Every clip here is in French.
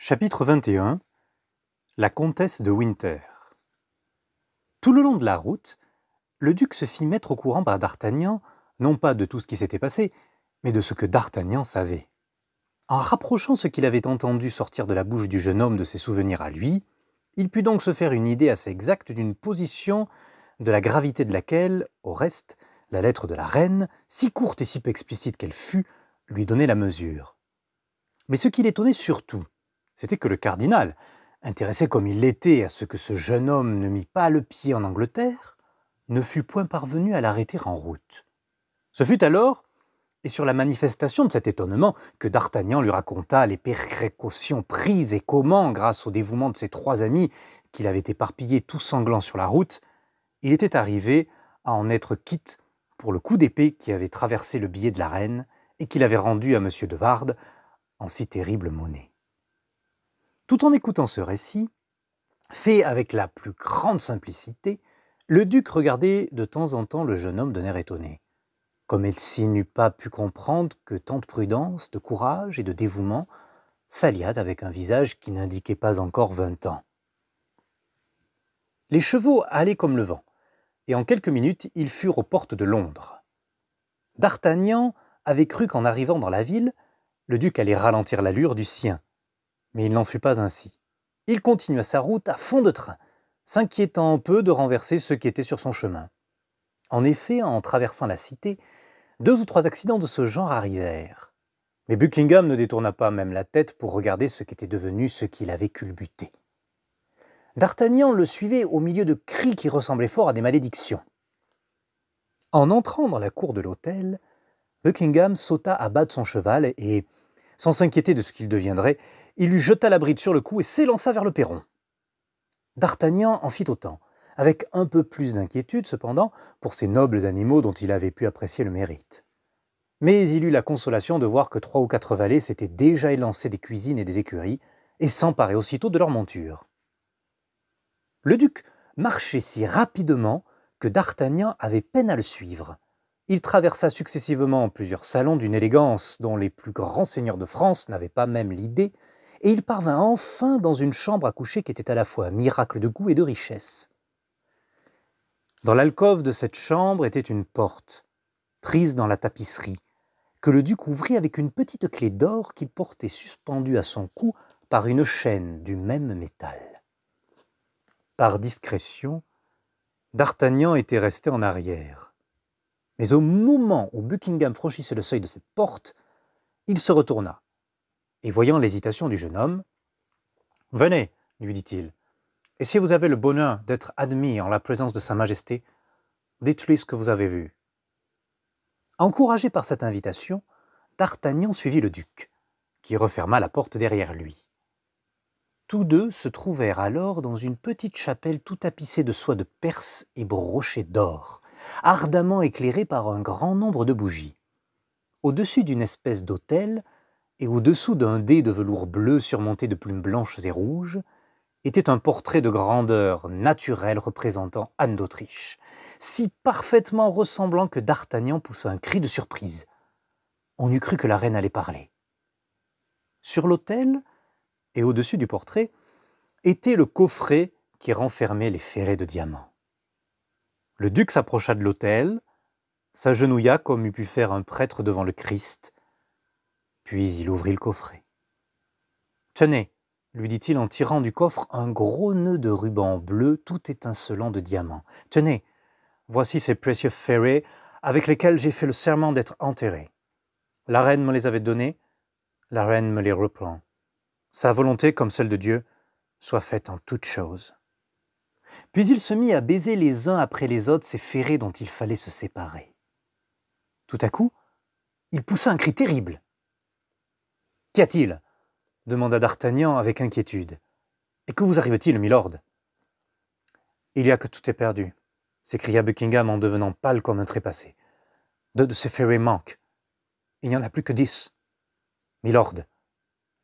Chapitre 21 La comtesse de Winter Tout le long de la route, le duc se fit mettre au courant par D'Artagnan, non pas de tout ce qui s'était passé, mais de ce que D'Artagnan savait. En rapprochant ce qu'il avait entendu sortir de la bouche du jeune homme de ses souvenirs à lui, il put donc se faire une idée assez exacte d'une position de la gravité de laquelle, au reste, la lettre de la reine, si courte et si peu explicite qu'elle fût, lui donnait la mesure. Mais ce qui l'étonnait surtout, c'était que le cardinal, intéressé comme il l'était à ce que ce jeune homme ne mit pas le pied en Angleterre, ne fut point parvenu à l'arrêter en route. Ce fut alors, et sur la manifestation de cet étonnement, que d'Artagnan lui raconta les précautions prises et comment, grâce au dévouement de ses trois amis, qu'il avait éparpillés tout sanglant sur la route, il était arrivé à en être quitte pour le coup d'épée qui avait traversé le billet de la reine et qu'il avait rendu à M. de wardes en si terrible monnaie. Tout en écoutant ce récit, fait avec la plus grande simplicité, le duc regardait de temps en temps le jeune homme d'un air étonné, comme s'il n'eût pas pu comprendre que tant de prudence, de courage et de dévouement s'alliât avec un visage qui n'indiquait pas encore vingt ans. Les chevaux allaient comme le vent, et en quelques minutes ils furent aux portes de Londres. D'Artagnan avait cru qu'en arrivant dans la ville, le duc allait ralentir l'allure du sien, mais il n'en fut pas ainsi. Il continua sa route à fond de train, s'inquiétant un peu de renverser ceux qui étaient sur son chemin. En effet, en traversant la cité, deux ou trois accidents de ce genre arrivèrent. Mais Buckingham ne détourna pas même la tête pour regarder ce qu'était devenu ce qu'il avait culbuté. D'Artagnan le suivait au milieu de cris qui ressemblaient fort à des malédictions. En entrant dans la cour de l'hôtel, Buckingham sauta à bas de son cheval et, sans s'inquiéter de ce qu'il deviendrait, il lui jeta la bride sur le cou et s'élança vers le perron. D'Artagnan en fit autant, avec un peu plus d'inquiétude cependant pour ces nobles animaux dont il avait pu apprécier le mérite. Mais il eut la consolation de voir que trois ou quatre valets s'étaient déjà élancés des cuisines et des écuries, et s'emparaient aussitôt de leurs montures. Le duc marchait si rapidement que d'Artagnan avait peine à le suivre. Il traversa successivement plusieurs salons d'une élégance dont les plus grands seigneurs de France n'avaient pas même l'idée, et il parvint enfin dans une chambre à coucher qui était à la fois un miracle de goût et de richesse. Dans l'alcôve de cette chambre était une porte, prise dans la tapisserie, que le duc ouvrit avec une petite clé d'or qu'il portait suspendue à son cou par une chaîne du même métal. Par discrétion, D'Artagnan était resté en arrière. Mais au moment où Buckingham franchissait le seuil de cette porte, il se retourna et voyant l'hésitation du jeune homme, Venez, lui dit-il, et si vous avez le bonheur d'être admis en la présence de Sa Majesté, dites-lui ce que vous avez vu. Encouragé par cette invitation, D'Artagnan suivit le duc, qui referma la porte derrière lui. Tous deux se trouvèrent alors dans une petite chapelle tout tapissée de soie de Perse et brochée d'or, ardemment éclairée par un grand nombre de bougies. Au-dessus d'une espèce d'autel, et au-dessous d'un dé de velours bleu surmonté de plumes blanches et rouges, était un portrait de grandeur naturelle représentant Anne d'Autriche, si parfaitement ressemblant que D'Artagnan poussa un cri de surprise. On eût cru que la reine allait parler. Sur l'autel, et au-dessus du portrait, était le coffret qui renfermait les ferrets de diamants. Le duc s'approcha de l'autel, s'agenouilla comme eût pu faire un prêtre devant le Christ, puis il ouvrit le coffret. Tenez, lui dit-il en tirant du coffre un gros nœud de ruban bleu tout étincelant de diamants. Tenez, voici ces précieux ferrets avec lesquels j'ai fait le serment d'être enterré. La reine me les avait donnés, la reine me les reprend. Sa volonté, comme celle de Dieu, soit faite en toutes choses. Puis il se mit à baiser les uns après les autres ces ferrets dont il fallait se séparer. Tout à coup, il poussa un cri terrible. Qu'y a-t-il demanda d'Artagnan avec inquiétude. Et que vous arrive-t-il, milord Il y a que tout est perdu, s'écria Buckingham en devenant pâle comme un trépassé. Deux de ces ferrets manquent. Il n'y en a plus que dix. Milord,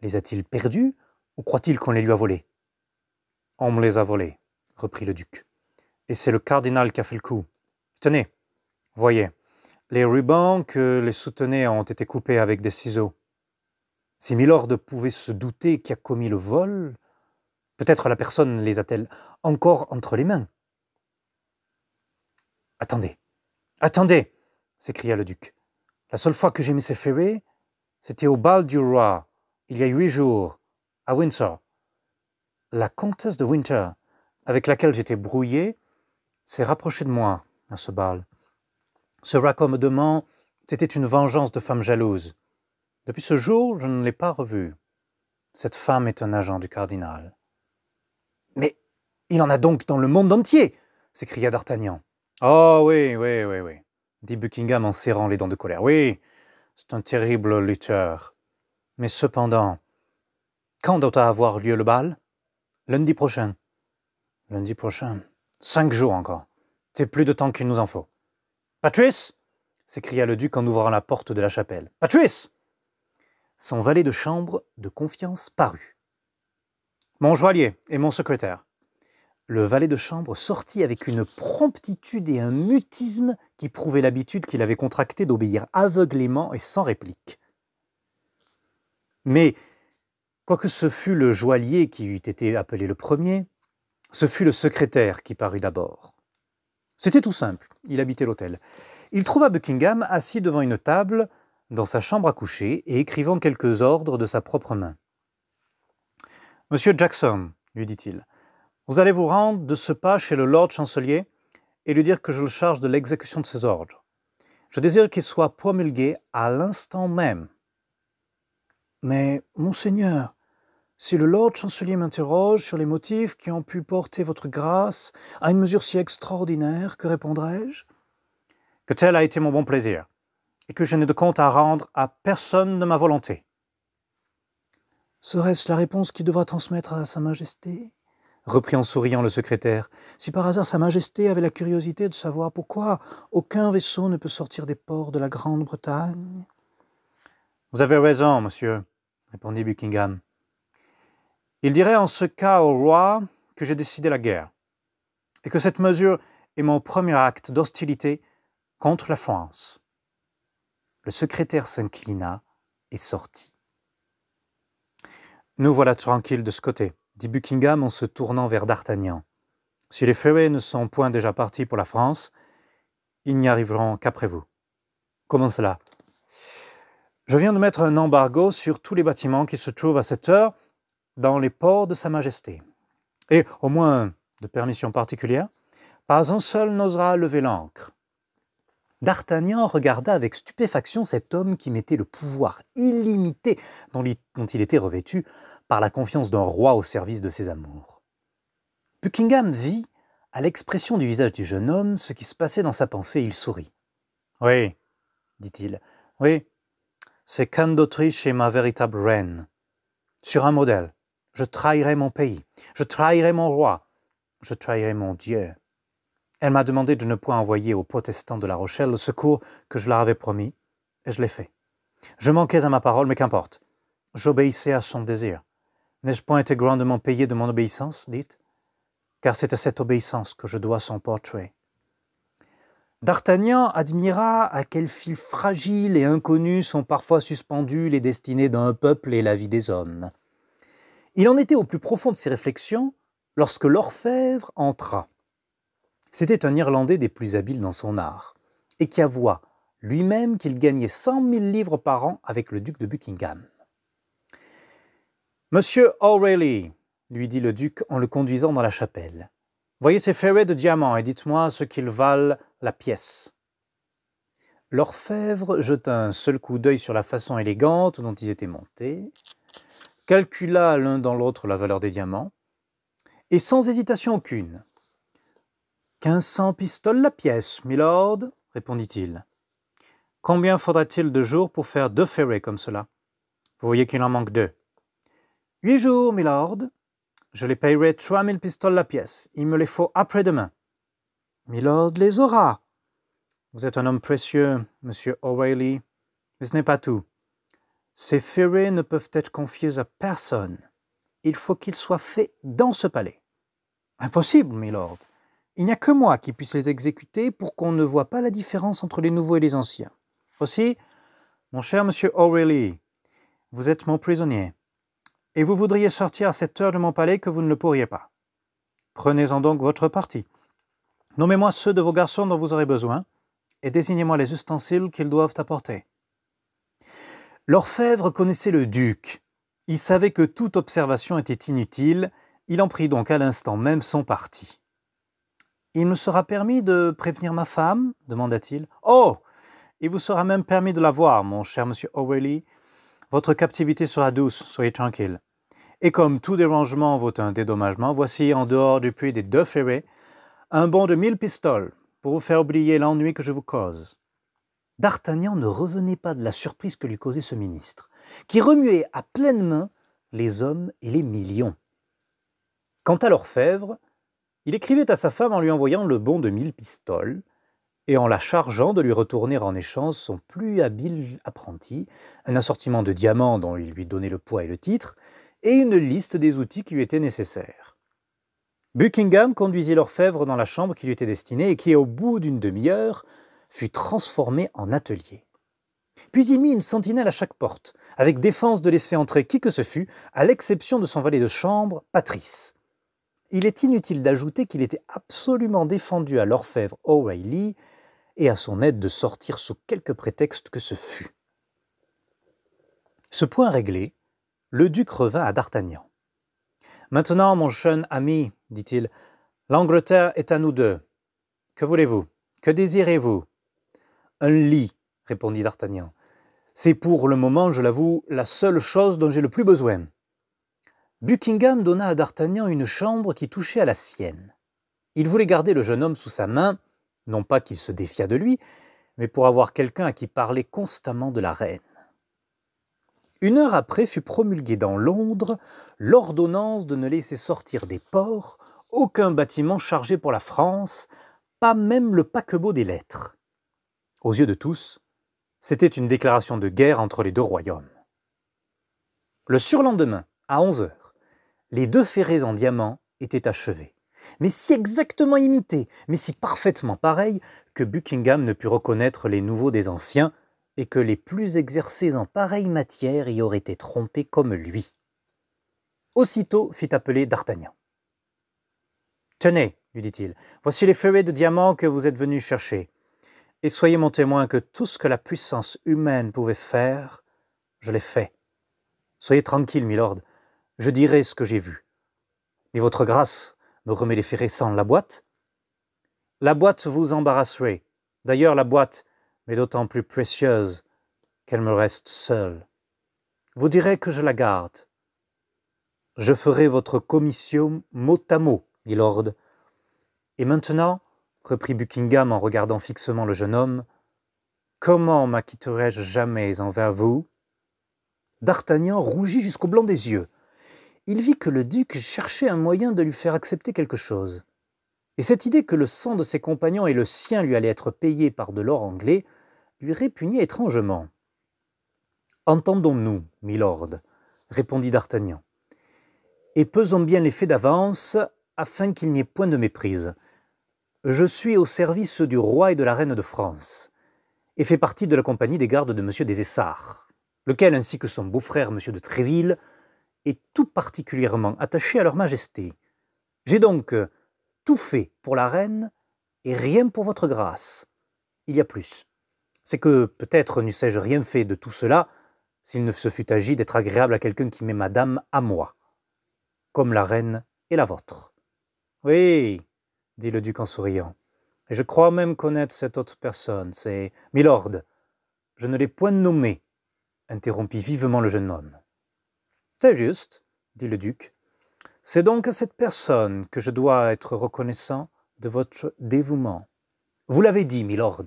les a-t-il perdus ou croit-il qu'on les lui a volés On me les a volés, reprit le duc. Et c'est le cardinal qui a fait le coup. Tenez, voyez, les rubans que les soutenaient ont été coupés avec des ciseaux. Si Milord pouvait se douter qui a commis le vol, peut-être la personne les a-t-elle encore entre les mains. Attendez, attendez, s'écria le duc. La seule fois que j'ai mis ces ferrets, c'était au bal du roi, il y a huit jours, à Windsor. La comtesse de Winter, avec laquelle j'étais brouillé, s'est rapprochée de moi à ce bal. Ce raccommodement, c'était une vengeance de femme jalouse. Depuis ce jour, je ne l'ai pas revue. Cette femme est un agent du cardinal. Mais il en a donc dans le monde entier s'écria d'Artagnan. Oh oui, oui, oui, oui, dit Buckingham en serrant les dents de colère. Oui, c'est un terrible lutteur. Mais cependant, quand doit avoir lieu le bal Lundi prochain. Lundi prochain. Cinq jours encore. C'est plus de temps qu'il nous en faut. Patrice s'écria le duc en ouvrant la porte de la chapelle. Patrice son valet de chambre de confiance parut. Mon joaillier et mon secrétaire. Le valet de chambre sortit avec une promptitude et un mutisme qui prouvaient l'habitude qu'il avait contractée d'obéir aveuglément et sans réplique. Mais, quoique ce fût le joaillier qui eût été appelé le premier, ce fut le secrétaire qui parut d'abord. C'était tout simple, il habitait l'hôtel. Il trouva Buckingham assis devant une table dans sa chambre à coucher et écrivant quelques ordres de sa propre main. Monsieur Jackson, lui dit-il, vous allez vous rendre de ce pas chez le Lord Chancelier et lui dire que je le charge de l'exécution de ses ordres. Je désire qu'il soit promulgués à l'instant même. Mais, monseigneur, si le Lord Chancelier m'interroge sur les motifs qui ont pu porter votre grâce à une mesure si extraordinaire, que répondrai-je Que tel a été mon bon plaisir et que je n'ai de compte à rendre à personne de ma volonté. Serait-ce la réponse qu'il devra transmettre à Sa Majesté reprit en souriant le secrétaire. Si par hasard Sa Majesté avait la curiosité de savoir pourquoi aucun vaisseau ne peut sortir des ports de la Grande-Bretagne. Vous avez raison, monsieur, répondit Buckingham. Il dirait en ce cas au roi que j'ai décidé la guerre, et que cette mesure est mon premier acte d'hostilité contre la France. Le secrétaire s'inclina et sortit. Nous voilà tranquilles de ce côté, dit Buckingham en se tournant vers D'Artagnan. Si les Ferrets ne sont point déjà partis pour la France, ils n'y arriveront qu'après vous. Comment cela Je viens de mettre un embargo sur tous les bâtiments qui se trouvent à cette heure dans les ports de Sa Majesté. Et au moins de permission particulière, pas un seul n'osera lever l'ancre. D'Artagnan regarda avec stupéfaction cet homme qui mettait le pouvoir illimité dont il était revêtu par la confiance d'un roi au service de ses amours. Buckingham vit, à l'expression du visage du jeune homme, ce qui se passait dans sa pensée, il sourit. Oui, dit-il, oui, c'est qu'un d'Autriche est ma véritable reine. Sur un modèle, je trahirai mon pays, je trahirai mon roi, je trahirai mon Dieu. Elle m'a demandé de ne point envoyer aux protestants de La Rochelle le secours que je leur avais promis, et je l'ai fait. Je manquais à ma parole, mais qu'importe. J'obéissais à son désir. N'ai-je point été grandement payé de mon obéissance, dites Car c'est à cette obéissance que je dois son portrait. D'Artagnan admira à quel fil fragile et inconnu sont parfois suspendues les destinées d'un peuple et la vie des hommes. Il en était au plus profond de ses réflexions lorsque l'orfèvre entra. C'était un Irlandais des plus habiles dans son art, et qui avoua lui-même qu'il gagnait cent mille livres par an avec le duc de Buckingham. Monsieur O'Reilly, lui dit le duc en le conduisant dans la chapelle, voyez ces ferrets de diamants et dites-moi ce qu'ils valent la pièce. L'orfèvre jeta un seul coup d'œil sur la façon élégante dont ils étaient montés, calcula l'un dans l'autre la valeur des diamants, et sans hésitation aucune, Quinze cents pistoles la pièce, milord, répondit-il. Combien faudra-t-il de jours pour faire deux ferrets comme cela Vous voyez qu'il en manque deux. Huit jours, milord. Je les payerai trois mille pistoles la pièce. Il me les faut après-demain. Milord les aura. Vous êtes un homme précieux, monsieur O'Reilly, mais ce n'est pas tout. Ces ferrets ne peuvent être confiés à personne. Il faut qu'ils soient faits dans ce palais. Impossible, milord. Il n'y a que moi qui puisse les exécuter pour qu'on ne voit pas la différence entre les nouveaux et les anciens. Aussi, mon cher monsieur O'Reilly, vous êtes mon prisonnier, et vous voudriez sortir à cette heure de mon palais que vous ne le pourriez pas. Prenez-en donc votre parti. Nommez-moi ceux de vos garçons dont vous aurez besoin, et désignez-moi les ustensiles qu'ils doivent apporter. L'orfèvre connaissait le duc. Il savait que toute observation était inutile, il en prit donc à l'instant même son parti. Il me sera permis de prévenir ma femme demanda-t-il. Oh Il vous sera même permis de la voir, mon cher monsieur O'Reilly. Votre captivité sera douce, soyez tranquille. Et comme tout dérangement vaut un dédommagement, voici en dehors du puits des deux ferrets un bon de mille pistoles pour vous faire oublier l'ennui que je vous cause. D'Artagnan ne revenait pas de la surprise que lui causait ce ministre, qui remuait à pleine main les hommes et les millions. Quant à l'orfèvre, il écrivait à sa femme en lui envoyant le bon de mille pistoles et en la chargeant de lui retourner en échange son plus habile apprenti, un assortiment de diamants dont il lui donnait le poids et le titre, et une liste des outils qui lui étaient nécessaires. Buckingham conduisit l'orfèvre dans la chambre qui lui était destinée et qui, au bout d'une demi-heure, fut transformée en atelier. Puis il mit une sentinelle à chaque porte, avec défense de laisser entrer qui que ce fût, à l'exception de son valet de chambre, Patrice il est inutile d'ajouter qu'il était absolument défendu à l'orfèvre O'Reilly et à son aide de sortir sous quelque prétexte que ce fût. Ce point réglé, le duc revint à D'Artagnan. Maintenant, mon jeune ami, dit-il, l'Angleterre est à nous deux. Que voulez-vous Que désirez-vous Un lit, répondit D'Artagnan. C'est pour le moment, je l'avoue, la seule chose dont j'ai le plus besoin. Buckingham donna à D'Artagnan une chambre qui touchait à la sienne. Il voulait garder le jeune homme sous sa main, non pas qu'il se défiât de lui, mais pour avoir quelqu'un à qui parler constamment de la reine. Une heure après fut promulguée dans Londres l'ordonnance de ne laisser sortir des ports aucun bâtiment chargé pour la France, pas même le paquebot des lettres. Aux yeux de tous, c'était une déclaration de guerre entre les deux royaumes. Le surlendemain, à 11 heures, les deux ferrés en diamant étaient achevés. Mais si exactement imités, mais si parfaitement pareils, que Buckingham ne put reconnaître les nouveaux des anciens, et que les plus exercés en pareille matière y auraient été trompés comme lui. Aussitôt fit appeler D'Artagnan. Tenez, lui dit-il, voici les ferrets de diamants que vous êtes venus chercher. Et soyez mon témoin que tout ce que la puissance humaine pouvait faire, je l'ai fait. Soyez tranquille, milord, je dirai ce que j'ai vu. Mais votre grâce me remet les ferrets sans la boîte. La boîte vous embarrasserait. D'ailleurs, la boîte m'est d'autant plus précieuse qu'elle me reste seule. Vous direz que je la garde. Je ferai votre commission mot à mot, milord. Et maintenant, reprit Buckingham en regardant fixement le jeune homme, comment m'acquitterai-je jamais envers vous D'Artagnan rougit jusqu'au blanc des yeux il vit que le duc cherchait un moyen de lui faire accepter quelque chose. Et cette idée que le sang de ses compagnons et le sien lui allaient être payé par de l'or anglais lui répugnait étrangement. Entendons-nous, milord, répondit D'Artagnan, et pesons bien les faits d'avance afin qu'il n'y ait point de méprise. Je suis au service du roi et de la reine de France, et fais partie de la compagnie des gardes de M. des Essarts, lequel, ainsi que son beau-frère M. de Tréville, et tout particulièrement attaché à leur majesté. J'ai donc euh, tout fait pour la reine et rien pour votre grâce. Il y a plus. C'est que peut-être n'eussé-je rien fait de tout cela s'il ne se fût agi d'être agréable à quelqu'un qui met madame à moi, comme la reine est la vôtre. Oui, dit le duc en souriant, et je crois même connaître cette autre personne, c'est Milord. Je ne l'ai point nommé, interrompit vivement le jeune homme. C'est juste, dit le duc. C'est donc à cette personne que je dois être reconnaissant de votre dévouement. Vous l'avez dit, milord,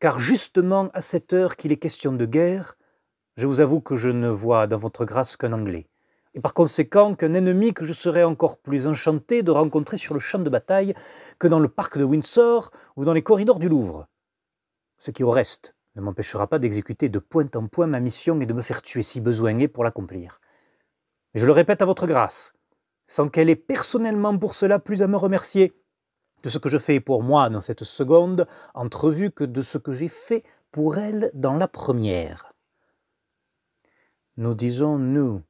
car justement à cette heure qu'il est question de guerre, je vous avoue que je ne vois dans votre grâce qu'un Anglais, et par conséquent qu'un ennemi que je serais encore plus enchanté de rencontrer sur le champ de bataille que dans le parc de Windsor ou dans les corridors du Louvre. Ce qui, au reste, ne m'empêchera pas d'exécuter de point en point ma mission et de me faire tuer si besoin est pour l'accomplir je le répète à votre grâce, sans qu'elle ait personnellement pour cela plus à me remercier de ce que je fais pour moi dans cette seconde entrevue que de ce que j'ai fait pour elle dans la première. Nous disons, nous,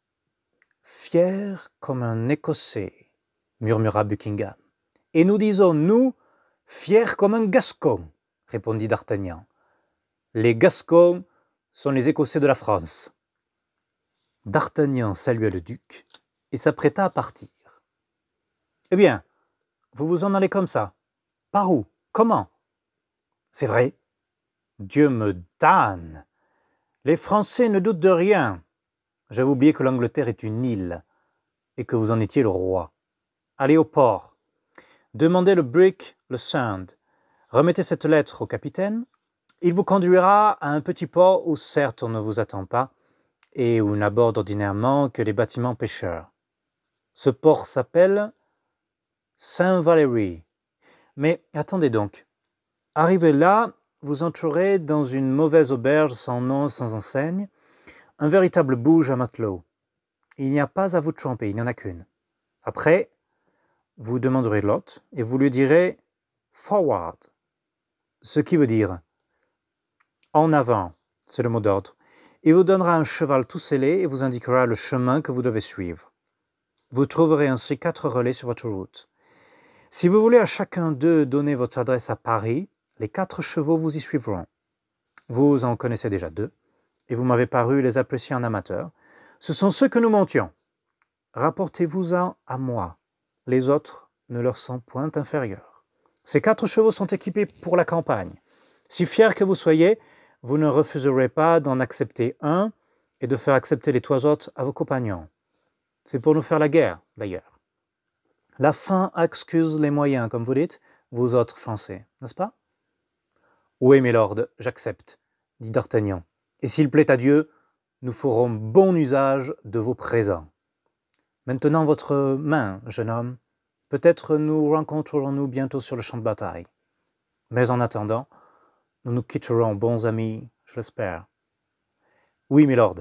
fiers comme un Écossais, murmura Buckingham. Et nous disons, nous, fiers comme un Gascon, répondit D'Artagnan. Les Gascons sont les Écossais de la France. D'Artagnan salua le duc et s'apprêta à partir. Eh bien, vous vous en allez comme ça Par où Comment C'est vrai Dieu me damne Les Français ne doutent de rien. J'avais oublié que l'Angleterre est une île et que vous en étiez le roi. Allez au port. Demandez le brick, le sand. Remettez cette lettre au capitaine. Il vous conduira à un petit port où certes on ne vous attend pas, et où n'aborde ordinairement que les bâtiments pêcheurs. Ce port s'appelle Saint-Valery. Mais attendez donc. Arrivé là, vous entrerez dans une mauvaise auberge sans nom, sans enseigne, un véritable bouge à matelots. Il n'y a pas à vous tromper, il n'y en a qu'une. Après, vous demanderez l'hôte et vous lui direz forward, ce qui veut dire en avant, c'est le mot d'ordre. Il vous donnera un cheval tout scellé et vous indiquera le chemin que vous devez suivre. Vous trouverez ainsi quatre relais sur votre route. Si vous voulez à chacun d'eux donner votre adresse à Paris, les quatre chevaux vous y suivront. Vous en connaissez déjà deux, et vous m'avez paru les apprécier en amateur. Ce sont ceux que nous montions. Rapportez-vous-en à moi. Les autres ne leur sont point inférieurs. Ces quatre chevaux sont équipés pour la campagne. Si fiers que vous soyez, vous ne refuserez pas d'en accepter un et de faire accepter les trois autres à vos compagnons. C'est pour nous faire la guerre, d'ailleurs. La fin excuse les moyens, comme vous dites, vous autres Français, n'est-ce pas Oui, milord, j'accepte, dit D'Artagnan. Et s'il plaît à Dieu, nous ferons bon usage de vos présents. Maintenant votre main, jeune homme. Peut-être nous rencontrerons-nous bientôt sur le champ de bataille. Mais en attendant, nous nous quitterons, bons amis, je l'espère. Oui, milord,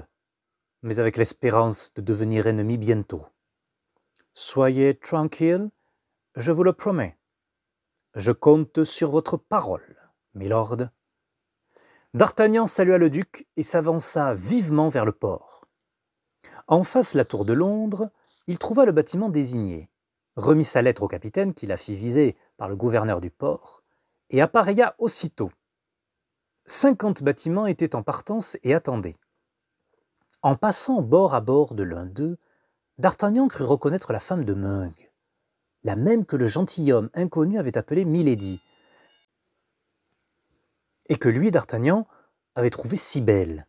mais avec l'espérance de devenir ennemi bientôt. Soyez tranquille, je vous le promets. Je compte sur votre parole, milord. » D'Artagnan salua le duc et s'avança vivement vers le port. En face la tour de Londres, il trouva le bâtiment désigné, remit sa lettre au capitaine qui la fit viser par le gouverneur du port, et appareilla aussitôt. Cinquante bâtiments étaient en partance et attendaient. En passant bord à bord de l'un d'eux, D'Artagnan crut reconnaître la femme de Mung, la même que le gentilhomme inconnu avait appelée Milady, et que lui, D'Artagnan, avait trouvée si belle.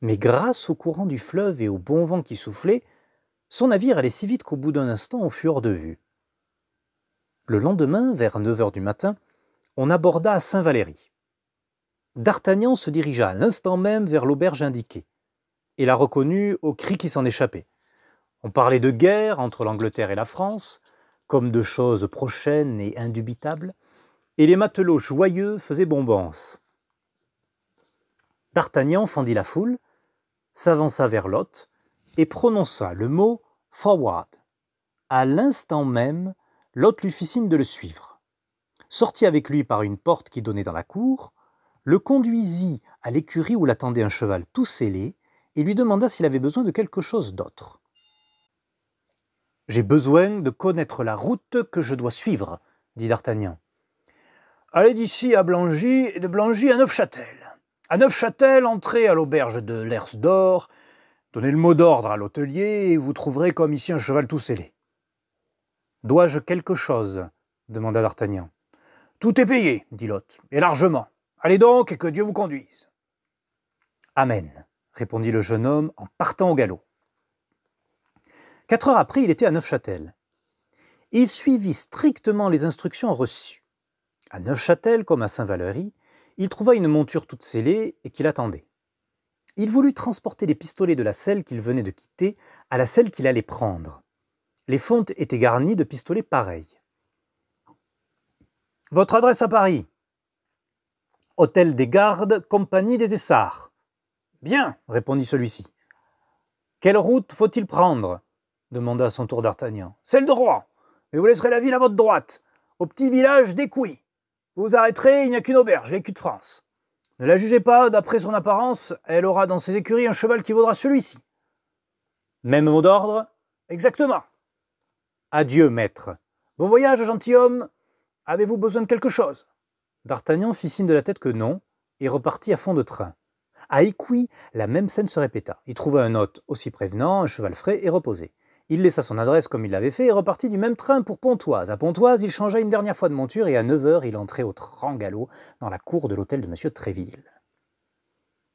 Mais grâce au courant du fleuve et au bon vent qui soufflait, son navire allait si vite qu'au bout d'un instant on fut hors de vue. Le lendemain, vers 9 heures du matin, on aborda à Saint-Valéry. D'Artagnan se dirigea à l'instant même vers l'auberge indiquée, et la reconnut au cri qui s'en échappait. On parlait de guerre entre l'Angleterre et la France, comme de choses prochaines et indubitables, et les matelots joyeux faisaient bombance. D'Artagnan fendit la foule, s'avança vers l'hôte et prononça le mot forward. À l'instant même, l'hôte lui fit signe de le suivre. Sorti avec lui par une porte qui donnait dans la cour, le conduisit à l'écurie où l'attendait un cheval tout scellé, et lui demanda s'il avait besoin de quelque chose d'autre. J'ai besoin de connaître la route que je dois suivre, dit d'Artagnan. Allez d'ici à Blangy et de Blangy à Neufchâtel. À Neufchâtel, entrez à l'auberge de l'Herse d'Or, donnez le mot d'ordre à l'hôtelier et vous trouverez comme ici un cheval tout scellé. Dois-je quelque chose demanda d'Artagnan. Tout est payé, dit l'hôte, et largement. Allez donc et que Dieu vous conduise. Amen, répondit le jeune homme en partant au galop. Quatre heures après, il était à Neufchâtel. Il suivit strictement les instructions reçues. À Neufchâtel, comme à Saint-Valery, il trouva une monture toute scellée et qu'il attendait. Il voulut transporter les pistolets de la selle qu'il venait de quitter à la selle qu'il allait prendre. Les fontes étaient garnies de pistolets pareils. Votre adresse à Paris, Hôtel des gardes, compagnie des Essarts. Bien, répondit celui-ci. Quelle route faut-il prendre demanda à son tour d'Artagnan. Celle de Rouen. Et vous laisserez la ville à votre droite, au petit village d'Écouis. Vous vous arrêterez, il n'y a qu'une auberge, l'écu de France. Ne la jugez pas, d'après son apparence, elle aura dans ses écuries un cheval qui vaudra celui-ci. Même mot d'ordre Exactement. Adieu, maître. Bon voyage, gentilhomme. Avez-vous besoin de quelque chose D'Artagnan fit signe de la tête que non, et repartit à fond de train. À Écouis, la même scène se répéta. Il trouva un hôte aussi prévenant, un cheval frais et reposé. Il laissa son adresse comme il l'avait fait et repartit du même train pour Pontoise. À Pontoise, il changea une dernière fois de monture et à 9 heures, il entrait au Trangalo, dans la cour de l'hôtel de M. Tréville.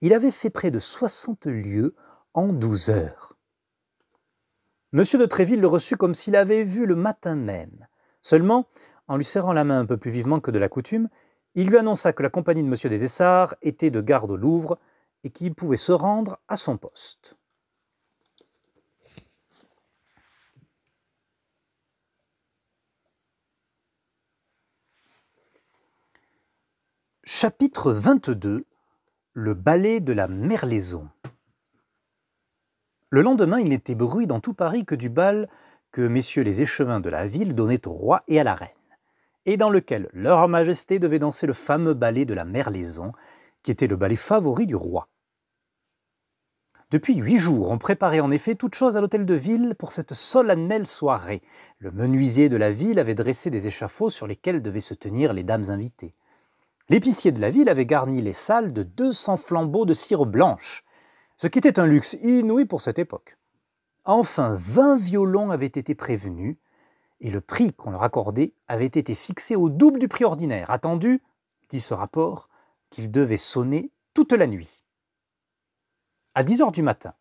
Il avait fait près de 60 lieues en 12 heures. M. de Tréville le reçut comme s'il avait vu le matin même. Seulement, en lui serrant la main un peu plus vivement que de la coutume, il lui annonça que la compagnie de M. des Essarts était de garde au Louvre et qu'il pouvait se rendre à son poste. Chapitre 22 Le ballet de la Merlaison Le lendemain, il n'était bruit dans tout Paris que du bal que messieurs les échevins de la ville donnaient au roi et à la reine et dans lequel leur majesté devait danser le fameux ballet de la Merlaison, qui était le ballet favori du roi. Depuis huit jours, on préparait en effet toutes choses à l'hôtel de ville pour cette solennelle soirée. Le menuisier de la ville avait dressé des échafauds sur lesquels devaient se tenir les dames invitées. L'épicier de la ville avait garni les salles de 200 flambeaux de cire blanche, ce qui était un luxe inouï pour cette époque. Enfin, 20 violons avaient été prévenus, et le prix qu'on leur accordait avait été fixé au double du prix ordinaire, attendu, dit ce rapport, qu'il devait sonner toute la nuit. À 10 heures du matin,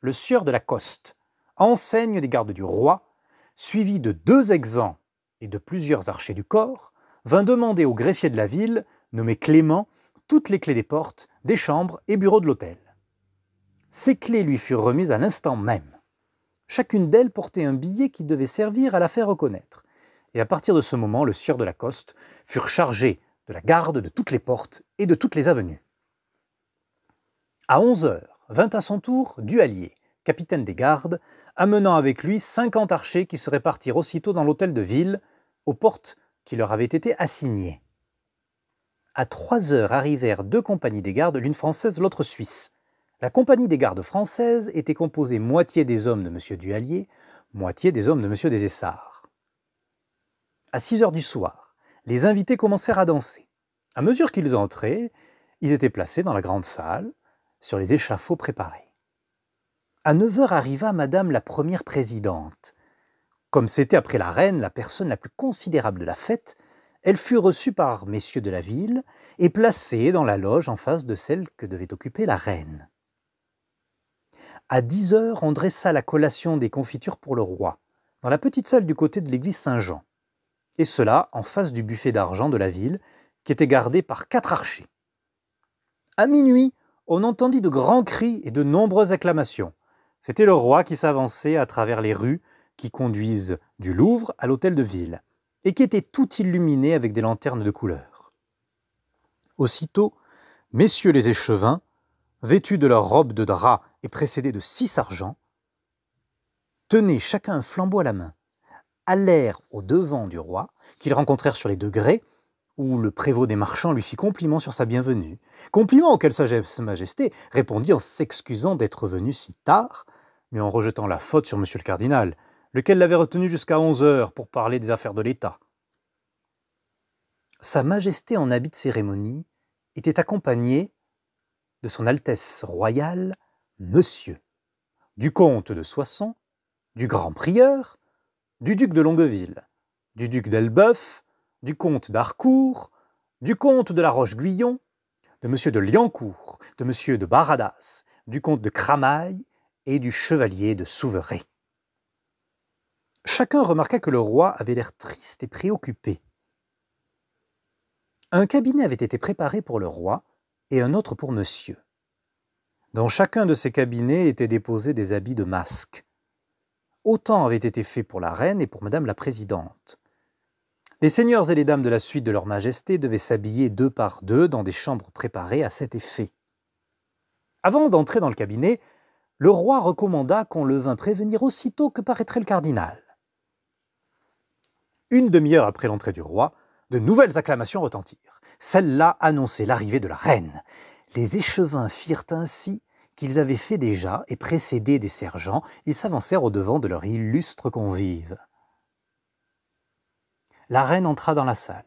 le sieur de la Coste, enseigne des gardes du roi, suivi de deux exempts et de plusieurs archers du corps, vint demander au greffier de la ville, nommé Clément, toutes les clés des portes, des chambres et bureaux de l'hôtel. Ces clés lui furent remises à l'instant même. Chacune d'elles portait un billet qui devait servir à la faire reconnaître. Et à partir de ce moment, le sieur de la Coste furent chargés de la garde de toutes les portes et de toutes les avenues. À 11 heures, vint à son tour Duallier, capitaine des gardes, amenant avec lui 50 archers qui se répartirent aussitôt dans l'hôtel de ville, aux portes qui leur avaient été assignées. À 3 heures arrivèrent deux compagnies des gardes, l'une française, l'autre suisse. La compagnie des gardes françaises était composée moitié des hommes de M. Duhallier, moitié des hommes de M. des Essarts. À 6 heures du soir, les invités commencèrent à danser. À mesure qu'ils entraient, ils étaient placés dans la grande salle, sur les échafauds préparés. À 9 heures arriva Madame la première présidente. Comme c'était après la reine la personne la plus considérable de la fête, elle fut reçue par messieurs de la ville et placée dans la loge en face de celle que devait occuper la reine. À 10 heures, on dressa la collation des confitures pour le roi, dans la petite salle du côté de l'église Saint-Jean. Et cela en face du buffet d'argent de la ville, qui était gardé par quatre archers. À minuit, on entendit de grands cris et de nombreuses acclamations. C'était le roi qui s'avançait à travers les rues qui conduisent du Louvre à l'hôtel de ville, et qui était tout illuminé avec des lanternes de couleur. Aussitôt, messieurs les échevins, vêtus de leurs robes de drap et précédé de six argents, tenaient chacun un flambeau à la main, allèrent au devant du roi, qu'ils rencontrèrent sur les degrés, où le prévôt des marchands lui fit compliment sur sa bienvenue, compliment auquel Sa Majesté répondit en s'excusant d'être venu si tard, mais en rejetant la faute sur Monsieur le Cardinal, lequel l'avait retenu jusqu'à onze heures pour parler des affaires de l'État. Sa Majesté en habit de cérémonie était accompagnée de Son Altesse royale monsieur, du comte de Soissons, du grand prieur, du duc de Longueville, du duc d'Elbeuf, du comte d'Harcourt, du comte de la Roche-Guyon, de monsieur de Liancourt, de monsieur de Baradas, du comte de Cramail et du chevalier de Souveray. Chacun remarqua que le roi avait l'air triste et préoccupé. Un cabinet avait été préparé pour le roi et un autre pour monsieur. Dans chacun de ces cabinets étaient déposés des habits de masque. Autant avait été fait pour la reine et pour madame la présidente. Les seigneurs et les dames de la suite de leur majesté devaient s'habiller deux par deux dans des chambres préparées à cet effet. Avant d'entrer dans le cabinet, le roi recommanda qu'on le vînt prévenir aussitôt que paraîtrait le cardinal. Une demi-heure après l'entrée du roi, de nouvelles acclamations retentirent. Celles-là annonçaient l'arrivée de la reine. Les échevins firent ainsi qu'ils avaient fait déjà, et précédés des sergents, ils s'avancèrent au devant de leur illustre convive. La reine entra dans la salle.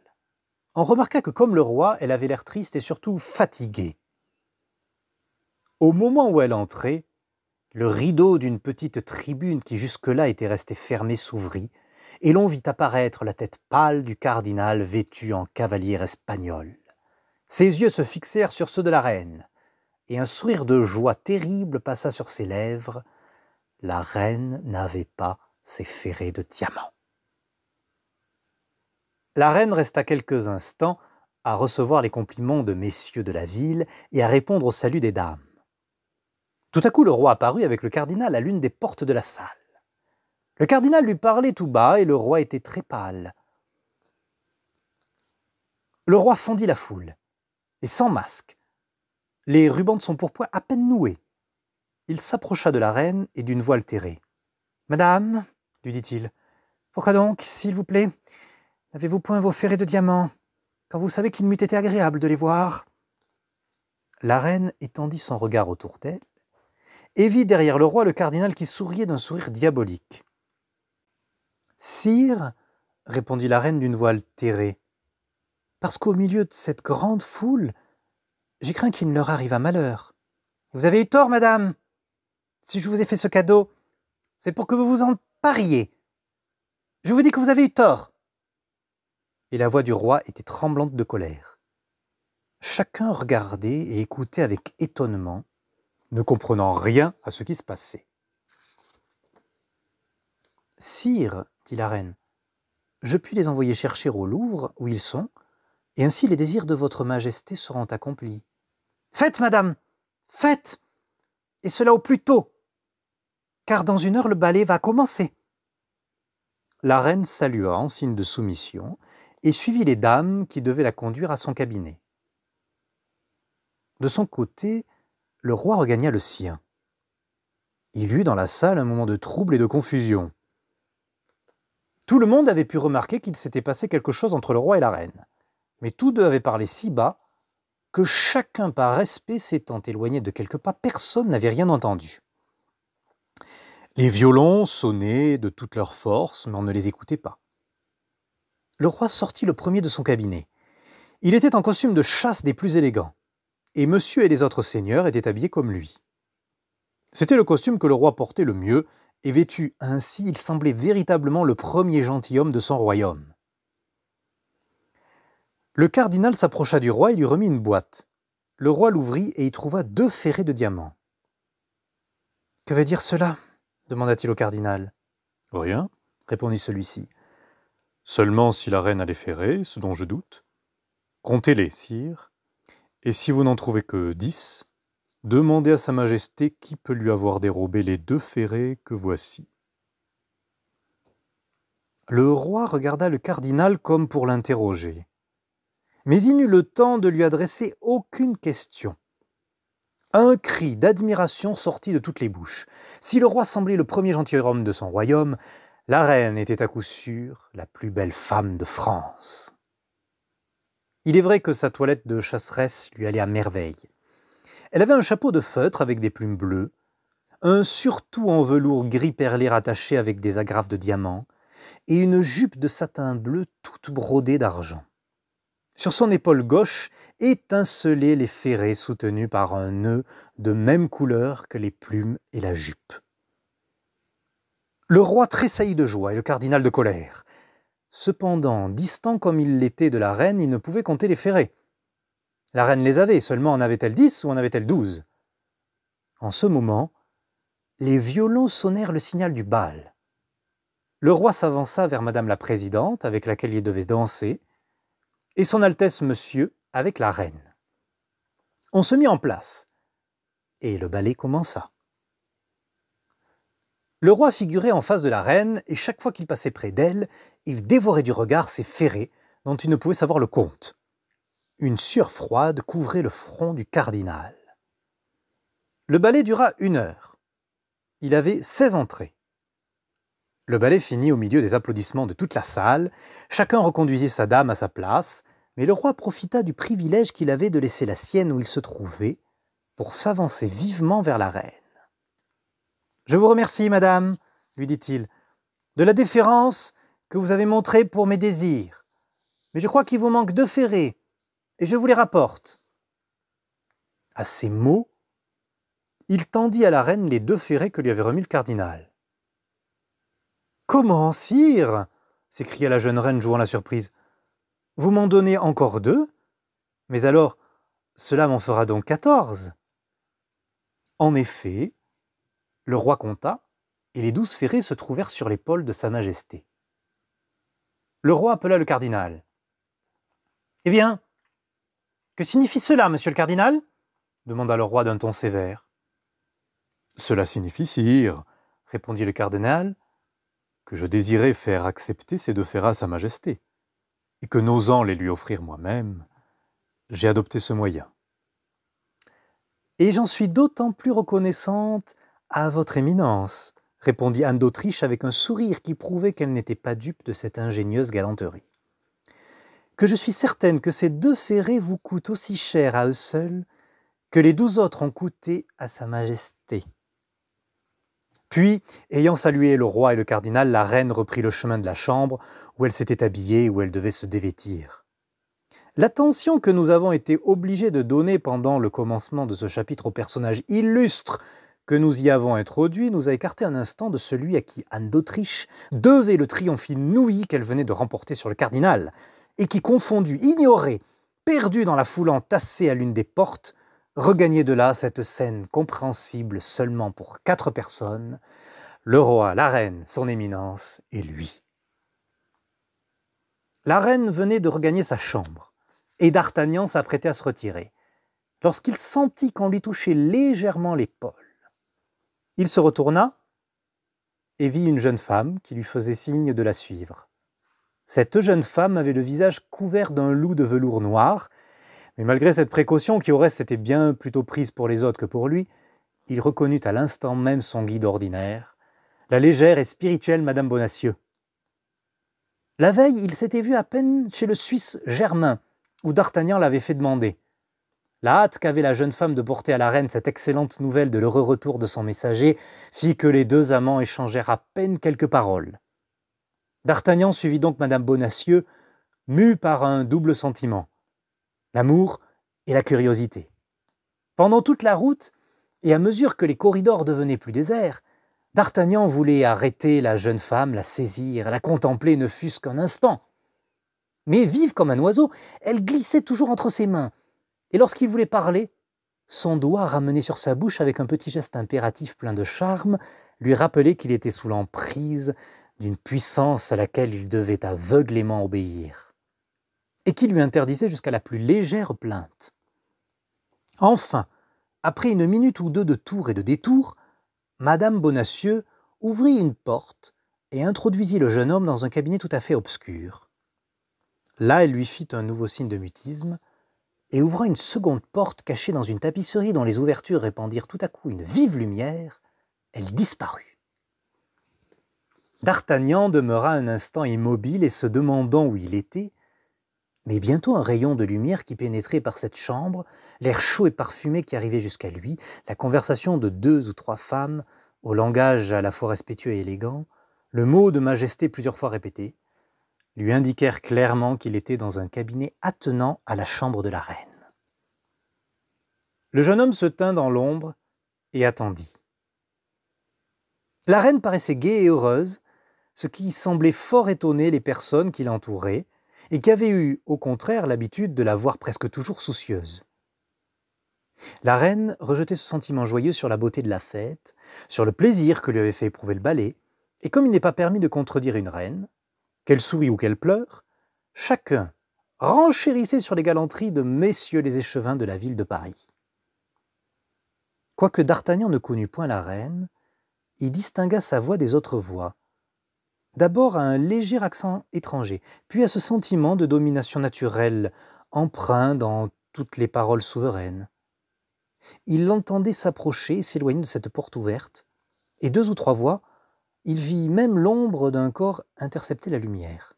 On remarqua que, comme le roi, elle avait l'air triste et surtout fatiguée. Au moment où elle entrait, le rideau d'une petite tribune qui jusque-là était resté fermée s'ouvrit, et l'on vit apparaître la tête pâle du cardinal vêtu en cavalier espagnol. Ses yeux se fixèrent sur ceux de la reine et un sourire de joie terrible passa sur ses lèvres. La reine n'avait pas ses ferrets de diamants. La reine resta quelques instants à recevoir les compliments de messieurs de la ville et à répondre au salut des dames. Tout à coup, le roi apparut avec le cardinal à l'une des portes de la salle. Le cardinal lui parlait tout bas et le roi était très pâle. Le roi fendit la foule et, sans masque, les rubans de son pourpoint à peine noués. Il s'approcha de la reine et d'une voix altérée. Madame, lui dit-il, pourquoi donc, s'il vous plaît, n'avez-vous point vos ferrets de diamants, quand vous savez qu'il m'eût été agréable de les voir La reine étendit son regard autour d'elle et vit derrière le roi le cardinal qui souriait d'un sourire diabolique. Sire, répondit la reine d'une voix altérée, parce qu'au milieu de cette grande foule, j'ai craint qu'il ne leur arrive un malheur. Vous avez eu tort, madame. Si je vous ai fait ce cadeau, c'est pour que vous vous en pariez. Je vous dis que vous avez eu tort. Et la voix du roi était tremblante de colère. Chacun regardait et écoutait avec étonnement, ne comprenant rien à ce qui se passait. Sire, dit la reine, je puis les envoyer chercher au Louvre, où ils sont, et ainsi les désirs de votre majesté seront accomplis. Faites, madame, faites, et cela au plus tôt, car dans une heure le ballet va commencer. La reine salua en signe de soumission et suivit les dames qui devaient la conduire à son cabinet. De son côté, le roi regagna le sien. Il eut dans la salle un moment de trouble et de confusion. Tout le monde avait pu remarquer qu'il s'était passé quelque chose entre le roi et la reine, mais tous deux avaient parlé si bas chacun par respect s'étant éloigné de quelques pas, personne n'avait rien entendu. Les violons sonnaient de toute leur force, mais on ne les écoutait pas. Le roi sortit le premier de son cabinet. Il était en costume de chasse des plus élégants, et monsieur et les autres seigneurs étaient habillés comme lui. C'était le costume que le roi portait le mieux, et vêtu ainsi, il semblait véritablement le premier gentilhomme de son royaume. Le cardinal s'approcha du roi et lui remit une boîte. Le roi l'ouvrit et y trouva deux ferrets de diamants. Que veut dire cela demanda-t-il au cardinal. Rien, répondit celui-ci. Seulement si la reine a les ferrets, ce dont je doute. Comptez-les, sire, et si vous n'en trouvez que dix, demandez à Sa Majesté qui peut lui avoir dérobé les deux ferrets que voici. Le roi regarda le cardinal comme pour l'interroger mais il n'eut le temps de lui adresser aucune question. Un cri d'admiration sortit de toutes les bouches. Si le roi semblait le premier gentilhomme de son royaume, la reine était à coup sûr la plus belle femme de France. Il est vrai que sa toilette de chasseresse lui allait à merveille. Elle avait un chapeau de feutre avec des plumes bleues, un surtout en velours gris perlé rattaché avec des agrafes de diamants, et une jupe de satin bleu toute brodée d'argent. Sur son épaule gauche étincelaient les ferrets soutenus par un nœud de même couleur que les plumes et la jupe. Le roi tressaillit de joie et le cardinal de colère. Cependant, distant comme il l'était de la reine, il ne pouvait compter les ferrets. La reine les avait, seulement en avait-elle dix ou en avait-elle douze En ce moment, les violons sonnèrent le signal du bal. Le roi s'avança vers Madame la Présidente, avec laquelle il devait danser, et Son Altesse Monsieur avec la reine. On se mit en place, et le ballet commença. Le roi figurait en face de la reine, et chaque fois qu'il passait près d'elle, il dévorait du regard ses ferrets dont il ne pouvait savoir le compte. Une sueur froide couvrait le front du cardinal. Le ballet dura une heure. Il avait seize entrées. Le ballet finit au milieu des applaudissements de toute la salle, chacun reconduisit sa dame à sa place, mais le roi profita du privilège qu'il avait de laisser la sienne où il se trouvait pour s'avancer vivement vers la reine. Je vous remercie, madame, lui dit-il, de la déférence que vous avez montrée pour mes désirs. Mais je crois qu'il vous manque deux ferrets, et je vous les rapporte. À ces mots, il tendit à la reine les deux ferrets que lui avait remis le cardinal. Comment, sire s'écria la jeune reine jouant la surprise. Vous m'en donnez encore deux Mais alors, cela m'en fera donc quatorze. En effet, le roi compta, et les douze ferrés se trouvèrent sur l'épaule de Sa Majesté. Le roi appela le cardinal. Eh bien, que signifie cela, monsieur le cardinal demanda le roi d'un ton sévère. Cela signifie, sire, répondit le cardinal, que je désirais faire accepter ces deux ferrets à Sa Majesté, et que n'osant les lui offrir moi-même, j'ai adopté ce moyen. Et j'en suis d'autant plus reconnaissante à votre Éminence, répondit Anne d'Autriche avec un sourire qui prouvait qu'elle n'était pas dupe de cette ingénieuse galanterie, que je suis certaine que ces deux ferrés vous coûtent aussi cher à eux seuls que les douze autres ont coûté à Sa Majesté. Puis, ayant salué le roi et le cardinal, la reine reprit le chemin de la chambre où elle s'était habillée, où elle devait se dévêtir. L'attention que nous avons été obligés de donner pendant le commencement de ce chapitre au personnage illustre que nous y avons introduit nous a écarté un instant de celui à qui Anne d'Autriche devait le triomphe inouï qu'elle venait de remporter sur le cardinal, et qui, confondu, ignoré, perdu dans la foule entassée à l'une des portes, Regagner de là cette scène compréhensible seulement pour quatre personnes, le roi, la reine, son éminence et lui. La reine venait de regagner sa chambre, et d'Artagnan s'apprêtait à se retirer, lorsqu'il sentit qu'on lui touchait légèrement l'épaule. Il se retourna et vit une jeune femme qui lui faisait signe de la suivre. Cette jeune femme avait le visage couvert d'un loup de velours noir mais malgré cette précaution qui au reste était bien plutôt prise pour les autres que pour lui, il reconnut à l'instant même son guide ordinaire, la légère et spirituelle Madame Bonacieux. La veille, il s'était vu à peine chez le Suisse Germain, où D'Artagnan l'avait fait demander. La hâte qu'avait la jeune femme de porter à la reine cette excellente nouvelle de l'heureux retour de son messager fit que les deux amants échangèrent à peine quelques paroles. D'Artagnan suivit donc Madame Bonacieux, mue par un double sentiment l'amour et la curiosité. Pendant toute la route, et à mesure que les corridors devenaient plus déserts, D'Artagnan voulait arrêter la jeune femme, la saisir, la contempler ne fût-ce qu'un instant. Mais vive comme un oiseau, elle glissait toujours entre ses mains, et lorsqu'il voulait parler, son doigt ramené sur sa bouche avec un petit geste impératif plein de charme lui rappelait qu'il était sous l'emprise d'une puissance à laquelle il devait aveuglément obéir et qui lui interdisait jusqu'à la plus légère plainte. Enfin, après une minute ou deux de tours et de détours, Madame Bonacieux ouvrit une porte et introduisit le jeune homme dans un cabinet tout à fait obscur. Là, elle lui fit un nouveau signe de mutisme, et ouvrant une seconde porte cachée dans une tapisserie dont les ouvertures répandirent tout à coup une vive lumière, elle disparut. D'Artagnan demeura un instant immobile et se demandant où il était, mais bientôt un rayon de lumière qui pénétrait par cette chambre, l'air chaud et parfumé qui arrivait jusqu'à lui, la conversation de deux ou trois femmes, au langage à la fois respectueux et élégant, le mot de majesté plusieurs fois répété, lui indiquèrent clairement qu'il était dans un cabinet attenant à la chambre de la reine. Le jeune homme se tint dans l'ombre et attendit. La reine paraissait gaie et heureuse, ce qui semblait fort étonner les personnes qui l'entouraient, et qui avait eu, au contraire, l'habitude de la voir presque toujours soucieuse. La reine rejetait ce sentiment joyeux sur la beauté de la fête, sur le plaisir que lui avait fait éprouver le ballet, et comme il n'est pas permis de contredire une reine, qu'elle sourit ou qu'elle pleure, chacun renchérissait sur les galanteries de messieurs les échevins de la ville de Paris. Quoique D'Artagnan ne connût point la reine, il distingua sa voix des autres voix, d'abord à un léger accent étranger, puis à ce sentiment de domination naturelle, empreint dans toutes les paroles souveraines. Il l'entendait s'approcher et s'éloigner de cette porte ouverte, et deux ou trois fois, il vit même l'ombre d'un corps intercepter la lumière.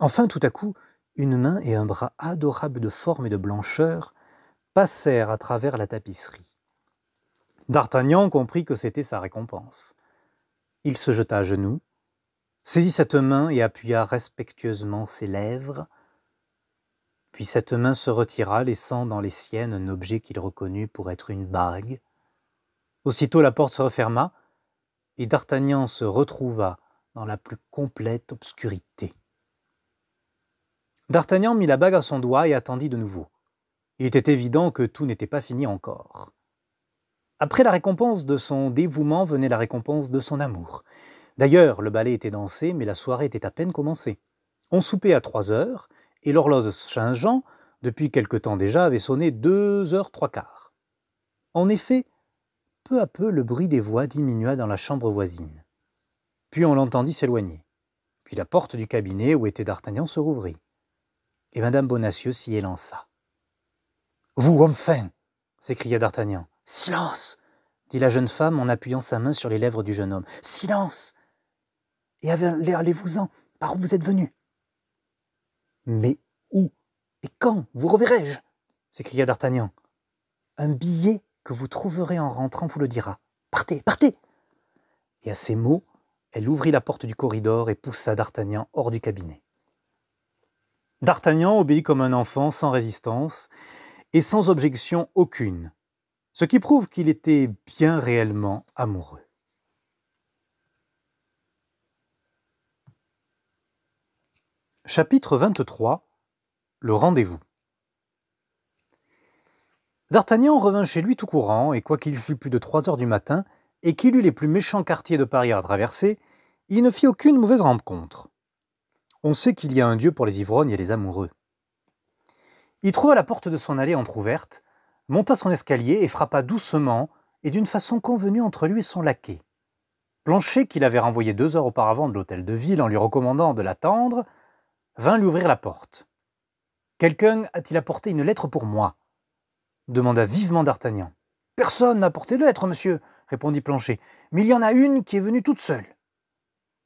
Enfin, tout à coup, une main et un bras adorables de forme et de blancheur passèrent à travers la tapisserie. D'Artagnan comprit que c'était sa récompense. Il se jeta à genoux, saisit cette main et appuya respectueusement ses lèvres. Puis cette main se retira, laissant dans les siennes un objet qu'il reconnut pour être une bague. Aussitôt la porte se referma, et D'Artagnan se retrouva dans la plus complète obscurité. D'Artagnan mit la bague à son doigt et attendit de nouveau. Il était évident que tout n'était pas fini encore. Après la récompense de son dévouement venait la récompense de son amour. D'ailleurs, le ballet était dansé, mais la soirée était à peine commencée. On soupait à trois heures, et l'horloge Saint-Jean, depuis quelque temps déjà, avait sonné deux heures trois quarts. En effet, peu à peu, le bruit des voix diminua dans la chambre voisine. Puis on l'entendit s'éloigner. Puis la porte du cabinet où était D'Artagnan se rouvrit. Et Madame Bonacieux s'y élança. Vous, enfin s'écria D'Artagnan. Silence dit la jeune femme en appuyant sa main sur les lèvres du jeune homme. Silence et allez-vous-en par où vous êtes venu. Hmm. Mais où et quand vous reverrai-je s'écria d'Artagnan. Un billet que vous trouverez en rentrant vous le dira. Partez, partez Et à ces mots, elle ouvrit la porte du corridor et poussa d'Artagnan hors du cabinet. D'Artagnan obéit comme un enfant, sans résistance et sans objection aucune, ce qui prouve qu'il était bien réellement amoureux. Chapitre 23 Le rendez-vous D'Artagnan revint chez lui tout courant, et quoiqu'il fût plus de trois heures du matin, et qu'il eût les plus méchants quartiers de Paris à traverser, il ne fit aucune mauvaise rencontre. On sait qu'il y a un dieu pour les ivrognes et les amoureux. Il trouva la porte de son allée entr'ouverte, monta son escalier et frappa doucement et d'une façon convenue entre lui et son laquais. Planchet, qu'il avait renvoyé deux heures auparavant de l'hôtel de ville en lui recommandant de l'attendre, vint lui ouvrir la porte. Quelqu'un a-t-il apporté une lettre pour moi demanda vivement d'Artagnan. Personne n'a apporté de lettre, monsieur, répondit Planchet, mais il y en a une qui est venue toute seule.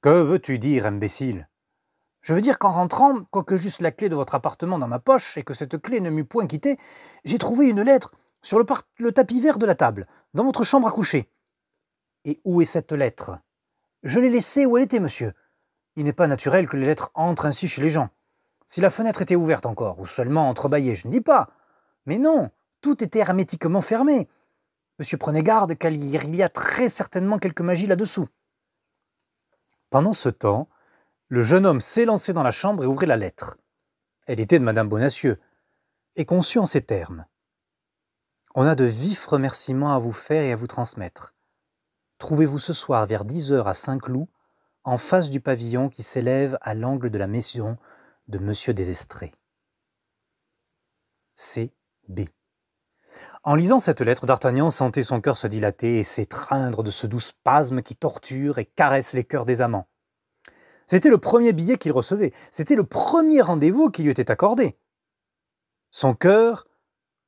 Que veux-tu dire, imbécile Je veux dire qu'en rentrant, quoique juste la clé de votre appartement dans ma poche et que cette clé ne m'eût point quitté, j'ai trouvé une lettre sur le tapis vert de la table, dans votre chambre à coucher. Et où est cette lettre Je l'ai laissée où elle était, monsieur. Il n'est pas naturel que les lettres entrent ainsi chez les gens. Si la fenêtre était ouverte encore, ou seulement entrebâillée, je ne dis pas. Mais non, tout était hermétiquement fermé. Monsieur prenez garde car il y a très certainement quelque magie là-dessous. Pendant ce temps, le jeune homme s'élançait dans la chambre et ouvrit la lettre. Elle était de Madame Bonacieux, et conçue en ces termes. On a de vifs remerciements à vous faire et à vous transmettre. Trouvez-vous ce soir vers 10 heures à Saint-Cloud en face du pavillon qui s'élève à l'angle de la maison de M. Estré C. B. En lisant cette lettre, D'Artagnan sentait son cœur se dilater et s'étreindre de ce doux spasme qui torture et caresse les cœurs des amants. C'était le premier billet qu'il recevait, c'était le premier rendez-vous qui lui était accordé. Son cœur,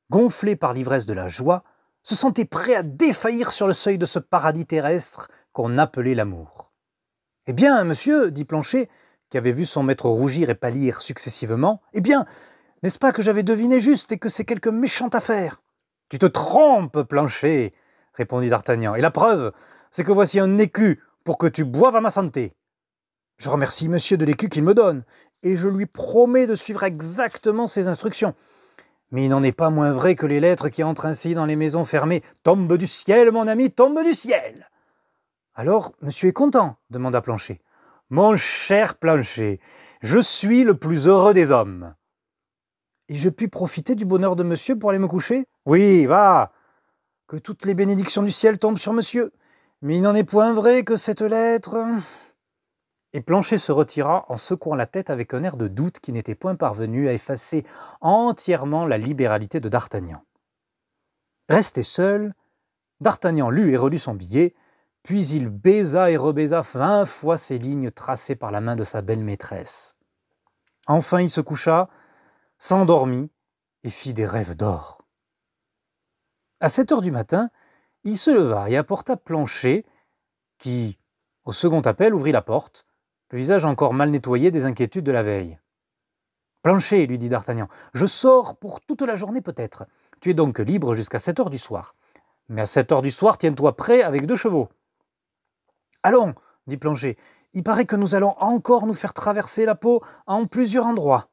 gonflé par l'ivresse de la joie, se sentait prêt à défaillir sur le seuil de ce paradis terrestre qu'on appelait l'amour. Eh bien, monsieur, dit Planchet, qui avait vu son maître rougir et pâlir successivement, eh bien, n'est-ce pas que j'avais deviné juste et que c'est quelque méchante affaire Tu te trompes, Planchet, répondit D'Artagnan, et la preuve, c'est que voici un écu pour que tu boives à ma santé. Je remercie monsieur de l'écu qu'il me donne, et je lui promets de suivre exactement ses instructions. Mais il n'en est pas moins vrai que les lettres qui entrent ainsi dans les maisons fermées tombent du ciel, mon ami, tombe du ciel. Alors, monsieur est content demanda Planchet. Mon cher Planchet, je suis le plus heureux des hommes. Et je puis profiter du bonheur de monsieur pour aller me coucher Oui, va Que toutes les bénédictions du ciel tombent sur monsieur. Mais il n'en est point vrai que cette lettre. Et Planchet se retira en secouant la tête avec un air de doute qui n'était point parvenu à effacer entièrement la libéralité de D'Artagnan. Resté seul, D'Artagnan lut et relut son billet puis il baisa et rebaisa vingt fois ces lignes tracées par la main de sa belle-maîtresse. Enfin il se coucha, s'endormit et fit des rêves d'or. À sept heures du matin, il se leva et apporta Planchet, qui, au second appel, ouvrit la porte, le visage encore mal nettoyé des inquiétudes de la veille. Plancher, lui dit d'Artagnan, je sors pour toute la journée peut-être. Tu es donc libre jusqu'à sept heures du soir. Mais à sept heures du soir, tiens-toi prêt avec deux chevaux. Allons, dit Planchet, il paraît que nous allons encore nous faire traverser la peau en plusieurs endroits.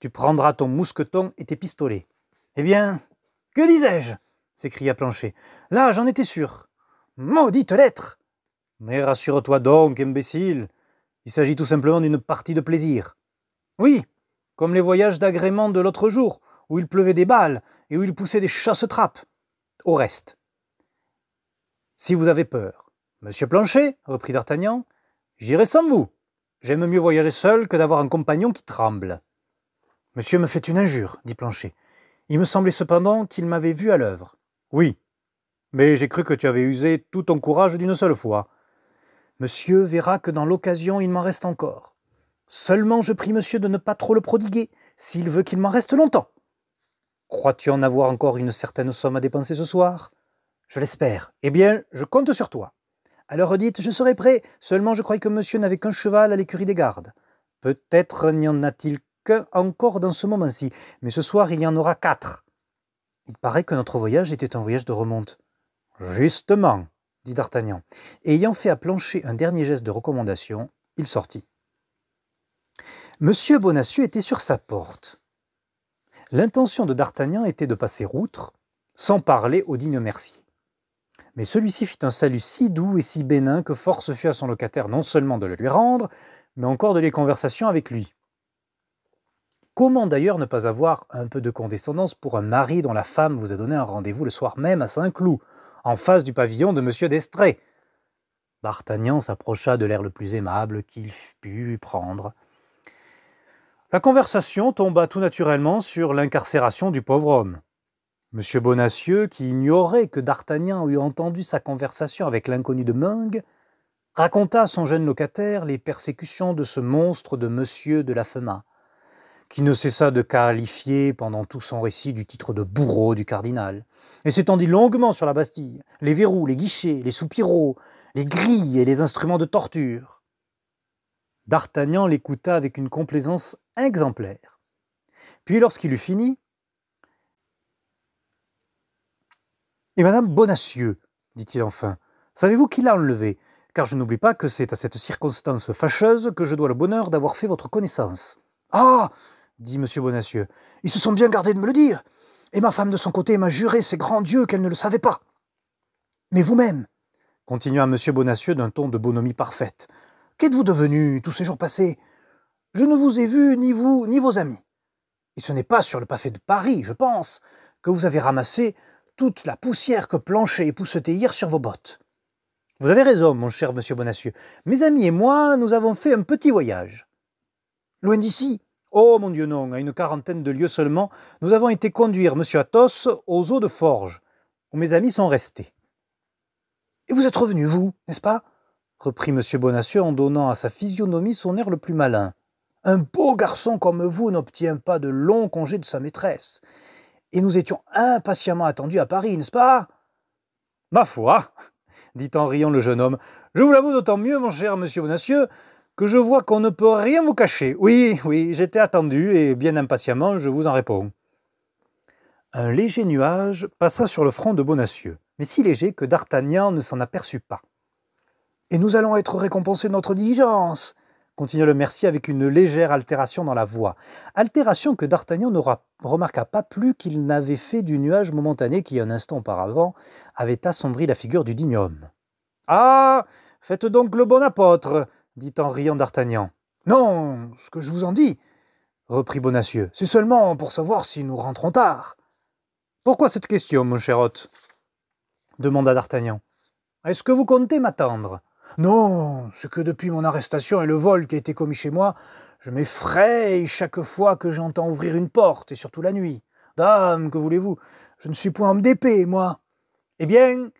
Tu prendras ton mousqueton et tes pistolets. Eh bien, que disais-je s'écria Planchet. Là, j'en étais sûr. Maudite lettre Mais rassure-toi donc, imbécile. Il s'agit tout simplement d'une partie de plaisir. Oui, comme les voyages d'agrément de l'autre jour, où il pleuvait des balles et où il poussait des chasse-trappes. Au reste, si vous avez peur, Monsieur Planchet, reprit D'Artagnan, j'irai sans vous. J'aime mieux voyager seul que d'avoir un compagnon qui tremble. Monsieur me fait une injure, dit Planchet. Il me semblait cependant qu'il m'avait vu à l'œuvre. Oui, mais j'ai cru que tu avais usé tout ton courage d'une seule fois. Monsieur verra que dans l'occasion il m'en reste encore. Seulement je prie monsieur de ne pas trop le prodiguer, s'il veut qu'il m'en reste longtemps. Crois-tu en avoir encore une certaine somme à dépenser ce soir Je l'espère. Eh bien, je compte sur toi. Alors dites, Je serai prêt, seulement je croyais que monsieur n'avait qu'un cheval à l'écurie des gardes. Peut-être n'y en a-t-il qu'un encore dans ce moment-ci, mais ce soir il y en aura quatre. Il paraît que notre voyage était un voyage de remonte. Justement, dit D'Artagnan. ayant fait à plancher un dernier geste de recommandation, il sortit. Monsieur Bonacieux était sur sa porte. L'intention de D'Artagnan était de passer outre, sans parler au digne mercier. Mais celui-ci fit un salut si doux et si bénin que force fut à son locataire non seulement de le lui rendre, mais encore de les conversations avec lui. Comment d'ailleurs ne pas avoir un peu de condescendance pour un mari dont la femme vous a donné un rendez-vous le soir même à Saint-Cloud, en face du pavillon de M. Destré ?» D'Artagnan s'approcha de l'air le plus aimable qu'il put prendre. La conversation tomba tout naturellement sur l'incarcération du pauvre homme. M. Bonacieux, qui ignorait que D'Artagnan eût entendu sa conversation avec l'inconnu de Meung, raconta à son jeune locataire les persécutions de ce monstre de M. de la Fema, qui ne cessa de qualifier pendant tout son récit du titre de bourreau du cardinal, et s'étendit longuement sur la Bastille, les verrous, les guichets, les soupiraux, les grilles et les instruments de torture. D'Artagnan l'écouta avec une complaisance exemplaire. Puis lorsqu'il eut fini, Et Madame Bonacieux, dit-il enfin, savez-vous qui l'a enlevé Car je n'oublie pas que c'est à cette circonstance fâcheuse que je dois le bonheur d'avoir fait votre connaissance. Ah dit M. Bonacieux, ils se sont bien gardés de me le dire. Et ma femme de son côté m'a juré, c'est grands dieux qu'elle ne le savait pas. Mais vous-même, continua M. Bonacieux d'un ton de bonhomie parfaite, qu'êtes-vous devenu tous ces jours passés Je ne vous ai vu, ni vous, ni vos amis. Et ce n'est pas sur le pavé de Paris, je pense, que vous avez ramassé toute la poussière que Planchet et Pousseté hier sur vos bottes. Vous avez raison, mon cher monsieur Bonacieux. Mes amis et moi, nous avons fait un petit voyage. Loin d'ici Oh mon Dieu, non, à une quarantaine de lieues seulement, nous avons été conduire monsieur Athos aux eaux de Forges, où mes amis sont restés. Et vous êtes revenu, vous, n'est-ce pas reprit monsieur Bonacieux en donnant à sa physionomie son air le plus malin. Un beau garçon comme vous n'obtient pas de longs congés de sa maîtresse et nous étions impatiemment attendus à Paris, n'est-ce pas Ma foi, dit en riant le jeune homme, je vous l'avoue d'autant mieux, mon cher monsieur Bonacieux, que je vois qu'on ne peut rien vous cacher. Oui, oui, j'étais attendu, et bien impatiemment, je vous en réponds. Un léger nuage passa sur le front de Bonacieux, mais si léger que d'Artagnan ne s'en aperçut pas. Et nous allons être récompensés de notre diligence, continua le Mercier avec une légère altération dans la voix. Altération que D'Artagnan ne remarqua pas plus qu'il n'avait fait du nuage momentané qui, un instant auparavant, avait assombri la figure du digne homme. Ah Faites donc le bon apôtre dit en riant D'Artagnan. Non, ce que je vous en dis, reprit Bonacieux, c'est seulement pour savoir si nous rentrons tard. Pourquoi cette question, mon cher hôte demanda D'Artagnan. Est-ce que vous comptez m'attendre non, c'est que depuis mon arrestation et le vol qui a été commis chez moi, je m'effraie chaque fois que j'entends ouvrir une porte, et surtout la nuit. Dame, que voulez-vous Je ne suis point homme d'épée, moi. Eh bien,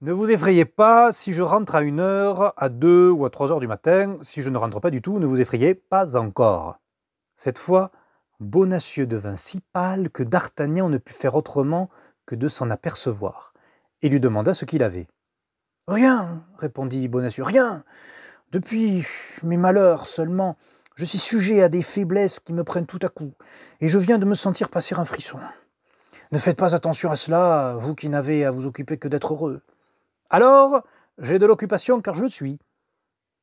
ne vous effrayez pas si je rentre à une heure, à deux ou à trois heures du matin. Si je ne rentre pas du tout, ne vous effrayez pas encore. Cette fois, Bonacieux devint si pâle que D'Artagnan ne put faire autrement que de s'en apercevoir, et lui demanda ce qu'il avait. Rien, répondit Bonacieux, rien. Depuis mes malheurs seulement, je suis sujet à des faiblesses qui me prennent tout à coup, et je viens de me sentir passer un frisson. Ne faites pas attention à cela, vous qui n'avez à vous occuper que d'être heureux. Alors, j'ai de l'occupation car je le suis.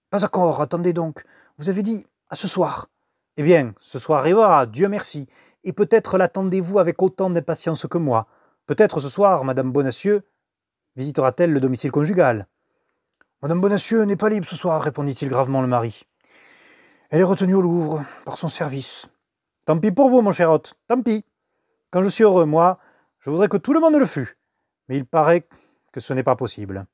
Pas encore, attendez donc. Vous avez dit à ce soir. Eh bien, ce soir arrivera, Dieu merci, et peut-être l'attendez-vous avec autant d'impatience que moi. Peut-être ce soir, Madame Bonacieux, visitera-t-elle le domicile conjugal Madame Bonacieux n'est pas libre ce soir, répondit-il gravement le mari. Elle est retenue au Louvre, par son service. Tant pis pour vous, mon cher hôte, tant pis. Quand je suis heureux, moi, je voudrais que tout le monde le fût. Mais il paraît que ce n'est pas possible.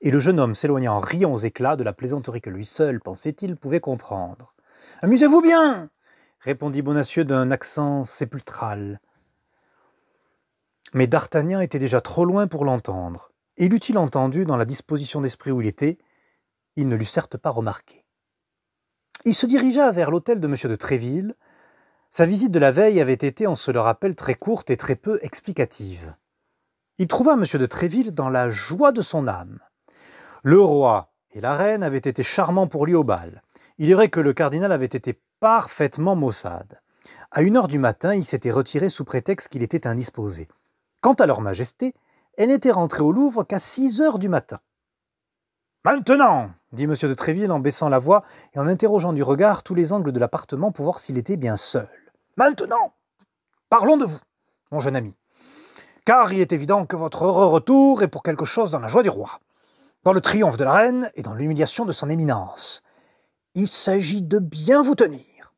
Et le jeune homme s'éloigna en riant aux éclats de la plaisanterie que lui seul, pensait-il, pouvait comprendre. Amusez-vous bien répondit Bonacieux d'un accent sépulcral. Mais D'Artagnan était déjà trop loin pour l'entendre, et l'eût-il entendu dans la disposition d'esprit où il était, il ne l'eût certes pas remarqué. Il se dirigea vers l'hôtel de M. de Tréville. Sa visite de la veille avait été, on se le rappelle, très courte et très peu explicative. Il trouva M. de Tréville dans la joie de son âme. Le roi et la reine avaient été charmants pour lui au bal. Il est vrai que le cardinal avait été parfaitement maussade. À une heure du matin, il s'était retiré sous prétexte qu'il était indisposé. Quant à leur majesté, elle n'était rentrée au Louvre qu'à 6 heures du matin. Maintenant dit M. de Tréville en baissant la voix et en interrogeant du regard tous les angles de l'appartement pour voir s'il était bien seul. Maintenant Parlons de vous, mon jeune ami. Car il est évident que votre heureux retour est pour quelque chose dans la joie du roi, dans le triomphe de la reine et dans l'humiliation de son éminence. Il s'agit de bien vous tenir.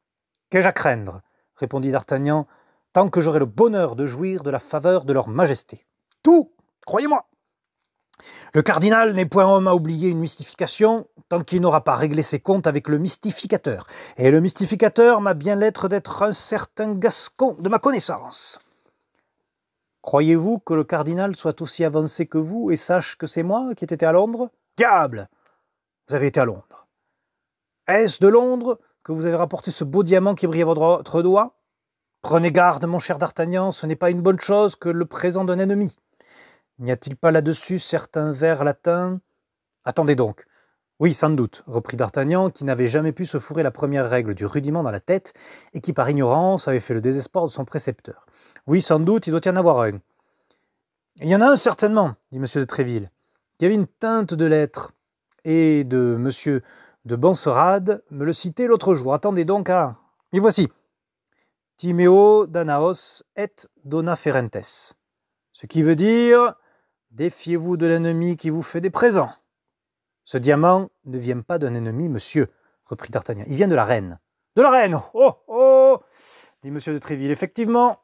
Qu'ai-je à craindre répondit D'Artagnan tant que j'aurai le bonheur de jouir de la faveur de leur majesté. Tout, croyez-moi. Le cardinal n'est point homme à oublier une mystification tant qu'il n'aura pas réglé ses comptes avec le mystificateur. Et le mystificateur m'a bien l'être d'être un certain Gascon de ma connaissance. Croyez-vous que le cardinal soit aussi avancé que vous et sache que c'est moi qui étais à Londres Diable Vous avez été à Londres. Est-ce de Londres que vous avez rapporté ce beau diamant qui brillait à votre doigt Prenez garde, mon cher D'Artagnan, ce n'est pas une bonne chose que le présent d'un ennemi. N'y a-t-il pas là-dessus certains vers latins Attendez donc. Oui, sans doute, reprit D'Artagnan, qui n'avait jamais pu se fourrer la première règle du rudiment dans la tête, et qui par ignorance avait fait le désespoir de son précepteur. Oui, sans doute, il doit y en avoir un. Il y en a un certainement, dit M. de Tréville, qui avait une teinte de lettres, et de M. de Benserade me le citait l'autre jour. Attendez donc à. Et voici. Timeo Danaos et Dona Ferentes. Ce qui veut dire Défiez-vous de l'ennemi qui vous fait des présents. Ce diamant ne vient pas d'un ennemi, monsieur, reprit D'Artagnan. Il vient de la reine. De la reine Oh oh, oh dit monsieur de Tréville. Effectivement,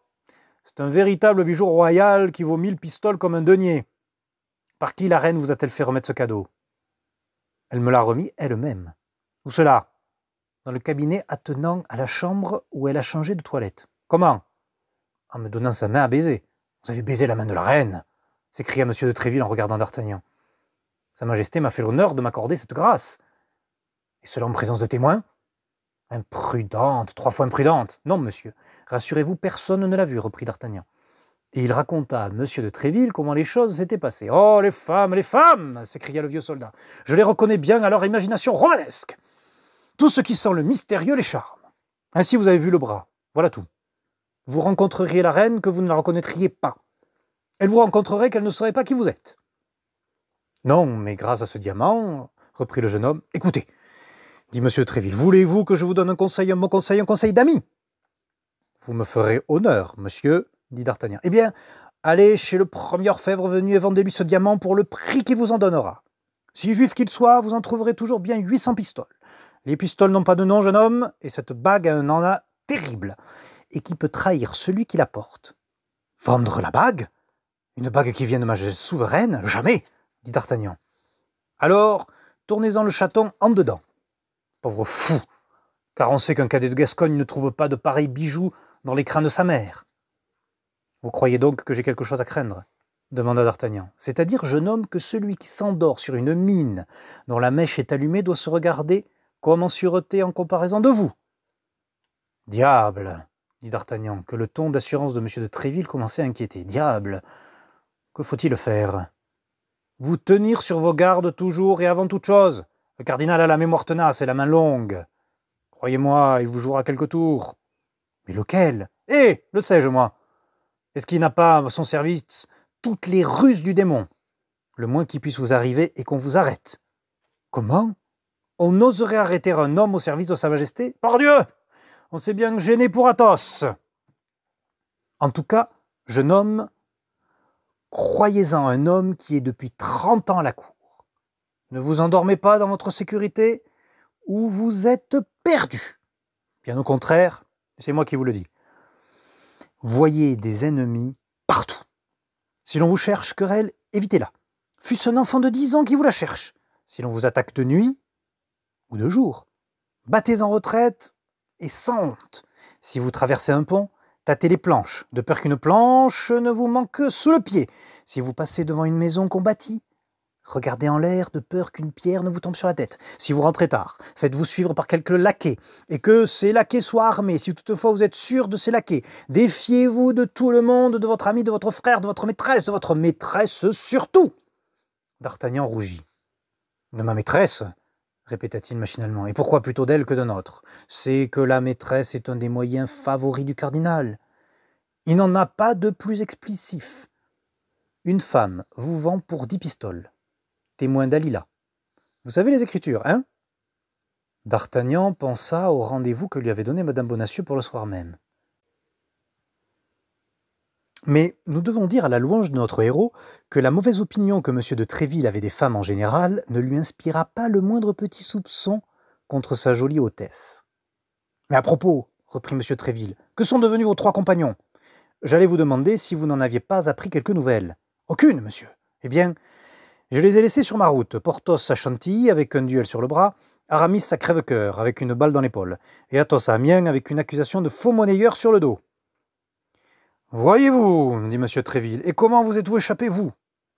c'est un véritable bijou royal qui vaut mille pistoles comme un denier. Par qui la reine vous a-t-elle fait remettre ce cadeau Elle me l'a remis elle-même. Où cela dans le cabinet attenant à la chambre où elle a changé de toilette. Comment En me donnant sa main à baiser. Vous avez baisé la main de la reine s'écria M. de Tréville en regardant d'Artagnan. Sa Majesté m'a fait l'honneur de m'accorder cette grâce. Et cela en présence de témoins Imprudente, trois fois imprudente. Non, monsieur, rassurez-vous, personne ne l'a vu, reprit d'Artagnan. Et il raconta à M. de Tréville comment les choses s'étaient passées. Oh, les femmes, les femmes s'écria le vieux soldat. Je les reconnais bien à leur imagination romanesque. Tout ce qui sent le mystérieux les charme. Ainsi vous avez vu le bras, voilà tout. Vous rencontreriez la reine que vous ne la reconnaîtriez pas. Elle vous rencontrerait qu'elle ne saurait pas qui vous êtes. Non, mais grâce à ce diamant, reprit le jeune homme, écoutez, dit Monsieur Tréville, voulez-vous que je vous donne un conseil, un mot conseil, un conseil d'ami Vous me ferez honneur, monsieur, dit D'Artagnan. Eh bien, allez chez le premier orfèvre venu et vendez-lui ce diamant pour le prix qu'il vous en donnera. Si juif qu'il soit, vous en trouverez toujours bien 800 pistoles. Les pistoles n'ont pas de nom, jeune homme, et cette bague a un en terrible, et qui peut trahir celui qui la porte. Vendre la bague Une bague qui vient de ma souveraine Jamais dit D'Artagnan. Alors, tournez-en le chaton en dedans. Pauvre fou Car on sait qu'un cadet de Gascogne ne trouve pas de pareils bijoux dans les crânes de sa mère. Vous croyez donc que j'ai quelque chose à craindre demanda d'Artagnan. C'est-à-dire, jeune homme, que celui qui s'endort sur une mine dont la mèche est allumée doit se regarder Comment sûreté en comparaison de vous. Diable, dit D'Artagnan, que le ton d'assurance de M. de Tréville commençait à inquiéter. Diable, que faut-il faire Vous tenir sur vos gardes toujours et avant toute chose. Le cardinal a la mémoire tenace et la main longue. Croyez-moi, il vous jouera quelques tours. Mais lequel Eh, le sais-je, moi Est-ce qu'il n'a pas à son service toutes les ruses du démon Le moins qui puisse vous arriver est qu'on vous arrête. Comment on oserait arrêter un homme au service de Sa Majesté Pardieu On sait bien que gêné pour Athos En tout cas, jeune homme, croyez-en un homme qui est depuis 30 ans à la cour. Ne vous endormez pas dans votre sécurité ou vous êtes perdu. Bien au contraire, c'est moi qui vous le dis. Voyez des ennemis partout. Si l'on vous cherche querelle, évitez-la. Fût-ce un enfant de 10 ans qui vous la cherche. Si l'on vous attaque de nuit, de jour. Battez en retraite et sans honte. Si vous traversez un pont, tâtez les planches, de peur qu'une planche ne vous manque sous le pied. Si vous passez devant une maison qu'on bâtit, Regardez en l'air de peur qu'une pierre ne vous tombe sur la tête. Si vous rentrez tard, faites-vous suivre par quelques laquais et que ces laquais soient armés. Si toutefois vous êtes sûr de ces laquais, défiez-vous de tout le monde, de votre ami, de votre frère, de votre maîtresse, de votre maîtresse surtout. D'Artagnan rougit. De ma maîtresse répéta-t-il machinalement. Et pourquoi plutôt d'elle que de notre C'est que la maîtresse est un des moyens favoris du cardinal. Il n'en a pas de plus explicif. Une femme vous vend pour dix pistoles. Témoin d'Alila. Vous savez les écritures, hein D'Artagnan pensa au rendez-vous que lui avait donné Madame Bonacieux pour le soir même. Mais nous devons dire à la louange de notre héros que la mauvaise opinion que M. de Tréville avait des femmes en général ne lui inspira pas le moindre petit soupçon contre sa jolie hôtesse. Mais à propos, reprit M. Tréville, que sont devenus vos trois compagnons J'allais vous demander si vous n'en aviez pas appris quelques nouvelles. Aucune, monsieur. Eh bien, je les ai laissés sur ma route, Porthos à Chantilly avec un duel sur le bras, Aramis à Crèvecoeur avec une balle dans l'épaule, et Athos à Amiens avec une accusation de faux monnayeur sur le dos. Voyez-vous, dit M. Tréville, et comment vous êtes-vous échappé, vous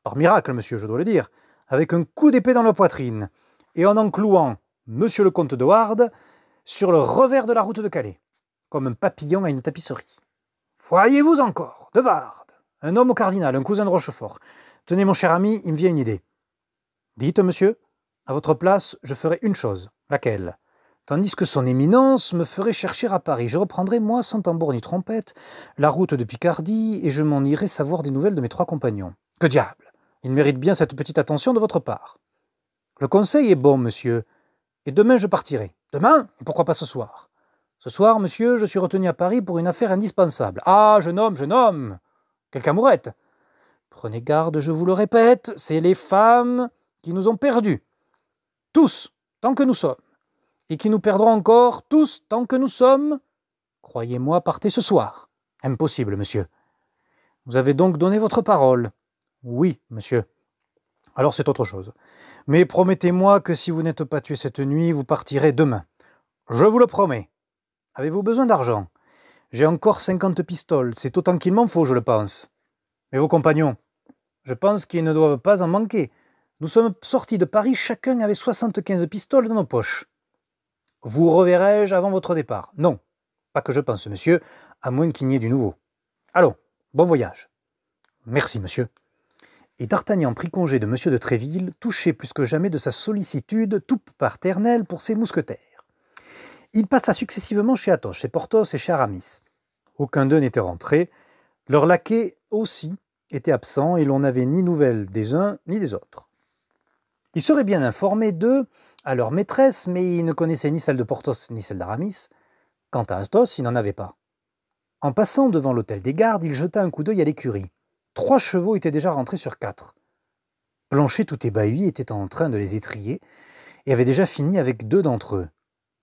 Par miracle, monsieur, je dois le dire, avec un coup d'épée dans la poitrine, et en enclouant monsieur le comte de Wardes sur le revers de la route de Calais, comme un papillon à une tapisserie. Voyez-vous encore, de Wardes, un homme au cardinal, un cousin de Rochefort. Tenez, mon cher ami, il me vient une idée. Dites, monsieur, à votre place, je ferai une chose. Laquelle tandis que son éminence me ferait chercher à Paris. Je reprendrai, moi, sans tambour ni trompette, la route de Picardie, et je m'en irai savoir des nouvelles de mes trois compagnons. Que diable Il mérite bien cette petite attention de votre part. Le conseil est bon, monsieur, et demain je partirai. Demain pourquoi pas ce soir Ce soir, monsieur, je suis retenu à Paris pour une affaire indispensable. Ah, jeune homme, jeune homme Quelqu'un amourette Prenez garde, je vous le répète, c'est les femmes qui nous ont perdus. Tous, tant que nous sommes et qui nous perdront encore tous tant que nous sommes, croyez-moi, partez ce soir. Impossible, monsieur. Vous avez donc donné votre parole. Oui, monsieur. Alors c'est autre chose. Mais promettez-moi que si vous n'êtes pas tué cette nuit, vous partirez demain. Je vous le promets. Avez-vous besoin d'argent J'ai encore cinquante pistoles, c'est autant qu'il m'en faut, je le pense. Mais vos compagnons, je pense qu'ils ne doivent pas en manquer. Nous sommes sortis de Paris chacun avait soixante-quinze pistoles dans nos poches. Vous reverrai-je avant votre départ Non, pas que je pense, monsieur, à moins qu'il n'y ait du nouveau. Allons, bon voyage. Merci, monsieur. Et D'Artagnan prit congé de monsieur de Tréville, touché plus que jamais de sa sollicitude toute paternelle pour ses mousquetaires. Il passa successivement chez Athos, chez Porthos et chez Aramis. Aucun d'eux n'était rentré. Leur laquais aussi était absent et l'on n'avait ni nouvelles des uns ni des autres. Il serait bien informé d'eux à leur maîtresse, mais il ne connaissait ni celle de Porthos ni celle d'Aramis. Quant à Astos, il n'en avait pas. En passant devant l'hôtel des gardes, il jeta un coup d'œil à l'écurie. Trois chevaux étaient déjà rentrés sur quatre. Planchet, tout ébahi, était en train de les étrier et avait déjà fini avec deux d'entre eux.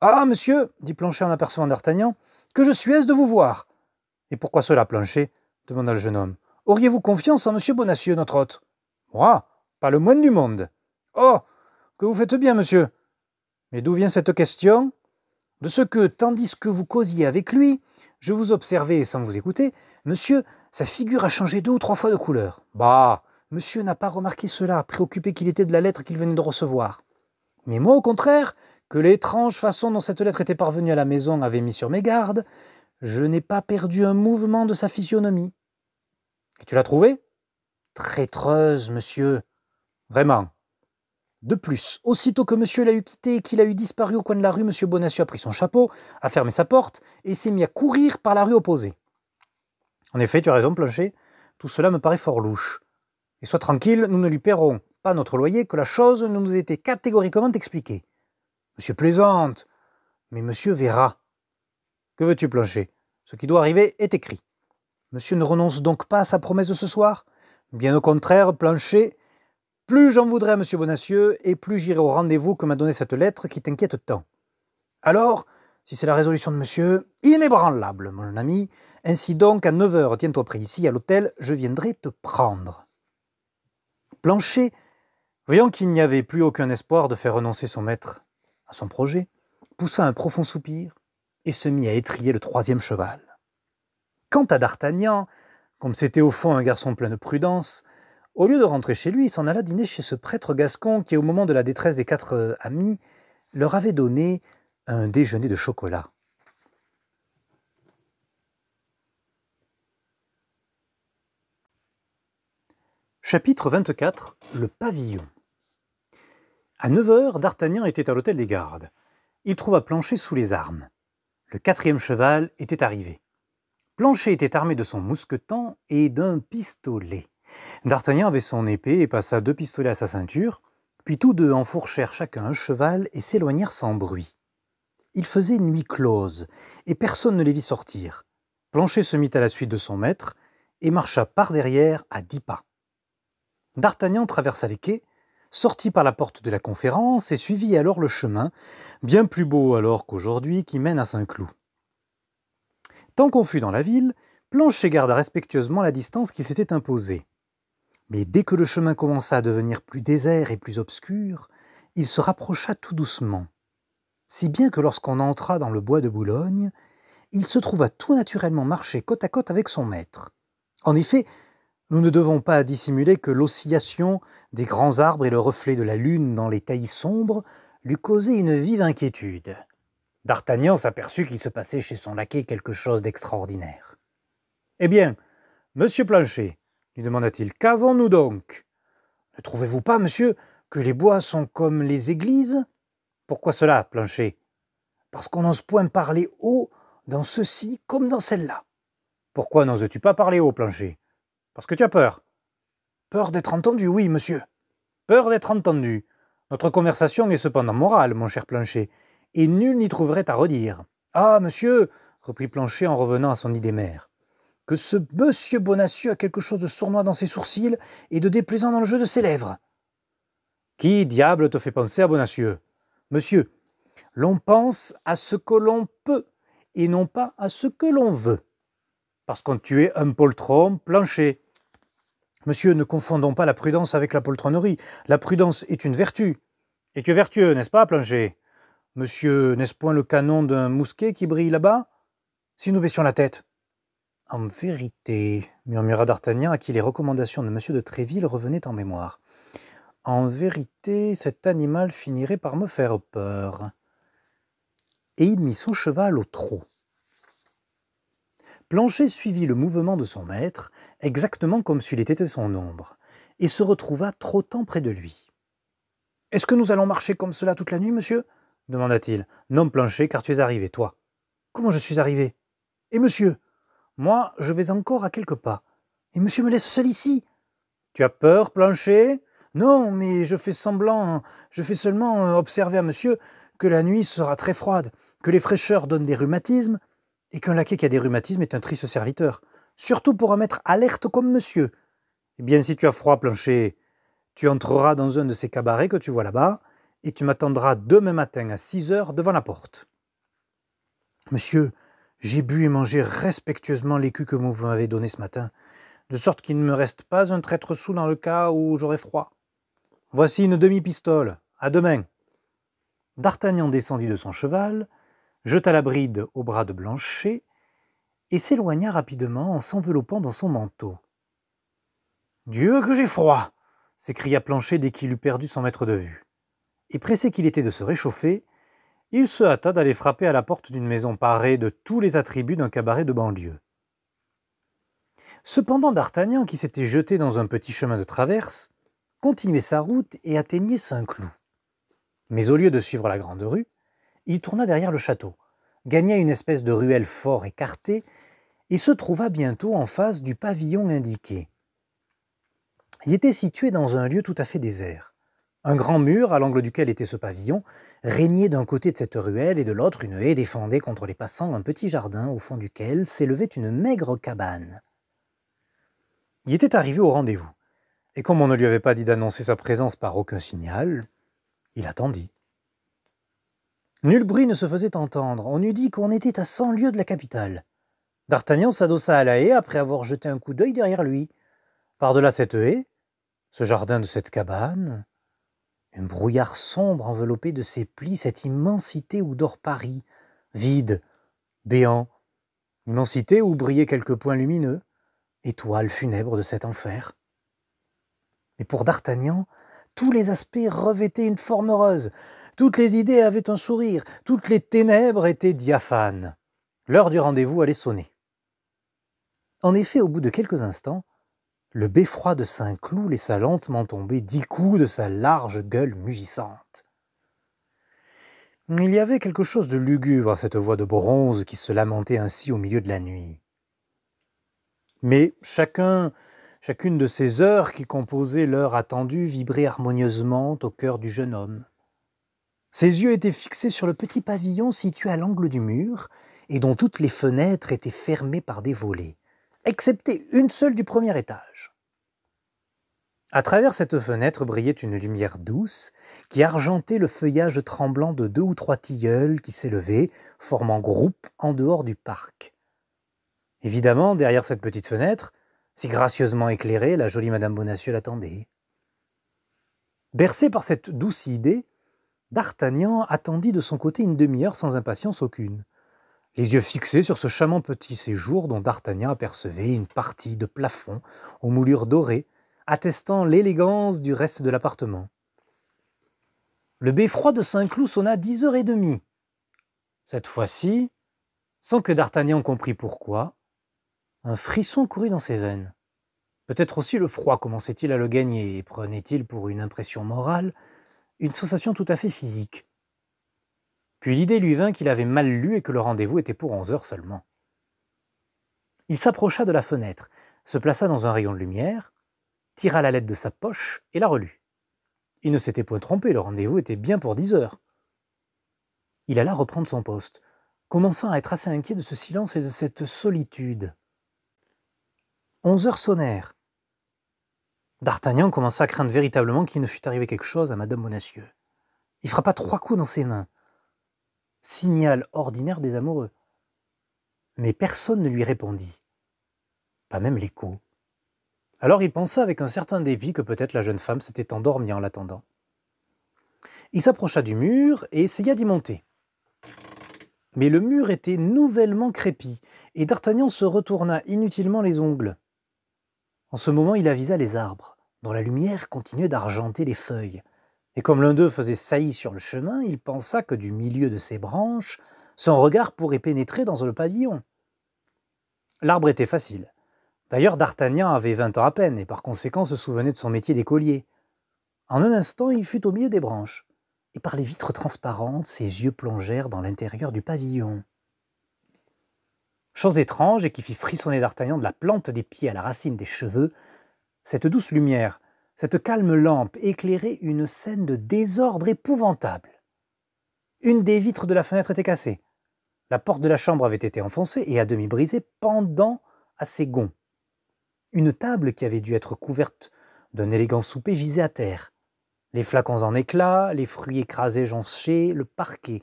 Ah, monsieur, dit Planchet en apercevant d'Artagnan, que je suis aise de vous voir. Et pourquoi cela, Planchet demanda le jeune homme. Auriez-vous confiance en monsieur Bonacieux, notre hôte Moi Pas le moine du monde. Oh Que vous faites bien, monsieur Mais d'où vient cette question De ce que, tandis que vous causiez avec lui, je vous observais sans vous écouter, monsieur, sa figure a changé deux ou trois fois de couleur. Bah Monsieur n'a pas remarqué cela, préoccupé qu'il était de la lettre qu'il venait de recevoir. Mais moi, au contraire, que l'étrange façon dont cette lettre était parvenue à la maison avait mis sur mes gardes, je n'ai pas perdu un mouvement de sa physionomie. Et tu l'as trouvée Traîtreuse, monsieur. Vraiment, de plus, aussitôt que monsieur l'a eu quitté et qu'il a eu disparu au coin de la rue, monsieur Bonacieux a pris son chapeau, a fermé sa porte et s'est mis à courir par la rue opposée. En effet, tu as raison, Planchet, tout cela me paraît fort louche. Et sois tranquille, nous ne lui paierons pas notre loyer que la chose ne nous était catégoriquement expliquée. Monsieur plaisante, mais monsieur verra. Que veux-tu, Planchet Ce qui doit arriver est écrit. Monsieur ne renonce donc pas à sa promesse de ce soir Bien au contraire, Planchet, plus j'en voudrais Monsieur Bonacieux, et plus j'irai au rendez-vous que m'a donné cette lettre qui t'inquiète tant. Alors, si c'est la résolution de monsieur, inébranlable, mon ami, ainsi donc à 9 heures, tiens-toi prêt ici à l'hôtel, je viendrai te prendre. Planchet, voyant qu'il n'y avait plus aucun espoir de faire renoncer son maître à son projet, poussa un profond soupir et se mit à étrier le troisième cheval. Quant à D'Artagnan, comme c'était au fond un garçon plein de prudence, au lieu de rentrer chez lui, il s'en alla dîner chez ce prêtre gascon qui, au moment de la détresse des quatre euh, amis, leur avait donné un déjeuner de chocolat. Chapitre 24 Le pavillon À 9 heures, D'Artagnan était à l'hôtel des gardes. Il trouva Planchet sous les armes. Le quatrième cheval était arrivé. Planchet était armé de son mousqueton et d'un pistolet. D'Artagnan avait son épée et passa deux pistolets à sa ceinture, puis tous deux enfourchèrent chacun un cheval et s'éloignèrent sans bruit. Il faisait nuit close, et personne ne les vit sortir. Planchet se mit à la suite de son maître et marcha par derrière à dix pas. D'Artagnan traversa les quais, sortit par la porte de la conférence et suivit alors le chemin, bien plus beau alors qu'aujourd'hui, qui mène à Saint-Cloud. Tant qu'on fut dans la ville, Planchet garda respectueusement la distance qu'il s'était imposée. Mais dès que le chemin commença à devenir plus désert et plus obscur, il se rapprocha tout doucement, si bien que lorsqu'on entra dans le bois de Boulogne, il se trouva tout naturellement marcher côte à côte avec son maître. En effet, nous ne devons pas dissimuler que l'oscillation des grands arbres et le reflet de la lune dans les taillis sombres lui causaient une vive inquiétude. D'Artagnan s'aperçut qu'il se passait chez son laquais quelque chose d'extraordinaire. Eh bien, monsieur Planchet, lui demanda-t-il. Qu'avons-nous donc Ne trouvez-vous pas, monsieur, que les bois sont comme les églises Pourquoi cela, plancher ?»« Parce qu'on n'ose point parler haut dans ceci comme dans celle-là. Pourquoi n'oses-tu pas parler haut, plancher ?»« Parce que tu as peur. Peur d'être entendu, oui, monsieur. Peur d'être entendu. Notre conversation est cependant morale, mon cher plancher, et nul n'y trouverait à redire. Ah, monsieur, reprit plancher en revenant à son idée mère que ce monsieur Bonacieux a quelque chose de sournois dans ses sourcils et de déplaisant dans le jeu de ses lèvres. Qui, diable, te fait penser à Bonacieux Monsieur, l'on pense à ce que l'on peut et non pas à ce que l'on veut. Parce qu'on tue un poltron plancher. Monsieur, ne confondons pas la prudence avec la poltronnerie. La prudence est une vertu. Et tu es vertueux, n'est-ce pas, plancher Monsieur, n'est-ce point le canon d'un mousquet qui brille là-bas Si nous baissions la tête, en vérité, murmura d'Artagnan, à qui les recommandations de M. de Tréville revenaient en mémoire. En vérité, cet animal finirait par me faire peur. Et il mit son cheval au trot. Planchet suivit le mouvement de son maître, exactement comme s'il était son ombre, et se retrouva trop trottant près de lui. Est-ce que nous allons marcher comme cela toute la nuit, monsieur demanda-t-il. Non, Planchet, car tu es arrivé, toi. Comment je suis arrivé Et eh, monsieur moi, je vais encore à quelques pas. Et monsieur me laisse seul ici. Tu as peur, plancher Non, mais je fais semblant, je fais seulement euh, observer à monsieur que la nuit sera très froide, que les fraîcheurs donnent des rhumatismes, et qu'un laquais qui a des rhumatismes est un triste serviteur. Surtout pour un maître alerte comme monsieur. Eh bien, si tu as froid, plancher, tu entreras dans un de ces cabarets que tu vois là-bas, et tu m'attendras demain matin à 6 heures devant la porte. Monsieur, j'ai bu et mangé respectueusement l'écu que vous m'avez donné ce matin, de sorte qu'il ne me reste pas un traître sous dans le cas où j'aurais froid. Voici une demi-pistole. À demain. D'Artagnan descendit de son cheval, jeta la bride au bras de Blanchet, et s'éloigna rapidement en s'enveloppant dans son manteau. Dieu que j'ai froid s'écria Planchet dès qu'il eut perdu son maître de vue. Et pressé qu'il était de se réchauffer, il se hâta d'aller frapper à la porte d'une maison parée de tous les attributs d'un cabaret de banlieue. Cependant, D'Artagnan, qui s'était jeté dans un petit chemin de traverse, continuait sa route et atteignait Saint-Cloud. Mais au lieu de suivre la grande rue, il tourna derrière le château, gagna une espèce de ruelle fort écartée et se trouva bientôt en face du pavillon indiqué. Il était situé dans un lieu tout à fait désert. Un grand mur, à l'angle duquel était ce pavillon, régnait d'un côté de cette ruelle et de l'autre une haie défendait contre les passants un petit jardin au fond duquel s'élevait une maigre cabane. Il était arrivé au rendez-vous, et comme on ne lui avait pas dit d'annoncer sa présence par aucun signal, il attendit. Nul bruit ne se faisait entendre, on eût dit qu'on était à cent lieues de la capitale. D'Artagnan s'adossa à la haie après avoir jeté un coup d'œil derrière lui. Par-delà cette haie, ce jardin de cette cabane, un brouillard sombre enveloppait de ses plis cette immensité où dort Paris, vide, béant. Immensité où brillaient quelques points lumineux, étoiles funèbres de cet enfer. Mais pour D'Artagnan, tous les aspects revêtaient une forme heureuse, toutes les idées avaient un sourire, toutes les ténèbres étaient diaphanes. L'heure du rendez-vous allait sonner. En effet, au bout de quelques instants, le beffroi de Saint-Cloud laissa lentement tomber dix coups de sa large gueule mugissante. Il y avait quelque chose de lugubre à cette voix de bronze qui se lamentait ainsi au milieu de la nuit. Mais chacun, chacune de ces heures qui composaient l'heure attendue vibrait harmonieusement au cœur du jeune homme. Ses yeux étaient fixés sur le petit pavillon situé à l'angle du mur et dont toutes les fenêtres étaient fermées par des volets excepté une seule du premier étage. À travers cette fenêtre brillait une lumière douce qui argentait le feuillage tremblant de deux ou trois tilleuls qui s'élevaient, formant groupe en dehors du parc. Évidemment, derrière cette petite fenêtre, si gracieusement éclairée, la jolie Madame Bonacieux l'attendait. Bercé par cette douce idée, D'Artagnan attendit de son côté une demi-heure sans impatience aucune les yeux fixés sur ce charmant petit séjour dont D'Artagnan apercevait une partie de plafond aux moulures dorées, attestant l'élégance du reste de l'appartement. Le beffroi de Saint-Cloud sonna dix heures et demie. Cette fois-ci, sans que D'Artagnan comprît pourquoi, un frisson courut dans ses veines. Peut-être aussi le froid commençait-il à le gagner et prenait-il pour une impression morale une sensation tout à fait physique. Puis l'idée lui vint qu'il avait mal lu et que le rendez-vous était pour onze heures seulement. Il s'approcha de la fenêtre, se plaça dans un rayon de lumière, tira la lettre de sa poche et la relut. Il ne s'était point trompé, le rendez-vous était bien pour dix heures. Il alla reprendre son poste, commençant à être assez inquiet de ce silence et de cette solitude. Onze heures sonnèrent. D'Artagnan commença à craindre véritablement qu'il ne fût arrivé quelque chose à Madame Bonacieux. Il frappa trois coups dans ses mains signal ordinaire des amoureux. Mais personne ne lui répondit, pas même l'écho. Alors il pensa avec un certain dépit que peut-être la jeune femme s'était endormie en l'attendant. Il s'approcha du mur et essaya d'y monter. Mais le mur était nouvellement crépi, et D'Artagnan se retourna inutilement les ongles. En ce moment il avisa les arbres, dont la lumière continuait d'argenter les feuilles. Et comme l'un d'eux faisait saillie sur le chemin, il pensa que du milieu de ses branches, son regard pourrait pénétrer dans le pavillon. L'arbre était facile. D'ailleurs, D'Artagnan avait vingt ans à peine, et par conséquent se souvenait de son métier d'écolier. En un instant, il fut au milieu des branches, et par les vitres transparentes, ses yeux plongèrent dans l'intérieur du pavillon. Chose étrange et qui fit frissonner D'Artagnan de la plante des pieds à la racine des cheveux, cette douce lumière, cette calme lampe éclairait une scène de désordre épouvantable. Une des vitres de la fenêtre était cassée. La porte de la chambre avait été enfoncée et à demi brisée, pendant à ses gonds. Une table qui avait dû être couverte d'un élégant souper gisait à terre. Les flacons en éclats, les fruits écrasés jonchés, le parquet,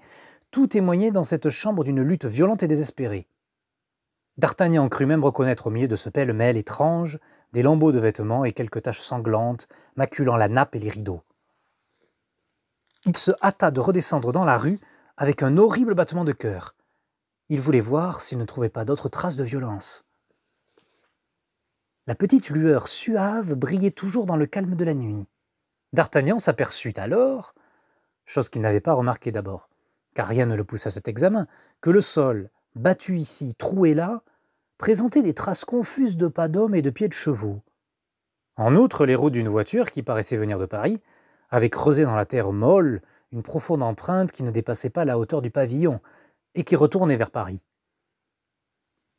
tout témoignait dans cette chambre d'une lutte violente et désespérée. D'Artagnan crut même reconnaître au milieu de ce pêle-mêle étrange des lambeaux de vêtements et quelques taches sanglantes maculant la nappe et les rideaux. Il se hâta de redescendre dans la rue avec un horrible battement de cœur. Il voulait voir s'il ne trouvait pas d'autres traces de violence. La petite lueur suave brillait toujours dans le calme de la nuit. D'Artagnan s'aperçut alors, chose qu'il n'avait pas remarquée d'abord, car rien ne le poussa à cet examen, que le sol, battu ici, troué là, présentaient des traces confuses de pas d'hommes et de pieds de chevaux. En outre, les roues d'une voiture qui paraissait venir de Paris avaient creusé dans la terre molle une profonde empreinte qui ne dépassait pas la hauteur du pavillon et qui retournait vers Paris.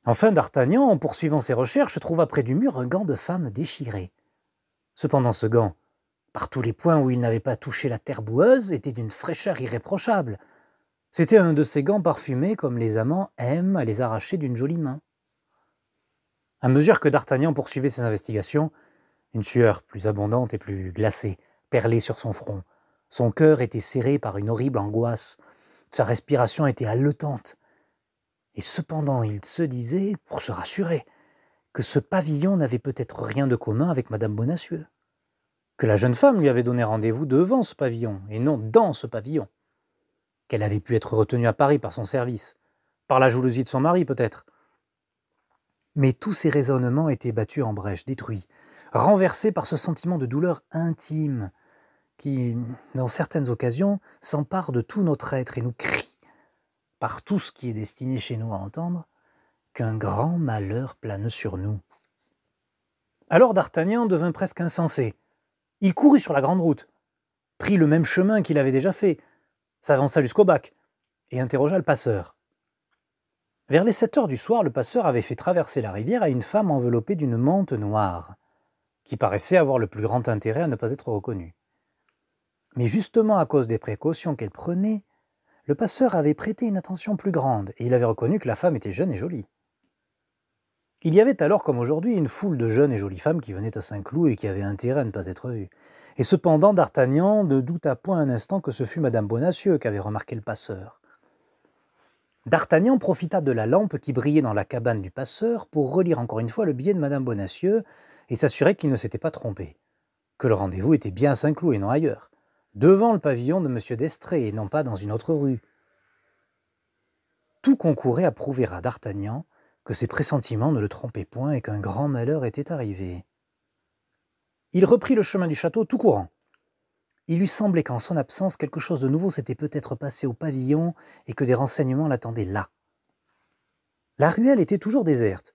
Enfin, D'Artagnan, en poursuivant ses recherches, trouva près du mur un gant de femme déchiré. Cependant, ce gant, par tous les points où il n'avait pas touché la terre boueuse, était d'une fraîcheur irréprochable. C'était un de ces gants parfumés comme les amants aiment à les arracher d'une jolie main. À mesure que D'Artagnan poursuivait ses investigations, une sueur plus abondante et plus glacée perlait sur son front. Son cœur était serré par une horrible angoisse. Sa respiration était haletante. Et cependant, il se disait, pour se rassurer, que ce pavillon n'avait peut-être rien de commun avec Madame Bonacieux. Que la jeune femme lui avait donné rendez-vous devant ce pavillon, et non dans ce pavillon. Qu'elle avait pu être retenue à Paris par son service. Par la jalousie de son mari, peut-être mais tous ces raisonnements étaient battus en brèche, détruits, renversés par ce sentiment de douleur intime qui, dans certaines occasions, s'empare de tout notre être et nous crie, par tout ce qui est destiné chez nous à entendre, qu'un grand malheur plane sur nous. Alors D'Artagnan devint presque insensé. Il courut sur la grande route, prit le même chemin qu'il avait déjà fait, s'avança jusqu'au bac, et interrogea le passeur. Vers les sept heures du soir, le passeur avait fait traverser la rivière à une femme enveloppée d'une mante noire, qui paraissait avoir le plus grand intérêt à ne pas être reconnue. Mais justement à cause des précautions qu'elle prenait, le passeur avait prêté une attention plus grande, et il avait reconnu que la femme était jeune et jolie. Il y avait alors, comme aujourd'hui, une foule de jeunes et jolies femmes qui venaient à Saint-Cloud et qui avaient intérêt à ne pas être vues. Et cependant, D'Artagnan ne douta point un instant que ce fût Madame Bonacieux qu'avait remarqué le passeur. D'Artagnan profita de la lampe qui brillait dans la cabane du passeur pour relire encore une fois le billet de Madame Bonacieux et s'assurer qu'il ne s'était pas trompé, que le rendez-vous était bien Saint-Cloud et non ailleurs, devant le pavillon de M. Destré et non pas dans une autre rue. Tout concourait à prouver à D'Artagnan que ses pressentiments ne le trompaient point et qu'un grand malheur était arrivé. Il reprit le chemin du château tout courant, il lui semblait qu'en son absence, quelque chose de nouveau s'était peut-être passé au pavillon et que des renseignements l'attendaient là. La ruelle était toujours déserte,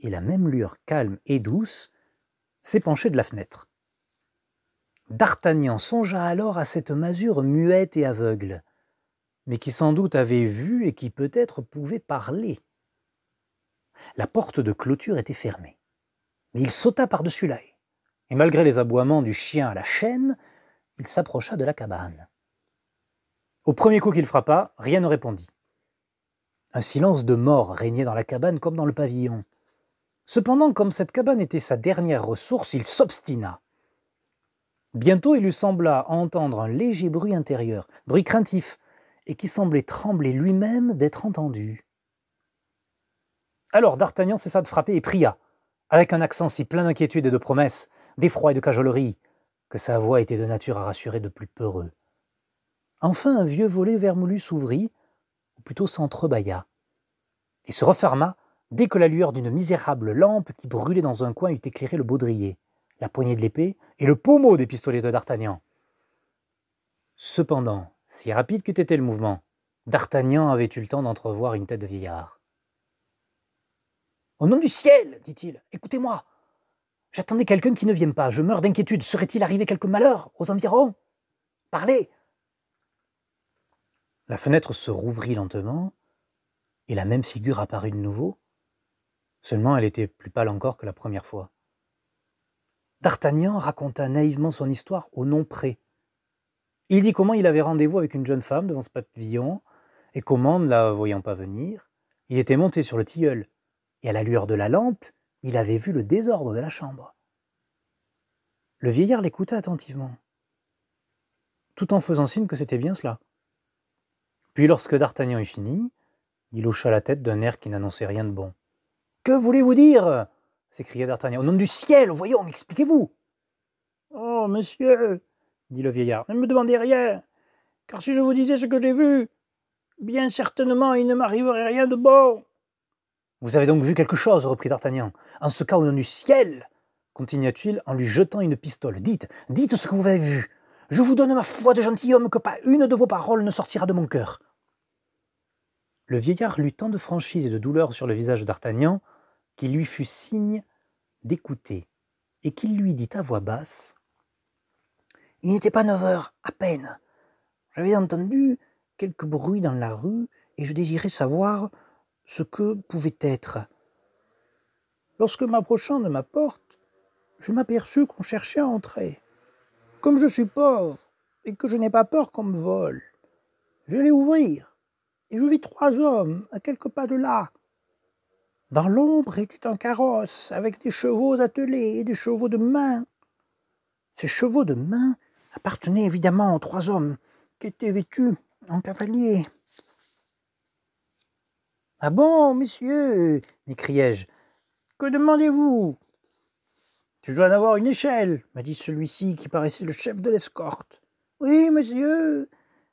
et la même lueur calme et douce s'épanchait de la fenêtre. D'Artagnan songea alors à cette masure muette et aveugle, mais qui sans doute avait vu et qui peut-être pouvait parler. La porte de clôture était fermée, mais il sauta par-dessus l'ail, et malgré les aboiements du chien à la chaîne, il s'approcha de la cabane. Au premier coup qu'il frappa, rien ne répondit. Un silence de mort régnait dans la cabane comme dans le pavillon. Cependant, comme cette cabane était sa dernière ressource, il s'obstina. Bientôt, il lui sembla entendre un léger bruit intérieur, bruit craintif, et qui semblait trembler lui-même d'être entendu. Alors D'Artagnan cessa de frapper et pria, avec un accent si plein d'inquiétude et de promesses, d'effroi et de cajolerie que sa voix était de nature à rassurer de plus peureux. Enfin, un vieux volet vermoulu s'ouvrit, ou plutôt s'entrebâilla, et se referma dès que la lueur d'une misérable lampe qui brûlait dans un coin eut éclairé le baudrier, la poignée de l'épée et le pommeau des pistolets de D'Artagnan. Cependant, si rapide qu'eût été le mouvement, D'Artagnan avait eu le temps d'entrevoir une tête de vieillard. Au nom du ciel, dit-il, écoutez-moi, J'attendais quelqu'un qui ne vienne pas. Je meurs d'inquiétude. Serait-il arrivé quelque malheur aux environs Parlez La fenêtre se rouvrit lentement, et la même figure apparut de nouveau. Seulement, elle était plus pâle encore que la première fois. D'Artagnan raconta naïvement son histoire au nom près. Il dit comment il avait rendez-vous avec une jeune femme devant ce pavillon et comment, ne la voyant pas venir, il était monté sur le tilleul, et à la lueur de la lampe, il avait vu le désordre de la chambre. Le vieillard l'écouta attentivement, tout en faisant signe que c'était bien cela. Puis lorsque D'Artagnan eut fini, il hocha la tête d'un air qui n'annonçait rien de bon. Que voulez-vous dire s'écria D'Artagnan. Au nom du ciel, voyons, expliquez-vous. Oh, monsieur, dit le vieillard, ne me demandez rien, car si je vous disais ce que j'ai vu, bien certainement il ne m'arriverait rien de bon. Vous avez donc vu quelque chose, reprit D'Artagnan. En ce cas, au nom du ciel, continua-t-il en lui jetant une pistole. Dites, dites ce que vous avez vu. Je vous donne ma foi de gentilhomme que pas une de vos paroles ne sortira de mon cœur. Le vieillard lut tant de franchise et de douleur sur le visage d'Artagnan qu'il lui fut signe d'écouter et qu'il lui dit à voix basse Il n'était pas neuf heures à peine. J'avais entendu quelques bruits dans la rue et je désirais savoir ce que pouvait être. Lorsque m'approchant de ma porte, je m'aperçus qu'on cherchait à entrer. Comme je suis pauvre et que je n'ai pas peur qu'on me vole, j'allais ouvrir et je vis trois hommes à quelques pas de là. Dans l'ombre était un carrosse avec des chevaux attelés et des chevaux de main. Ces chevaux de main appartenaient évidemment aux trois hommes qui étaient vêtus en cavaliers. Ah bon, monsieur m'écriai-je. Que demandez-vous Tu dois en avoir une échelle, m'a dit celui-ci qui paraissait le chef de l'escorte. Oui, monsieur,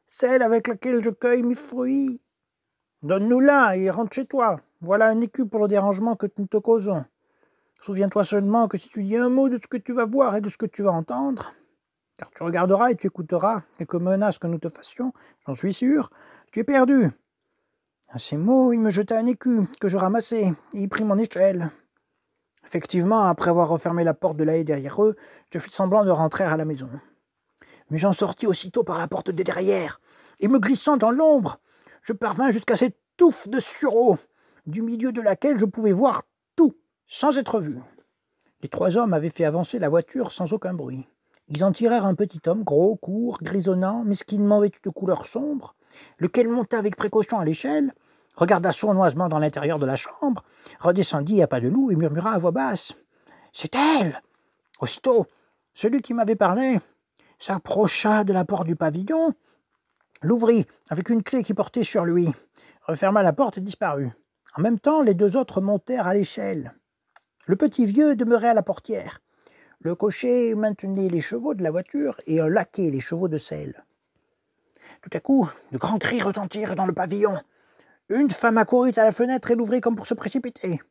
celle avec laquelle je cueille mes fruits. Donne-nous-la et rentre chez toi. Voilà un écu pour le dérangement que nous te causons. Souviens-toi seulement que si tu dis un mot de ce que tu vas voir et de ce que tu vas entendre, car tu regarderas et tu écouteras quelques menaces que nous te fassions, j'en suis sûr, tu es perdu. À ah, ces mots, il me jeta un écu que je ramassai et y prit mon échelle. Effectivement, après avoir refermé la porte de la haie derrière eux, je fis semblant de rentrer à la maison. Mais j'en sortis aussitôt par la porte de derrière, et me glissant dans l'ombre, je parvins jusqu'à cette touffe de sureau, du milieu de laquelle je pouvais voir tout, sans être vu. Les trois hommes avaient fait avancer la voiture sans aucun bruit. Ils en tirèrent un petit homme, gros, court, grisonnant, mesquinement vêtu de couleur sombre, lequel monta avec précaution à l'échelle, regarda sournoisement dans l'intérieur de la chambre, redescendit à pas de loup et murmura à voix basse C'est elle Aussitôt, celui qui m'avait parlé s'approcha de la porte du pavillon, l'ouvrit avec une clé qui portait sur lui, referma la porte et disparut. En même temps, les deux autres montèrent à l'échelle. Le petit vieux demeurait à la portière. Le cocher maintenait les chevaux de la voiture et un laquait les chevaux de selle. Tout à coup, de grands cris retentirent dans le pavillon. Une femme accourut à la fenêtre et l'ouvrit comme pour se précipiter.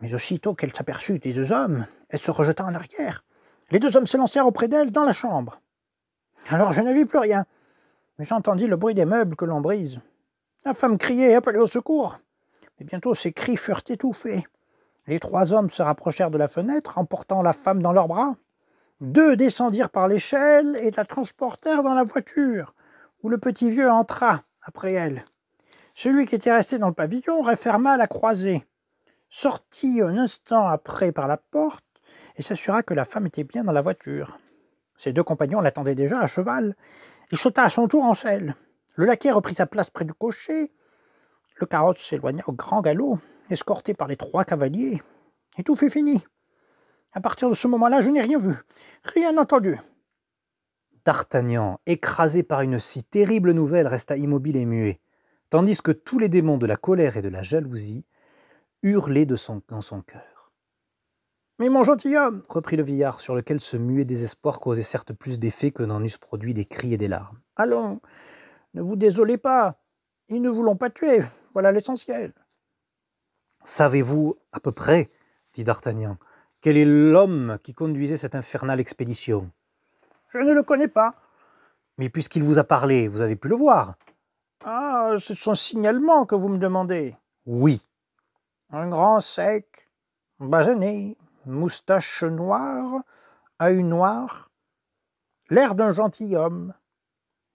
Mais aussitôt qu'elle s'aperçut des deux hommes, elle se rejeta en arrière. Les deux hommes s'élancèrent auprès d'elle dans la chambre. Alors je ne vis plus rien, mais j'entendis le bruit des meubles que l'on brise. La femme criait et appelait au secours, mais bientôt ses cris furent étouffés. Les trois hommes se rapprochèrent de la fenêtre, emportant la femme dans leurs bras. Deux descendirent par l'échelle et la transportèrent dans la voiture, où le petit vieux entra après elle. Celui qui était resté dans le pavillon referma la croisée, sortit un instant après par la porte et s'assura que la femme était bien dans la voiture. Ses deux compagnons l'attendaient déjà à cheval. Il sauta à son tour en selle. Le laquais reprit sa place près du cocher le carotte s'éloigna au grand galop, escorté par les trois cavaliers, et tout fut fini. À partir de ce moment-là, je n'ai rien vu, rien entendu. D'Artagnan, écrasé par une si terrible nouvelle, resta immobile et muet, tandis que tous les démons de la colère et de la jalousie hurlaient dans son cœur. Mais mon gentilhomme, reprit le vieillard, sur lequel ce muet désespoir causait certes plus d'effet que n'en eussent produit des cris et des larmes. Allons, ne vous désolez pas, ils ne voulons pas tuer, voilà l'essentiel. Savez-vous à peu près, dit D'Artagnan, quel est l'homme qui conduisait cette infernale expédition Je ne le connais pas. Mais puisqu'il vous a parlé, vous avez pu le voir. Ah, c'est son signalement que vous me demandez. Oui. Un grand sec, basané, moustache noire, à une noire, l'air d'un gentilhomme.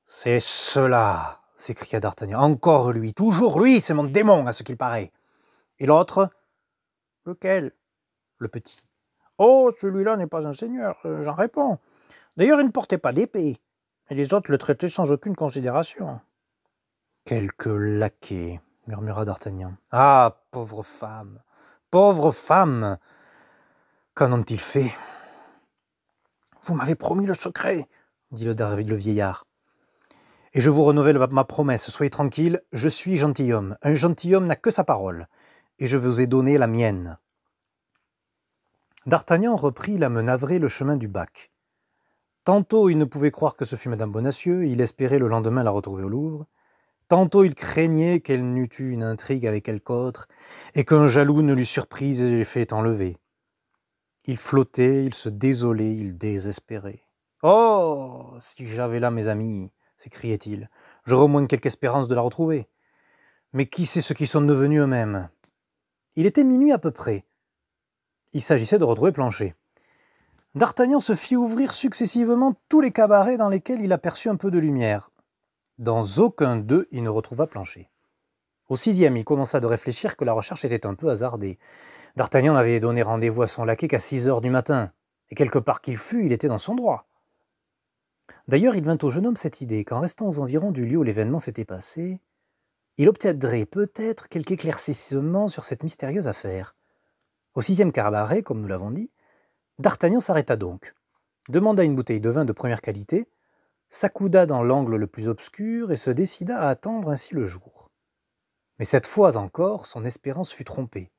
C'est cela s'écria D'Artagnan. Encore lui, toujours lui, c'est mon démon, à ce qu'il paraît. Et l'autre Lequel Le petit. Oh, celui-là n'est pas un seigneur, euh, j'en réponds. D'ailleurs, il ne portait pas d'épée, et les autres le traitaient sans aucune considération. Quelques laquais, murmura D'Artagnan. Ah, pauvre femme, pauvre femme Qu'en ont-ils fait Vous m'avez promis le secret, dit le, le vieillard. Et je vous renouvelle ma promesse, soyez tranquille, je suis gentilhomme. Un gentilhomme n'a que sa parole, et je vous ai donné la mienne. D'Artagnan reprit la menavrée le chemin du bac. Tantôt il ne pouvait croire que ce fût Madame Bonacieux, il espérait le lendemain la retrouver au Louvre. Tantôt il craignait qu'elle n'eût eu une intrigue avec quelque autre, et qu'un jaloux ne l'eût surprise et l'ait fait enlever. Il flottait, il se désolait, il désespérait. Oh si j'avais là mes amis s'écriait-il. Je au moins quelque espérance de la retrouver. Mais qui sait ce qu'ils sont devenus eux-mêmes Il était minuit à peu près. Il s'agissait de retrouver Plancher. D'Artagnan se fit ouvrir successivement tous les cabarets dans lesquels il aperçut un peu de lumière. Dans aucun d'eux, il ne retrouva Plancher. Au sixième, il commença de réfléchir que la recherche était un peu hasardée. D'Artagnan n'avait donné rendez-vous à son laquais qu'à six heures du matin, et quelque part qu'il fût, il était dans son droit. D'ailleurs, il vint au jeune homme cette idée qu'en restant aux environs du lieu où l'événement s'était passé, il obtiendrait peut-être quelque éclaircissement sur cette mystérieuse affaire. Au sixième carabaret, comme nous l'avons dit, D'Artagnan s'arrêta donc, demanda une bouteille de vin de première qualité, s'accouda dans l'angle le plus obscur et se décida à attendre ainsi le jour. Mais cette fois encore, son espérance fut trompée.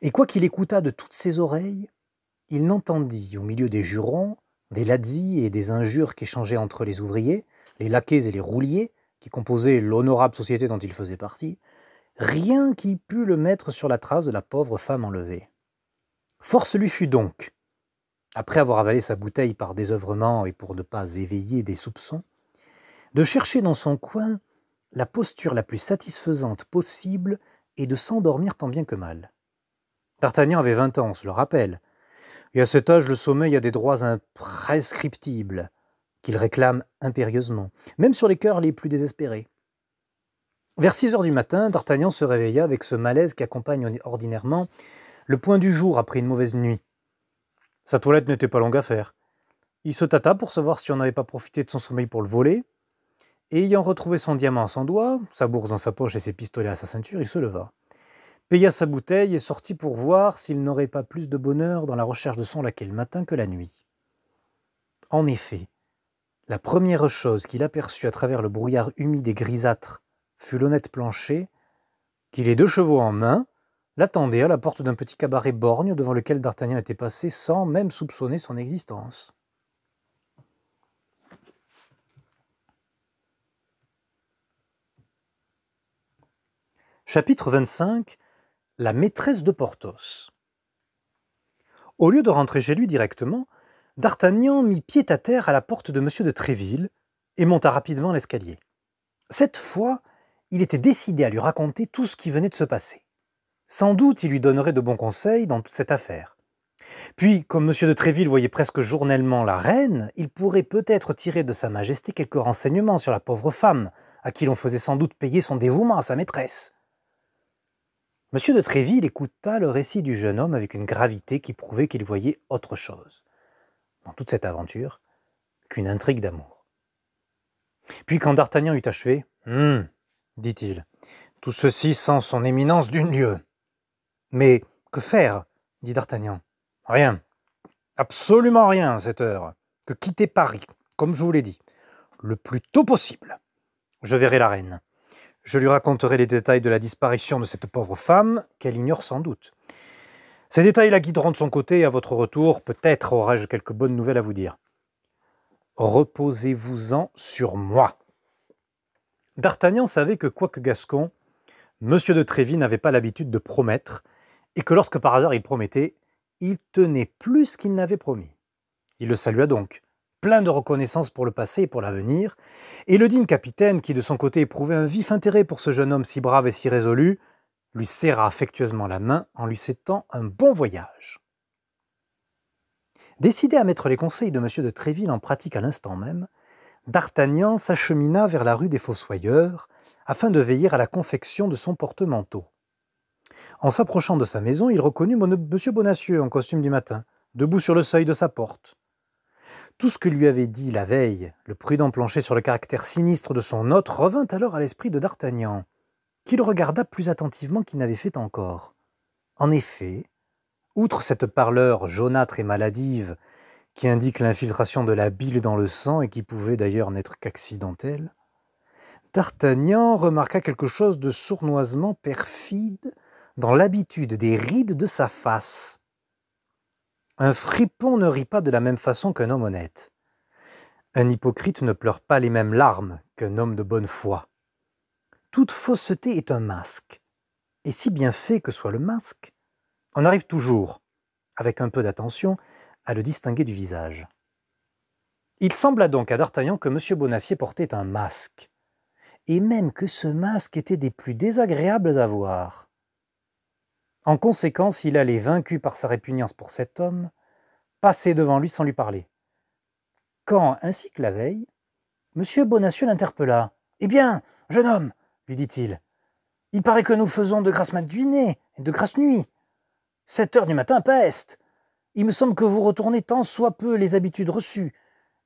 Et quoi qu'il écoutât de toutes ses oreilles, il n'entendit, au milieu des jurons, des lazzi et des injures qu'échangeaient entre les ouvriers, les laquais et les rouliers, qui composaient l'honorable société dont il faisait partie, rien qui pût le mettre sur la trace de la pauvre femme enlevée. Force lui fut donc, après avoir avalé sa bouteille par désœuvrement et pour ne pas éveiller des soupçons, de chercher dans son coin la posture la plus satisfaisante possible et de s'endormir tant bien que mal. D'Artagnan avait vingt ans, on se le rappelle, et à cet âge, le sommeil a des droits imprescriptibles qu'il réclame impérieusement, même sur les cœurs les plus désespérés. Vers 6 heures du matin, D'Artagnan se réveilla avec ce malaise qui accompagne ordinairement le point du jour après une mauvaise nuit. Sa toilette n'était pas longue à faire. Il se tâta pour savoir si on n'avait pas profité de son sommeil pour le voler, et ayant retrouvé son diamant à son doigt, sa bourse dans sa poche et ses pistolets à sa ceinture, il se leva paya sa bouteille et sortit pour voir s'il n'aurait pas plus de bonheur dans la recherche de son laquais le matin que la nuit. En effet, la première chose qu'il aperçut à travers le brouillard humide et grisâtre fut l'honnête plancher, qui, les deux chevaux en main, l'attendait à la porte d'un petit cabaret borgne devant lequel D'Artagnan était passé sans même soupçonner son existence. Chapitre 25 la maîtresse de Porthos. Au lieu de rentrer chez lui directement, D'Artagnan mit pied à terre à la porte de M. de Tréville et monta rapidement l'escalier. Cette fois, il était décidé à lui raconter tout ce qui venait de se passer. Sans doute, il lui donnerait de bons conseils dans toute cette affaire. Puis, comme M. de Tréville voyait presque journellement la reine, il pourrait peut-être tirer de Sa Majesté quelques renseignements sur la pauvre femme, à qui l'on faisait sans doute payer son dévouement à sa maîtresse. Monsieur de Tréville écouta le récit du jeune homme avec une gravité qui prouvait qu'il voyait autre chose, dans toute cette aventure, qu'une intrigue d'amour. Puis quand D'Artagnan eut achevé, Hum, dit-il, tout ceci sans son éminence d'une lieu. Mais que faire dit D'Artagnan. Rien, absolument rien à cette heure, que quitter Paris, comme je vous l'ai dit, le plus tôt possible. Je verrai la reine. Je lui raconterai les détails de la disparition de cette pauvre femme, qu'elle ignore sans doute. Ces détails la guideront de son côté, et à votre retour, peut-être aurai-je quelques bonnes nouvelles à vous dire. Reposez-vous-en sur moi. D'Artagnan savait que, quoique Gascon, M. de Tréville n'avait pas l'habitude de promettre, et que lorsque par hasard il promettait, il tenait plus qu'il n'avait promis. Il le salua donc, plein de reconnaissance pour le passé et pour l'avenir, et le digne capitaine, qui de son côté éprouvait un vif intérêt pour ce jeune homme si brave et si résolu, lui serra affectueusement la main en lui souhaitant un bon voyage. Décidé à mettre les conseils de M. de Tréville en pratique à l'instant même, D'Artagnan s'achemina vers la rue des Fossoyeurs afin de veiller à la confection de son porte-manteau. En s'approchant de sa maison, il reconnut M. Bonacieux en costume du matin, debout sur le seuil de sa porte. Tout ce que lui avait dit la veille le prudent plancher sur le caractère sinistre de son hôte revint alors à l'esprit de D'Artagnan, qu'il regarda plus attentivement qu'il n'avait fait encore. En effet, outre cette parleur jaunâtre et maladive qui indique l'infiltration de la bile dans le sang et qui pouvait d'ailleurs n'être qu'accidentelle, D'Artagnan remarqua quelque chose de sournoisement perfide dans l'habitude des rides de sa face, un fripon ne rit pas de la même façon qu'un homme honnête. Un hypocrite ne pleure pas les mêmes larmes qu'un homme de bonne foi. Toute fausseté est un masque. Et si bien fait que soit le masque, on arrive toujours, avec un peu d'attention, à le distinguer du visage. Il sembla donc à D'Artagnan que M. Bonacieux portait un masque, et même que ce masque était des plus désagréables à voir. En conséquence, il allait, vaincu par sa répugnance pour cet homme, passer devant lui sans lui parler. Quand, ainsi que la veille, M. Bonacieux l'interpella. Eh bien, jeune homme, lui dit-il, il paraît que nous faisons de grasse matinée et de grasse nuit. Sept heures du matin peste. Il me semble que vous retournez tant soit peu les habitudes reçues,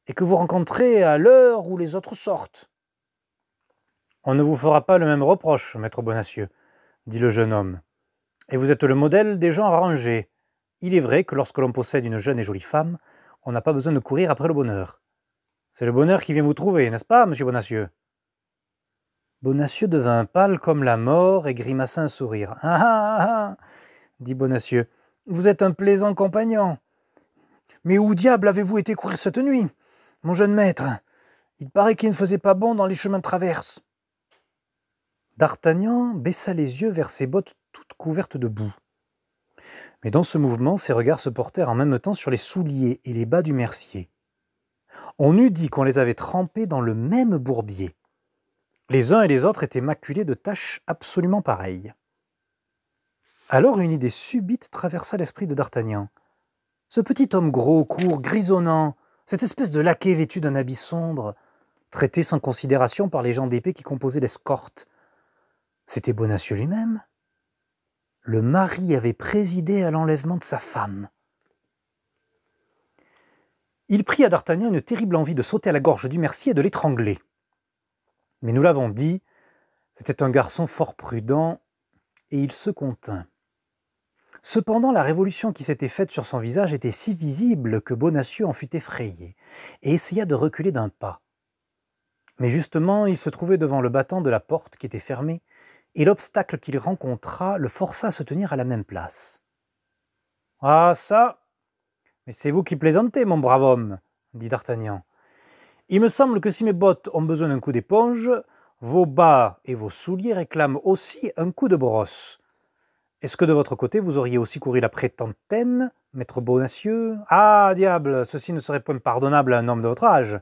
et que vous rencontrez à l'heure où les autres sortent. On ne vous fera pas le même reproche, maître Bonacieux, dit le jeune homme et vous êtes le modèle des gens rangés. Il est vrai que lorsque l'on possède une jeune et jolie femme, on n'a pas besoin de courir après le bonheur. C'est le bonheur qui vient vous trouver, n'est-ce pas, monsieur Bonacieux Bonacieux devint pâle comme la mort et grimaça un sourire. Ah, ah ah ah dit Bonacieux, vous êtes un plaisant compagnon. Mais où diable avez-vous été courir cette nuit, mon jeune maître Il paraît qu'il ne faisait pas bon dans les chemins de traverse. D'Artagnan baissa les yeux vers ses bottes toute couverte de boue. Mais dans ce mouvement, ses regards se portèrent en même temps sur les souliers et les bas du mercier. On eût dit qu'on les avait trempés dans le même bourbier. Les uns et les autres étaient maculés de taches absolument pareilles. Alors une idée subite traversa l'esprit de D'Artagnan. Ce petit homme gros, court, grisonnant, cette espèce de laquais vêtu d'un habit sombre, traité sans considération par les gens d'épée qui composaient l'escorte, c'était Bonacieux lui-même le mari avait présidé à l'enlèvement de sa femme. Il prit à D'Artagnan une terrible envie de sauter à la gorge du Mercier et de l'étrangler. Mais nous l'avons dit, c'était un garçon fort prudent, et il se contint. Cependant, la révolution qui s'était faite sur son visage était si visible que Bonacieux en fut effrayé, et essaya de reculer d'un pas. Mais justement, il se trouvait devant le battant de la porte qui était fermée, et l'obstacle qu'il rencontra le força à se tenir à la même place. Ah ça Mais c'est vous qui plaisantez, mon brave homme, dit D'Artagnan. Il me semble que si mes bottes ont besoin d'un coup d'éponge, vos bas et vos souliers réclament aussi un coup de brosse. Est-ce que de votre côté vous auriez aussi couru la prétentaine, maître Bonacieux Ah, diable, ceci ne serait point pardonnable à un homme de votre âge,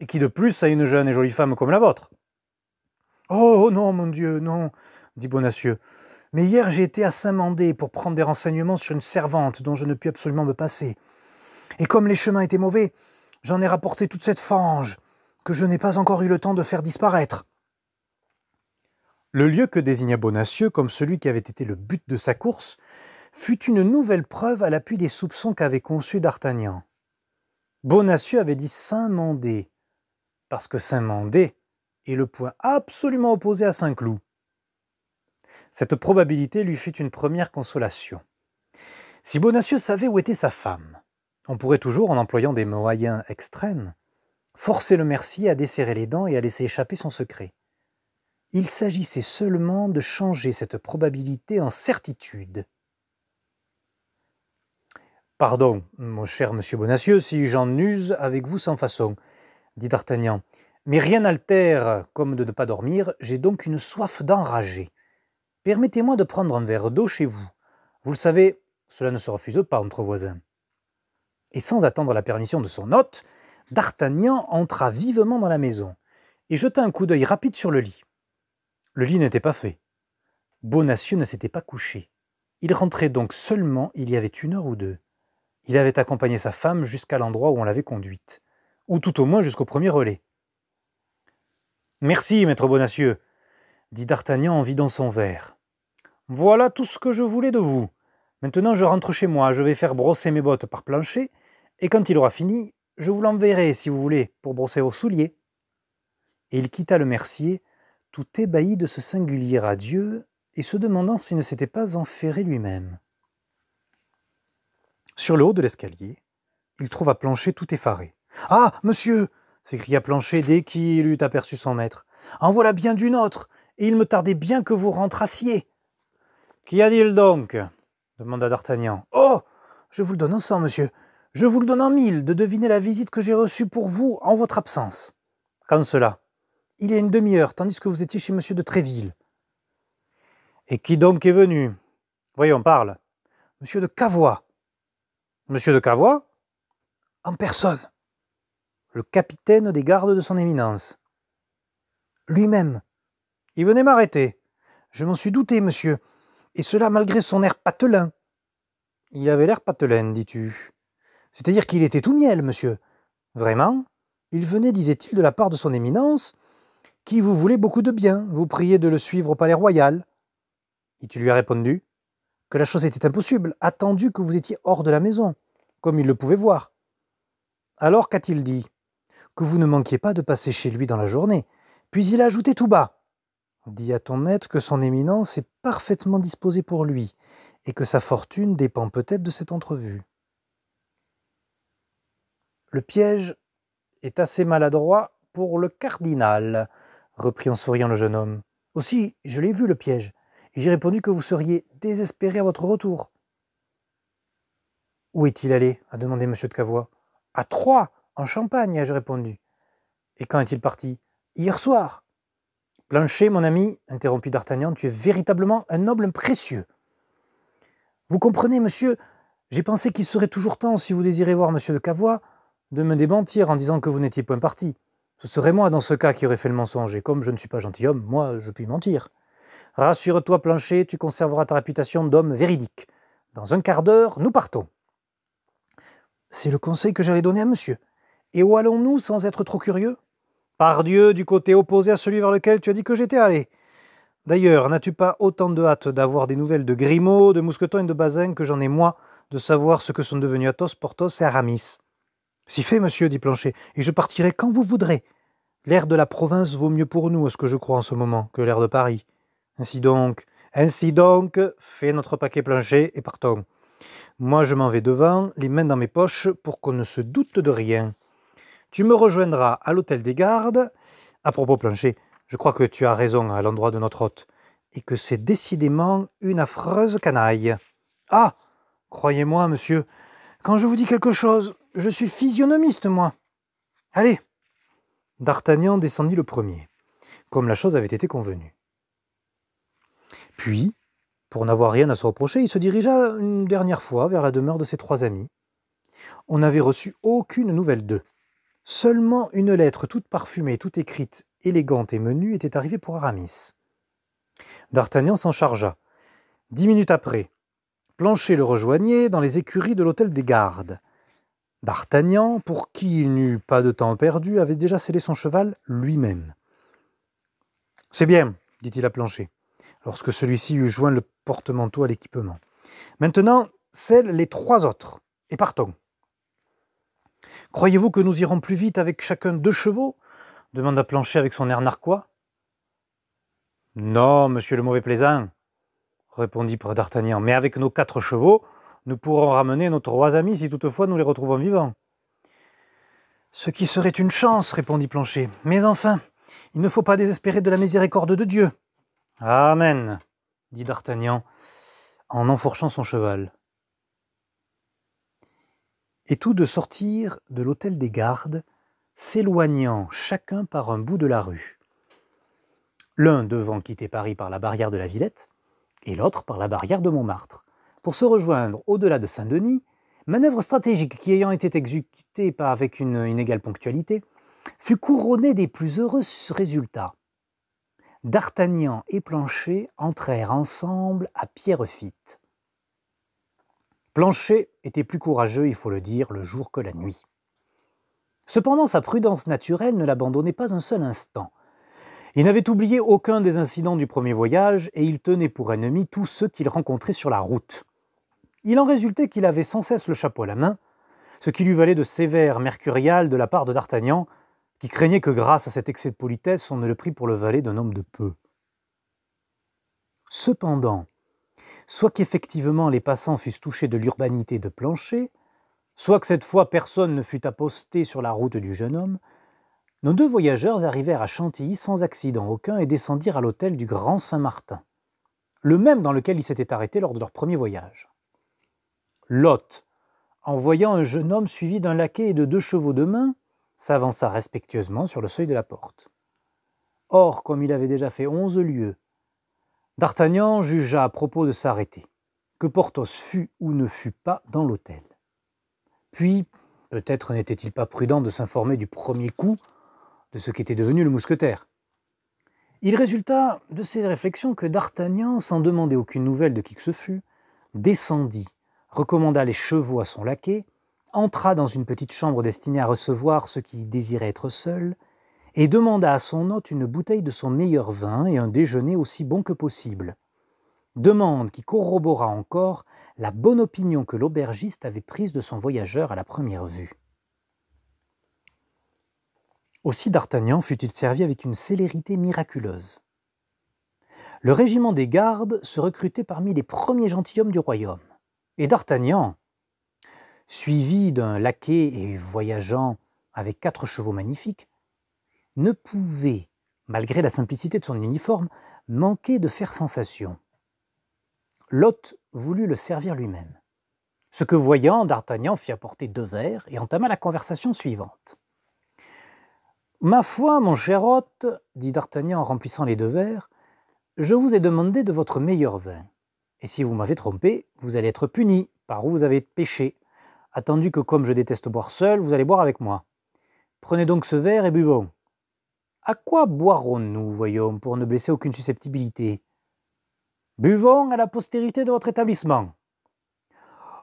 et qui de plus a une jeune et jolie femme comme la vôtre. Oh, oh non, mon Dieu, non, dit Bonacieux. Mais hier j'ai été à Saint-Mandé pour prendre des renseignements sur une servante dont je ne puis absolument me passer. Et comme les chemins étaient mauvais, j'en ai rapporté toute cette fange que je n'ai pas encore eu le temps de faire disparaître. Le lieu que désigna Bonacieux comme celui qui avait été le but de sa course fut une nouvelle preuve à l'appui des soupçons qu'avait conçus d'Artagnan. Bonacieux avait dit Saint-Mandé, parce que Saint-Mandé et le point absolument opposé à Saint-Cloud. Cette probabilité lui fut une première consolation. Si Bonacieux savait où était sa femme, on pourrait toujours, en employant des moyens extrêmes, forcer le mercier à desserrer les dents et à laisser échapper son secret. Il s'agissait seulement de changer cette probabilité en certitude. Pardon, mon cher monsieur Bonacieux, si j'en use avec vous sans façon, dit D'Artagnan, mais rien n'altère comme de ne pas dormir, j'ai donc une soif d'enragé. Permettez-moi de prendre un verre d'eau chez vous. Vous le savez, cela ne se refuse pas entre voisins. Et sans attendre la permission de son hôte, D'Artagnan entra vivement dans la maison et jeta un coup d'œil rapide sur le lit. Le lit n'était pas fait. Bonacieux ne s'était pas couché. Il rentrait donc seulement il y avait une heure ou deux. Il avait accompagné sa femme jusqu'à l'endroit où on l'avait conduite, ou tout au moins jusqu'au premier relais. Merci, maître Bonacieux, dit D'Artagnan en vidant son verre. Voilà tout ce que je voulais de vous. Maintenant, je rentre chez moi, je vais faire brosser mes bottes par plancher, et quand il aura fini, je vous l'enverrai, si vous voulez, pour brosser vos souliers. Et il quitta le mercier, tout ébahi de ce singulier adieu, et se demandant s'il ne s'était pas enferré lui-même. Sur le haut de l'escalier, il trouva Planchet tout effaré. Ah, monsieur s'écria Planchet dès qu'il eut aperçu son maître. En voilà bien d'une autre, et il me tardait bien que vous rentrassiez. Qu'y a-t-il donc demanda d'Artagnan. Oh Je vous le donne en cent, monsieur. Je vous le donne en mille de deviner la visite que j'ai reçue pour vous en votre absence. Quand cela Il y a une demi-heure, tandis que vous étiez chez monsieur de Tréville. Et qui donc est venu Voyons, parle. Monsieur de Cavois. Monsieur de Cavois En personne le capitaine des gardes de son éminence. Lui-même. Il venait m'arrêter. Je m'en suis douté, monsieur, et cela malgré son air patelin. Il avait l'air patelin, dis-tu. C'est-à-dire qu'il était tout miel, monsieur. Vraiment Il venait, disait-il, de la part de son éminence, qui vous voulait beaucoup de bien, vous priez de le suivre au palais royal. Et tu lui as répondu que la chose était impossible, attendu que vous étiez hors de la maison, comme il le pouvait voir. Alors qu'a-t-il dit que vous ne manquiez pas de passer chez lui dans la journée. Puis il a ajouté tout bas Dis à ton maître que son éminence est parfaitement disposée pour lui, et que sa fortune dépend peut-être de cette entrevue. Le piège est assez maladroit pour le cardinal, reprit en souriant le jeune homme. Aussi, je l'ai vu le piège, et j'ai répondu que vous seriez désespéré à votre retour. Où est-il allé a demandé M. de Cavois. À Troyes en Champagne, ai-je répondu. Et quand est-il parti Hier soir. Planchet, mon ami, interrompit D'Artagnan, tu es véritablement un noble précieux. Vous comprenez, monsieur, j'ai pensé qu'il serait toujours temps, si vous désirez voir monsieur de Cavois, de me démentir en disant que vous n'étiez point parti. Ce serait moi, dans ce cas, qui aurais fait le mensonge, et comme je ne suis pas gentilhomme, moi, je puis mentir. Rassure-toi, Planchet, tu conserveras ta réputation d'homme véridique. Dans un quart d'heure, nous partons. C'est le conseil que j'allais donner à monsieur. Et où allons-nous sans être trop curieux Par Dieu, du côté opposé à celui vers lequel tu as dit que j'étais allé. D'ailleurs, n'as-tu pas autant de hâte d'avoir des nouvelles de Grimaud, de Mousqueton et de Bazin que j'en ai moi de savoir ce que sont devenus Athos, Porthos et Aramis Si fait, monsieur, dit Planchet, et je partirai quand vous voudrez. L'air de la province vaut mieux pour nous, à ce que je crois en ce moment, que l'air de Paris. Ainsi donc, ainsi donc, fais notre paquet Planchet et partons. Moi, je m'en vais devant, les mains dans mes poches, pour qu'on ne se doute de rien. Tu me rejoindras à l'hôtel des gardes. À propos, Plancher, je crois que tu as raison à l'endroit de notre hôte, et que c'est décidément une affreuse canaille. Ah Croyez-moi, monsieur, quand je vous dis quelque chose, je suis physionomiste, moi. Allez D'Artagnan descendit le premier, comme la chose avait été convenue. Puis, pour n'avoir rien à se reprocher, il se dirigea une dernière fois vers la demeure de ses trois amis. On n'avait reçu aucune nouvelle d'eux. Seulement une lettre toute parfumée, toute écrite, élégante et menue était arrivée pour Aramis. D'Artagnan s'en chargea. Dix minutes après, Planchet le rejoignait dans les écuries de l'hôtel des gardes. D'Artagnan, pour qui il n'eut pas de temps perdu, avait déjà scellé son cheval lui-même. C'est bien, dit-il à Planchet, lorsque celui-ci eut joint le porte-manteau à l'équipement. Maintenant, scelle les trois autres, et partons. Croyez-vous que nous irons plus vite avec chacun deux chevaux demanda Planchet avec son air narquois. Non, monsieur le mauvais plaisant, répondit D'Artagnan, mais avec nos quatre chevaux, nous pourrons ramener nos trois amis si toutefois nous les retrouvons vivants. Ce qui serait une chance, répondit Planchet. Mais enfin, il ne faut pas désespérer de la miséricorde de Dieu. Amen, dit D'Artagnan en enfourchant son cheval et tout de sortir de l'hôtel des gardes, s'éloignant chacun par un bout de la rue. L'un devant quitter Paris par la barrière de la Villette, et l'autre par la barrière de Montmartre, pour se rejoindre au-delà de Saint-Denis, manœuvre stratégique qui ayant été exécutée avec une inégale ponctualité, fut couronnée des plus heureux résultats. D'Artagnan et Planchet entrèrent ensemble à Pierrefitte. Planchet était plus courageux, il faut le dire, le jour que la mmh. nuit. Cependant, sa prudence naturelle ne l'abandonnait pas un seul instant. Il n'avait oublié aucun des incidents du premier voyage et il tenait pour ennemis tous ceux qu'il rencontrait sur la route. Il en résultait qu'il avait sans cesse le chapeau à la main, ce qui lui valait de sévères mercuriales de la part de D'Artagnan, qui craignait que grâce à cet excès de politesse, on ne le prît pour le valet d'un homme de peu. Cependant, soit qu'effectivement les passants fussent touchés de l'urbanité de plancher, soit que cette fois personne ne fût aposté sur la route du jeune homme, nos deux voyageurs arrivèrent à Chantilly sans accident aucun et descendirent à l'hôtel du Grand Saint-Martin, le même dans lequel ils s'étaient arrêtés lors de leur premier voyage. L'hôte, en voyant un jeune homme suivi d'un laquais et de deux chevaux de main, s'avança respectueusement sur le seuil de la porte. Or, comme il avait déjà fait onze lieues D'Artagnan jugea à propos de s'arrêter, que Porthos fût ou ne fût pas dans l'hôtel. Puis, peut-être n'était-il pas prudent de s'informer du premier coup de ce qu'était devenu le mousquetaire. Il résulta de ces réflexions que D'Artagnan, sans demander aucune nouvelle de qui que ce fût, descendit, recommanda les chevaux à son laquais, entra dans une petite chambre destinée à recevoir ceux qui désiraient être seuls, et demanda à son hôte une bouteille de son meilleur vin et un déjeuner aussi bon que possible. Demande qui corrobora encore la bonne opinion que l'aubergiste avait prise de son voyageur à la première vue. Aussi D'Artagnan fut-il servi avec une célérité miraculeuse. Le régiment des gardes se recrutait parmi les premiers gentilshommes du royaume, et D'Artagnan, suivi d'un laquais et voyageant avec quatre chevaux magnifiques, ne pouvait, malgré la simplicité de son uniforme, manquer de faire sensation. L'hôte voulut le servir lui-même. Ce que voyant, D'Artagnan fit apporter deux verres et entama la conversation suivante. Ma foi, mon cher hôte, dit D'Artagnan en remplissant les deux verres, je vous ai demandé de votre meilleur vin. Et si vous m'avez trompé, vous allez être puni par où vous avez péché, attendu que comme je déteste boire seul, vous allez boire avec moi. Prenez donc ce verre et buvons. À quoi boirons-nous, voyons, pour ne blesser aucune susceptibilité Buvons à la postérité de votre établissement.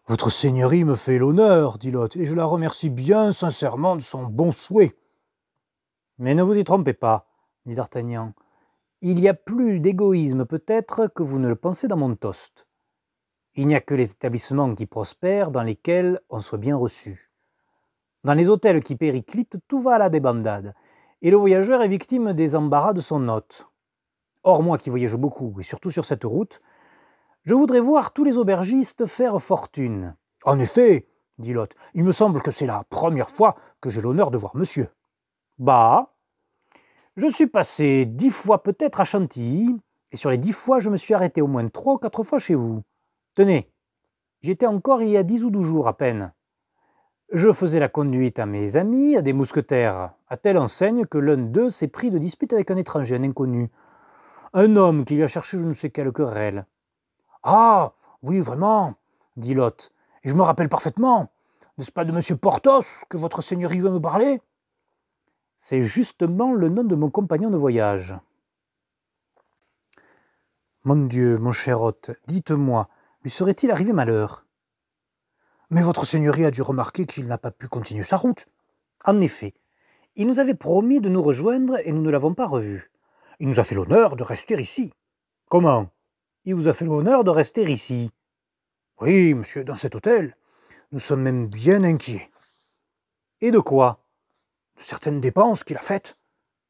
Votre Seigneurie me fait l'honneur, dit l'hôte, et je la remercie bien sincèrement de son bon souhait. Mais ne vous y trompez pas, dit D'Artagnan. Il y a plus d'égoïsme peut-être que vous ne le pensez dans mon toast. Il n'y a que les établissements qui prospèrent dans lesquels on soit bien reçu. Dans les hôtels qui périclitent, tout va à la débandade, et le voyageur est victime des embarras de son hôte. Or, moi qui voyage beaucoup, et surtout sur cette route, je voudrais voir tous les aubergistes faire fortune. En effet, dit l'hôte, il me semble que c'est la première fois que j'ai l'honneur de voir monsieur. Bah, je suis passé dix fois peut-être à Chantilly, et sur les dix fois, je me suis arrêté au moins trois ou quatre fois chez vous. Tenez, j'étais encore il y a dix ou douze jours à peine. Je faisais la conduite à mes amis, à des mousquetaires, à telle enseigne que l'un d'eux s'est pris de dispute avec un étranger, un inconnu. Un homme qui lui a cherché je ne sais quelle querelle. Ah, oui, vraiment, dit l'hôte. Et je me rappelle parfaitement. N'est-ce pas de M. Porthos que votre seigneurie veut me parler C'est justement le nom de mon compagnon de voyage. Mon Dieu, mon cher hôte, dites-moi, lui serait-il arrivé malheur mais votre Seigneurie a dû remarquer qu'il n'a pas pu continuer sa route. En effet, il nous avait promis de nous rejoindre et nous ne l'avons pas revu. Il nous a fait l'honneur de rester ici. Comment Il vous a fait l'honneur de rester ici. Oui, monsieur, dans cet hôtel. Nous sommes même bien inquiets. Et de quoi De certaines dépenses qu'il a faites.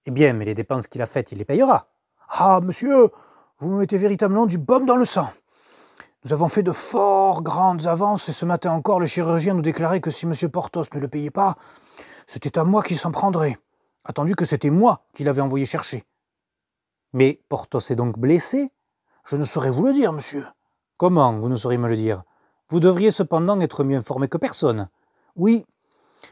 Eh bien, mais les dépenses qu'il a faites, il les payera. Ah, monsieur, vous me mettez véritablement du baume dans le sang. Nous avons fait de fort grandes avances et ce matin encore, le chirurgien nous déclarait que si M. Porthos ne le payait pas, c'était à moi qu'il s'en prendrait, attendu que c'était moi qui l'avais envoyé chercher. Mais Porthos est donc blessé Je ne saurais vous le dire, monsieur. Comment vous ne sauriez me le dire Vous devriez cependant être mieux informé que personne. Oui,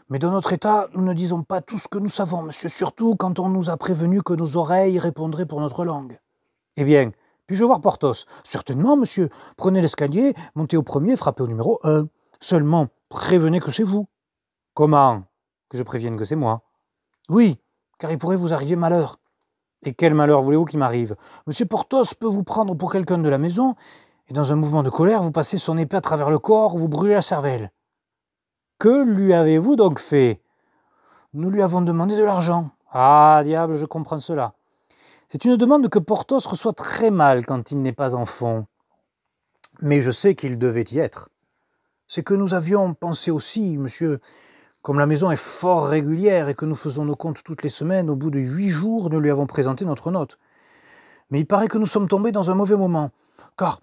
mais dans notre état, nous ne disons pas tout ce que nous savons, monsieur, surtout quand on nous a prévenu que nos oreilles répondraient pour notre langue. Eh bien, puis-je voir Porthos Certainement, monsieur. Prenez l'escalier, montez au premier, frappez au numéro 1. Seulement, prévenez que c'est vous. Comment Que je prévienne que c'est moi. Oui, car il pourrait vous arriver malheur. Et quel malheur voulez-vous qu'il m'arrive Monsieur Porthos peut vous prendre pour quelqu'un de la maison, et dans un mouvement de colère, vous passez son épée à travers le corps, vous brûlez la cervelle. Que lui avez-vous donc fait Nous lui avons demandé de l'argent. Ah, diable, je comprends cela. C'est une demande que Porthos reçoit très mal quand il n'est pas enfant. Mais je sais qu'il devait y être. C'est que nous avions pensé aussi, monsieur, comme la maison est fort régulière et que nous faisons nos comptes toutes les semaines, au bout de huit jours, nous lui avons présenté notre note. Mais il paraît que nous sommes tombés dans un mauvais moment, car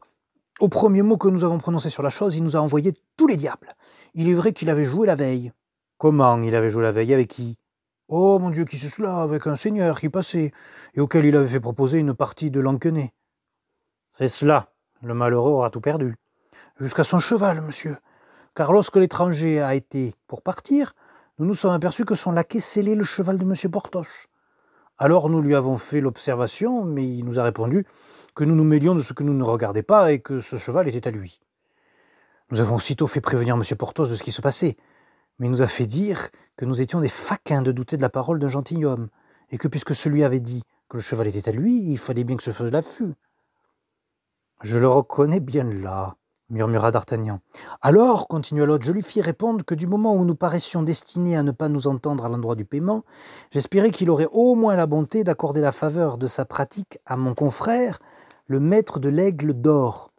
au premier mot que nous avons prononcé sur la chose, il nous a envoyé tous les diables. Il est vrai qu'il avait joué la veille. Comment il avait joué la veille Avec qui Oh mon Dieu, qui c'est cela avec un seigneur qui passait, et auquel il avait fait proposer une partie de l'enquenée. C'est cela, le malheureux aura tout perdu. Jusqu'à son cheval, monsieur. Car lorsque l'étranger a été pour partir, nous nous sommes aperçus que son laquais scellait le cheval de monsieur Porthos. Alors nous lui avons fait l'observation, mais il nous a répondu que nous nous mêlions de ce que nous ne regardions pas et que ce cheval était à lui. Nous avons aussitôt fait prévenir M. Porthos de ce qui se passait, mais il nous a fait dire que nous étions des faquins de douter de la parole d'un gentilhomme, et que puisque celui avait dit que le cheval était à lui, il fallait bien que ce l'a l'affût. Je le reconnais bien là, murmura d'Artagnan. Alors, continua l'autre, je lui fis répondre que du moment où nous paraissions destinés à ne pas nous entendre à l'endroit du paiement, j'espérais qu'il aurait au moins la bonté d'accorder la faveur de sa pratique à mon confrère, le maître de l'aigle d'or.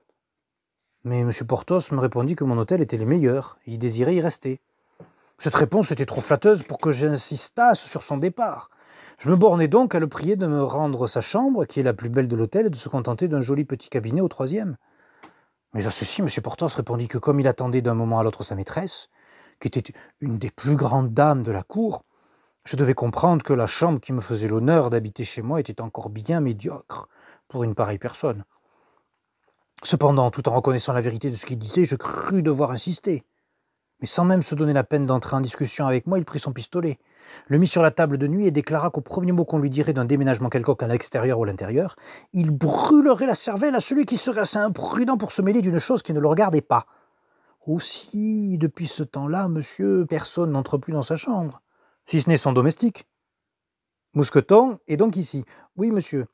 Mais M. Porthos me répondit que mon hôtel était le meilleur, il désirait y rester. Cette réponse était trop flatteuse pour que j'insistasse sur son départ. Je me bornai donc à le prier de me rendre sa chambre, qui est la plus belle de l'hôtel, et de se contenter d'un joli petit cabinet au troisième. Mais à ceci, M. Porthos répondit que comme il attendait d'un moment à l'autre sa maîtresse, qui était une des plus grandes dames de la cour, je devais comprendre que la chambre qui me faisait l'honneur d'habiter chez moi était encore bien médiocre pour une pareille personne. Cependant, tout en reconnaissant la vérité de ce qu'il disait, je crus devoir insister. Mais sans même se donner la peine d'entrer en discussion avec moi, il prit son pistolet, le mit sur la table de nuit et déclara qu'au premier mot qu'on lui dirait d'un déménagement quelconque à l'extérieur ou à l'intérieur, il brûlerait la cervelle à celui qui serait assez imprudent pour se mêler d'une chose qui ne le regardait pas. Aussi, depuis ce temps-là, monsieur, personne n'entre plus dans sa chambre, si ce n'est son domestique. Mousqueton est donc ici. Oui, monsieur.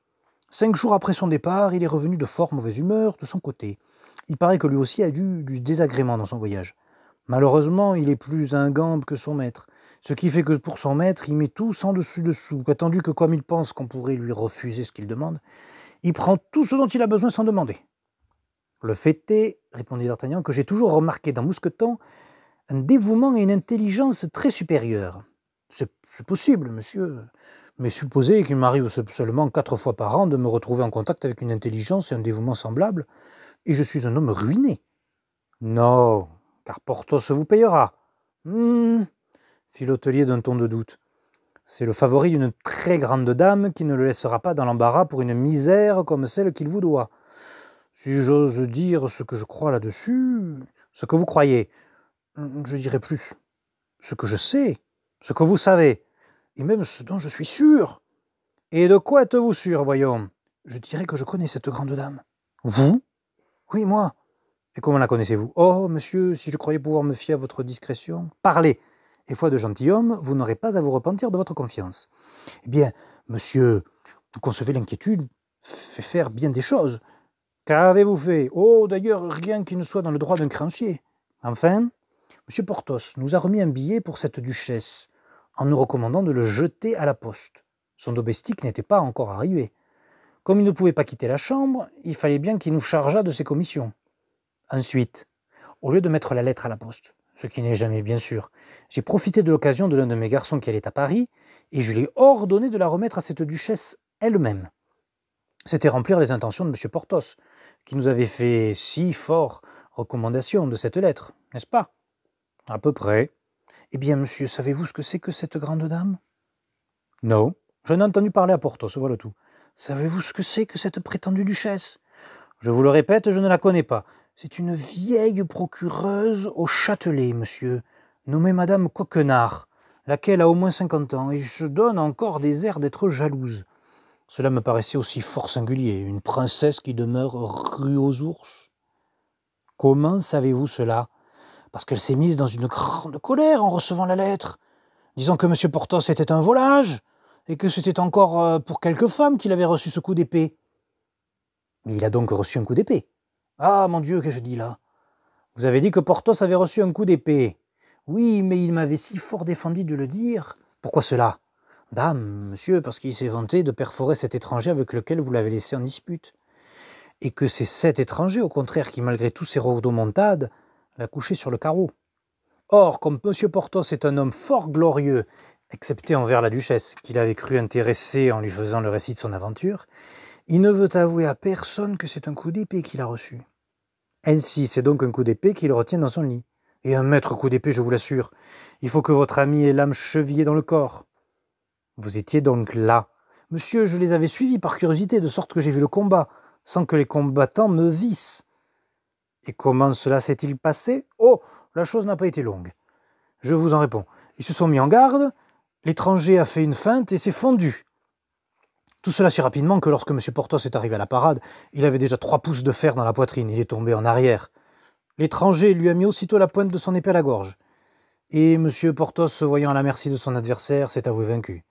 Cinq jours après son départ, il est revenu de fort mauvaise humeur de son côté. Il paraît que lui aussi a eu du désagrément dans son voyage. Malheureusement, il est plus ingambe que son maître, ce qui fait que pour son maître, il met tout sans dessus-dessous, attendu que comme il pense qu'on pourrait lui refuser ce qu'il demande, il prend tout ce dont il a besoin sans demander. Le fait est, répondit D'Artagnan, que j'ai toujours remarqué dans Mousqueton un dévouement et une intelligence très supérieures. C'est possible, monsieur, mais supposez qu'il m'arrive seulement quatre fois par an de me retrouver en contact avec une intelligence et un dévouement semblables, et je suis un homme ruiné. Non, car Porthos vous payera. Hmm, fit l'hôtelier d'un ton de doute. C'est le favori d'une très grande dame qui ne le laissera pas dans l'embarras pour une misère comme celle qu'il vous doit. Si j'ose dire ce que je crois là-dessus, ce que vous croyez, hmm, je dirais plus, ce que je sais, ce que vous savez, et même ce dont je suis sûr. Et de quoi êtes-vous sûr, voyons Je dirais que je connais cette grande dame. Vous Oui, moi. Et comment la connaissez-vous Oh, monsieur, si je croyais pouvoir me fier à votre discrétion. Parlez Et foi de gentilhomme, vous n'aurez pas à vous repentir de votre confiance. Eh bien, monsieur, vous concevez l'inquiétude, fait faire bien des choses. Qu'avez-vous fait Oh, d'ailleurs, rien qui ne soit dans le droit d'un créancier. Enfin, monsieur Porthos nous a remis un billet pour cette duchesse, en nous recommandant de le jeter à la poste. Son domestique n'était pas encore arrivé. Comme il ne pouvait pas quitter la chambre, il fallait bien qu'il nous chargeât de ses commissions. Ensuite, au lieu de mettre la lettre à la poste, ce qui n'est jamais bien sûr, j'ai profité de l'occasion de l'un de mes garçons qui allait à Paris, et je lui ai ordonné de la remettre à cette duchesse elle-même. C'était remplir les intentions de M. Porthos, qui nous avait fait si fort recommandation de cette lettre, n'est-ce pas À peu près. Eh bien, monsieur, savez-vous ce que c'est que cette grande dame Non, je ai entendu parler à Porthos, voilà tout. Savez-vous ce que c'est que cette prétendue duchesse Je vous le répète, je ne la connais pas, c'est une vieille procureuse au Châtelet, monsieur, nommée Madame Coquenard, laquelle a au moins cinquante ans, et se donne encore des airs d'être jalouse. Cela me paraissait aussi fort singulier, une princesse qui demeure rue aux ours. Comment savez-vous cela Parce qu'elle s'est mise dans une grande colère en recevant la lettre, disant que M. Portos était un volage, et que c'était encore euh, pour quelques femme qu'il avait reçu ce coup d'épée. il a donc reçu un coup d'épée. Ah, mon Dieu, que je dis là Vous avez dit que Porthos avait reçu un coup d'épée. Oui, mais il m'avait si fort défendu de le dire. Pourquoi cela Dame, monsieur, parce qu'il s'est vanté de perforer cet étranger avec lequel vous l'avez laissé en dispute. Et que c'est cet étranger, au contraire, qui, malgré tous ses rodomontades, l'a couché sur le carreau. Or, comme monsieur Porthos est un homme fort glorieux, excepté envers la duchesse, qu'il avait cru intéresser en lui faisant le récit de son aventure, il ne veut avouer à personne que c'est un coup d'épée qu'il a reçu. Ainsi, c'est donc un coup d'épée qu'il retient dans son lit. Et un maître coup d'épée, je vous l'assure. Il faut que votre ami ait l'âme chevillée dans le corps. Vous étiez donc là. Monsieur, je les avais suivis par curiosité, de sorte que j'ai vu le combat, sans que les combattants me vissent. Et comment cela s'est-il passé Oh, la chose n'a pas été longue. Je vous en réponds. Ils se sont mis en garde, l'étranger a fait une feinte et s'est fondu. Tout cela si rapidement que lorsque M. Porthos est arrivé à la parade, il avait déjà trois pouces de fer dans la poitrine, il est tombé en arrière. L'étranger lui a mis aussitôt la pointe de son épée à la gorge. Et M. Porthos, se voyant à la merci de son adversaire, s'est avoué vaincu.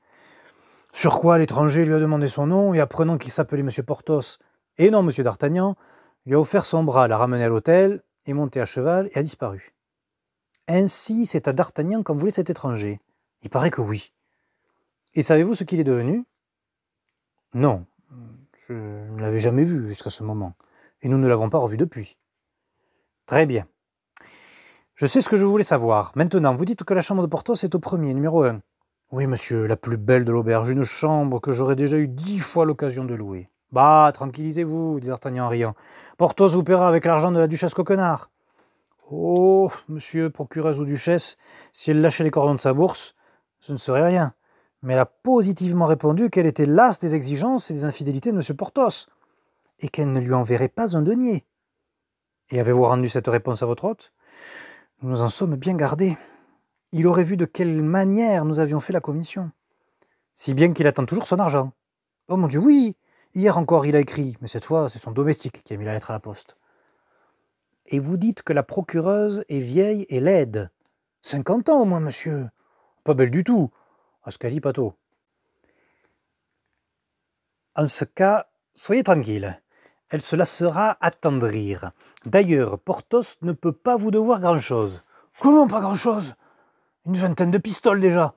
Sur quoi l'étranger lui a demandé son nom et apprenant qu'il s'appelait M. Porthos et non M. d'Artagnan, lui a offert son bras, l'a ramené à l'hôtel, est monté à cheval et a disparu. Ainsi, c'est à D'Artagnan qu'en voulait cet étranger. Il paraît que oui. Et savez-vous ce qu'il est devenu non, je ne l'avais jamais vue jusqu'à ce moment. Et nous ne l'avons pas revue depuis. Très bien. Je sais ce que je voulais savoir. Maintenant, vous dites que la chambre de Porthos est au premier, numéro un. »« Oui, monsieur, la plus belle de l'auberge, une chambre que j'aurais déjà eu dix fois l'occasion de louer. Bah, tranquillisez-vous, dit D'Artagnan en riant. Porthos vous paiera avec l'argent de la duchesse Coquenard. Oh, monsieur, procureuse ou duchesse, si elle lâchait les cordons de sa bourse, ce ne serait rien mais elle a positivement répondu qu'elle était lasse des exigences et des infidélités de M. Portos et qu'elle ne lui enverrait pas un denier. Et avez-vous rendu cette réponse à votre hôte Nous nous en sommes bien gardés. Il aurait vu de quelle manière nous avions fait la commission. Si bien qu'il attend toujours son argent. Oh mon Dieu, oui Hier encore, il a écrit, mais cette fois, c'est son domestique qui a mis la lettre à la poste. Et vous dites que la procureuse est vieille et laide. Cinquante ans au moins, monsieur. Pas belle du tout à Pato. En ce cas, soyez tranquille, elle se lassera attendrir. D'ailleurs, Porthos ne peut pas vous devoir grand-chose. Comment pas grand-chose Une vingtaine de pistoles déjà,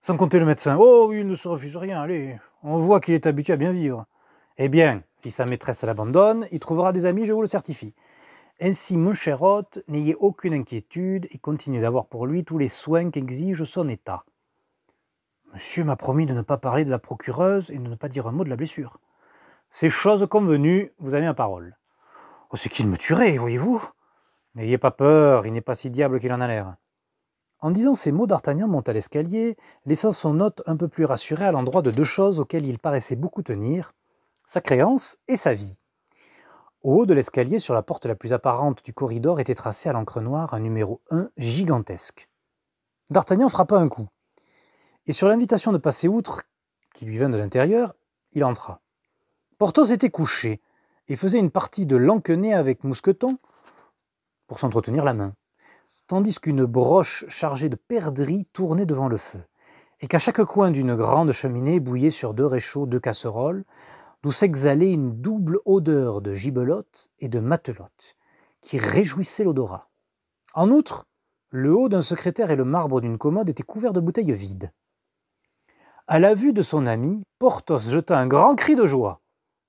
sans compter le médecin. Oh, il ne se refuse rien, allez, on voit qu'il est habitué à bien vivre. Eh bien, si sa maîtresse l'abandonne, il trouvera des amis, je vous le certifie. Ainsi, mon cher hôte, n'ayez aucune inquiétude et continuez d'avoir pour lui tous les soins qu'exige son état. Monsieur m'a promis de ne pas parler de la procureuse et de ne pas dire un mot de la blessure. Ces choses convenues, vous avez ma parole. Oh, c'est qu'il me tuerait, voyez-vous N'ayez pas peur, il n'est pas si diable qu'il en a l'air. En disant ces mots, D'Artagnan monta l'escalier, laissant son hôte un peu plus rassuré à l'endroit de deux choses auxquelles il paraissait beaucoup tenir, sa créance et sa vie. Au haut de l'escalier, sur la porte la plus apparente du corridor, était tracé à l'encre noire un numéro 1 gigantesque. D'Artagnan frappa un coup et sur l'invitation de passer outre, qui lui vint de l'intérieur, il entra. Porthos était couché et faisait une partie de l'enquenet avec Mousqueton pour s'entretenir la main, tandis qu'une broche chargée de perdrix tournait devant le feu, et qu'à chaque coin d'une grande cheminée bouillait sur deux réchauds deux casseroles, d'où s'exhalait une double odeur de gibelotte et de matelote, qui réjouissait l'odorat. En outre, le haut d'un secrétaire et le marbre d'une commode étaient couverts de bouteilles vides. À la vue de son ami, Porthos jeta un grand cri de joie.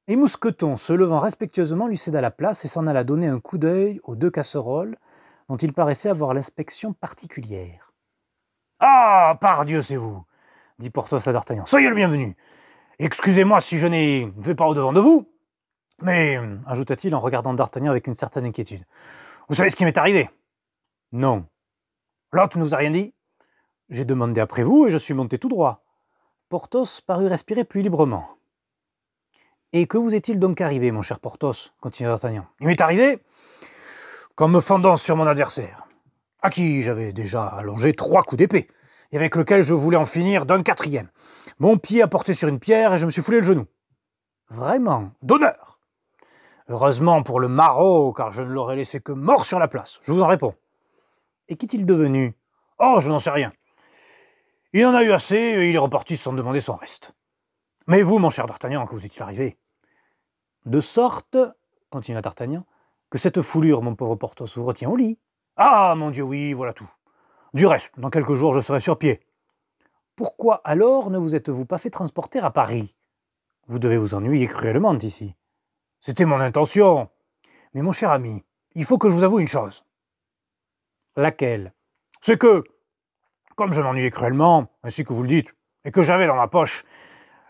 Et Mousqueton, se levant respectueusement, lui céda la place et s'en alla donner un coup d'œil aux deux casseroles, dont il paraissait avoir l'inspection particulière. Ah, pardieu, c'est vous dit Porthos à D'Artagnan. Soyez le bienvenu Excusez-moi si je n'ai vais pas au-devant de vous, mais, euh, ajouta-t-il en regardant D'Artagnan avec une certaine inquiétude, vous savez ce qui m'est arrivé Non. L'autre ne vous a rien dit J'ai demandé après vous et je suis monté tout droit. Porthos parut respirer plus librement. Et que vous est-il donc arrivé, mon cher Porthos continua D'Artagnan. Il m'est arrivé qu'en me fendant sur mon adversaire, à qui j'avais déjà allongé trois coups d'épée, et avec lequel je voulais en finir d'un quatrième, mon pied a porté sur une pierre et je me suis foulé le genou. Vraiment, d'honneur Heureusement pour le maraud, car je ne l'aurais laissé que mort sur la place, je vous en réponds. Et qu'est-il devenu Oh, je n'en sais rien. Il en a eu assez et il est reparti sans demander son reste. Mais vous, mon cher D'Artagnan, que vous est-il arrivé De sorte, continua D'Artagnan, que cette foulure, mon pauvre Porthos, vous retient au lit. Ah, mon Dieu, oui, voilà tout. Du reste, dans quelques jours, je serai sur pied. Pourquoi alors ne vous êtes-vous pas fait transporter à Paris Vous devez vous ennuyer cruellement ici. C'était mon intention. Mais mon cher ami, il faut que je vous avoue une chose. Laquelle C'est que, comme je m'ennuyais cruellement, ainsi que vous le dites, et que j'avais dans ma poche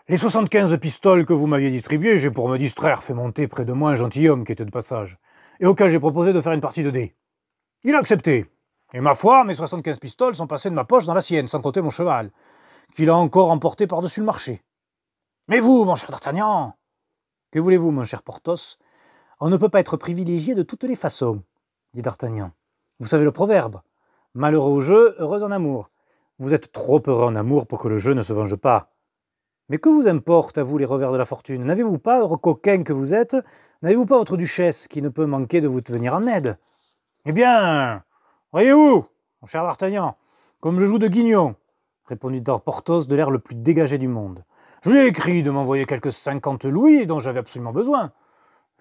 les 75 pistoles que vous m'aviez distribuées, j'ai pour me distraire fait monter près de moi un gentilhomme qui était de passage, et auquel j'ai proposé de faire une partie de dés. Il a accepté, et ma foi, mes 75 pistoles sont passées de ma poche dans la sienne, sans compter mon cheval, qu'il a encore emporté par-dessus le marché. Mais vous, mon cher D'Artagnan Que voulez-vous, mon cher Porthos On ne peut pas être privilégié de toutes les façons, dit D'Artagnan. Vous savez le proverbe Malheureux au jeu, heureux en amour. Vous êtes trop heureux en amour pour que le jeu ne se venge pas. Mais que vous importe à vous les revers de la fortune N'avez-vous pas, coquin que vous êtes, n'avez-vous pas votre duchesse qui ne peut manquer de vous venir en aide Eh bien, voyez-vous, mon cher D'Artagnan, comme je joue de guignon, répondit Porthos de l'air le plus dégagé du monde. Je lui ai écrit de m'envoyer quelques cinquante louis dont j'avais absolument besoin,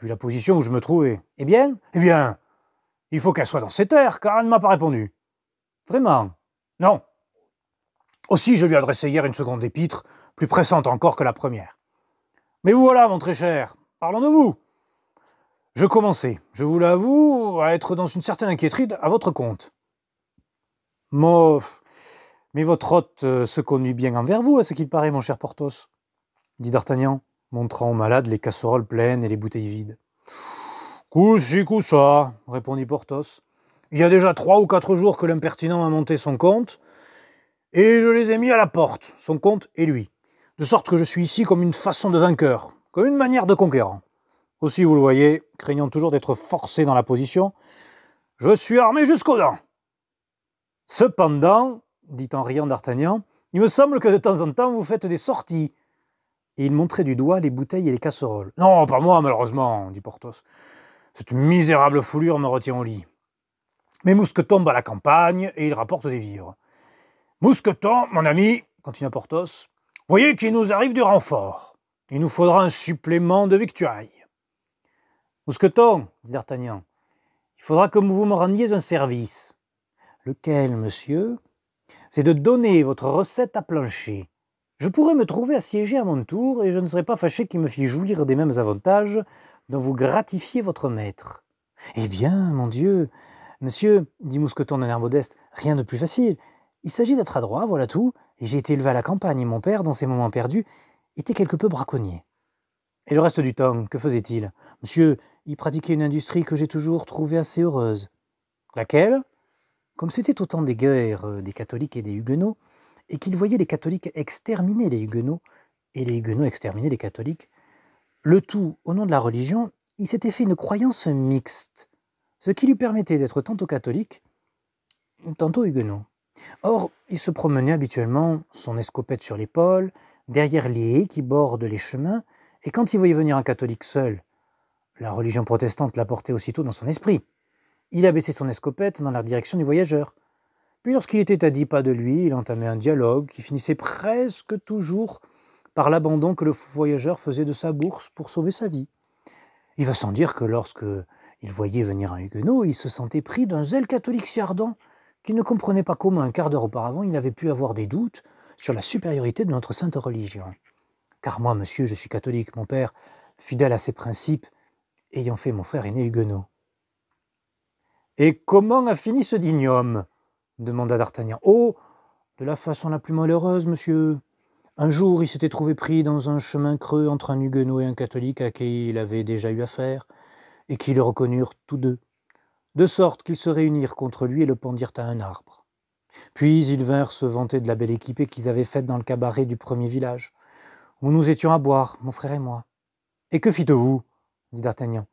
vu la position où je me trouvais. Eh bien Eh bien, il faut qu'elle soit dans ses terres, car elle ne m'a pas répondu. Vraiment Non, aussi je lui adressai hier une seconde épître, plus pressante encore que la première. Mais vous voilà, mon très cher, parlons de vous. Je commençais, je vous l'avoue, à être dans une certaine inquiétude à votre compte. Mais votre hôte euh, se conduit bien envers vous, à ce qu'il paraît, mon cher Porthos, dit d'Artagnan, montrant au malade les casseroles pleines et les bouteilles vides. Coussi, ça, répondit Porthos. Il y a déjà trois ou quatre jours que l'impertinent a monté son compte, et je les ai mis à la porte, son comte et lui. De sorte que je suis ici comme une façon de vainqueur, comme une manière de conquérant. Aussi, vous le voyez, craignant toujours d'être forcé dans la position, je suis armé jusqu'aux dents. Cependant, dit en riant d'Artagnan, il me semble que de temps en temps vous faites des sorties. Et il montrait du doigt les bouteilles et les casseroles. Non, pas moi, malheureusement, dit Porthos. Cette misérable foulure me retient au lit. Mes mousques tombent à la campagne et ils rapportent des vivres. Mousqueton, mon ami, continua Porthos, voyez qu'il nous arrive du renfort. Il nous faudra un supplément de victuailles. Mousqueton, dit D'Artagnan, il faudra que vous me rendiez un service. Lequel, monsieur C'est de donner votre recette à plancher. Je pourrais me trouver assiégé à mon tour, et je ne serais pas fâché qu'il me fît jouir des mêmes avantages dont vous gratifiez votre maître. Eh bien, mon Dieu, monsieur, dit Mousqueton d'un air modeste, rien de plus facile. Il s'agit d'être adroit, voilà tout, et j'ai été élevé à la campagne, et mon père, dans ses moments perdus, était quelque peu braconnier. Et le reste du temps, que faisait-il Monsieur, il pratiquait une industrie que j'ai toujours trouvée assez heureuse. Laquelle Comme c'était au temps des guerres euh, des catholiques et des huguenots, et qu'il voyait les catholiques exterminer les huguenots, et les huguenots exterminer les catholiques, le tout au nom de la religion, il s'était fait une croyance mixte, ce qui lui permettait d'être tantôt catholique, tantôt huguenot. Or, il se promenait habituellement son escopette sur l'épaule, derrière les haies qui bordent les chemins, et quand il voyait venir un catholique seul, la religion protestante l'apportait aussitôt dans son esprit. Il abaissait son escopette dans la direction du voyageur. Puis lorsqu'il était à dix pas de lui, il entamait un dialogue qui finissait presque toujours par l'abandon que le voyageur faisait de sa bourse pour sauver sa vie. Il va sans dire que lorsque il voyait venir un huguenot, il se sentait pris d'un zèle catholique si ardent qui ne comprenait pas comment un quart d'heure auparavant il avait pu avoir des doutes sur la supériorité de notre sainte religion. Car moi, monsieur, je suis catholique, mon père, fidèle à ses principes, ayant fait mon frère aîné huguenot. Et comment a fini ce homme demanda d'Artagnan. Oh, de la façon la plus malheureuse, monsieur. Un jour, il s'était trouvé pris dans un chemin creux entre un huguenot et un catholique à qui il avait déjà eu affaire, et qui le reconnurent tous deux de sorte qu'ils se réunirent contre lui et le pendirent à un arbre. Puis ils vinrent se vanter de la belle équipée qu'ils avaient faite dans le cabaret du premier village, où nous étions à boire, mon frère et moi. Et que fîtes-vous dit D'Artagnan.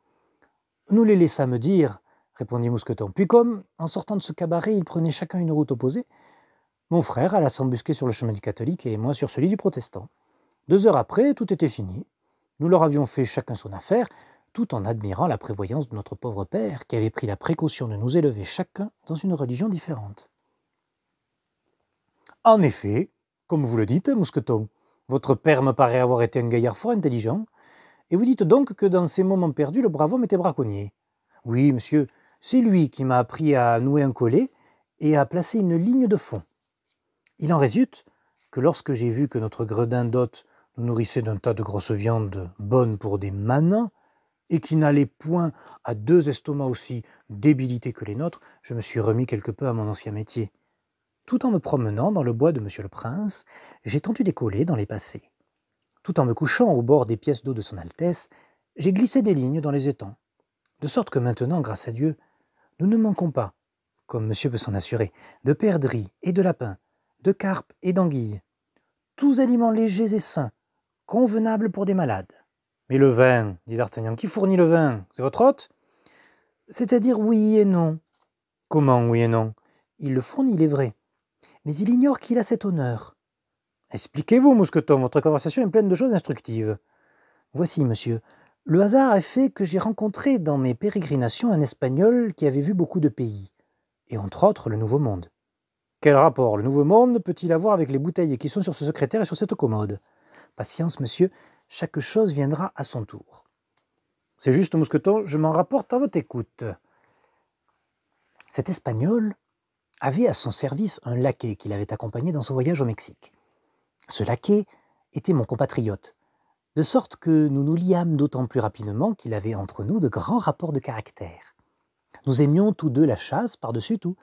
Nous les laissâmes dire, répondit Mousqueton. Puis comme, en sortant de ce cabaret, ils prenaient chacun une route opposée, mon frère alla s'embusquer sur le chemin du catholique et moi sur celui du protestant. Deux heures après, tout était fini. Nous leur avions fait chacun son affaire, tout en admirant la prévoyance de notre pauvre Père qui avait pris la précaution de nous élever chacun dans une religion différente. En effet, comme vous le dites, Mousqueton, votre père me paraît avoir été un gaillard fort intelligent, et vous dites donc que dans ces moments perdus, le brave homme était braconnier. Oui, monsieur, c'est lui qui m'a appris à nouer un collet et à placer une ligne de fond. Il en résulte que lorsque j'ai vu que notre gredin d'hôte nous nourrissait d'un tas de grosses viandes bonnes pour des manins et qui n'allait point à deux estomacs aussi débilités que les nôtres, je me suis remis quelque peu à mon ancien métier. Tout en me promenant dans le bois de Monsieur le Prince, j'ai tendu des collets dans les passés. Tout en me couchant au bord des pièces d'eau de Son Altesse, j'ai glissé des lignes dans les étangs. De sorte que maintenant, grâce à Dieu, nous ne manquons pas, comme monsieur peut s'en assurer, de perdrix et de lapins, de carpes et d'anguilles, tous aliments légers et sains, convenables pour des malades. Mais le vin, dit D'Artagnan, qui fournit le vin C'est votre hôte C'est-à-dire oui et non. Comment oui et non Il le fournit, il est vrai. Mais il ignore qu'il a cet honneur. Expliquez-vous, mousqueton, votre conversation est pleine de choses instructives. Voici, monsieur, le hasard a fait que j'ai rencontré dans mes pérégrinations un Espagnol qui avait vu beaucoup de pays, et entre autres le Nouveau Monde. Quel rapport le Nouveau Monde peut-il avoir avec les bouteilles qui sont sur ce secrétaire et sur cette commode Patience, monsieur, chaque chose viendra à son tour. C'est juste, Mousqueton, je m'en rapporte à votre écoute. Cet Espagnol avait à son service un laquais qu'il avait accompagné dans son voyage au Mexique. Ce laquais était mon compatriote, de sorte que nous nous liâmes d'autant plus rapidement qu'il avait entre nous de grands rapports de caractère. Nous aimions tous deux la chasse par-dessus tout,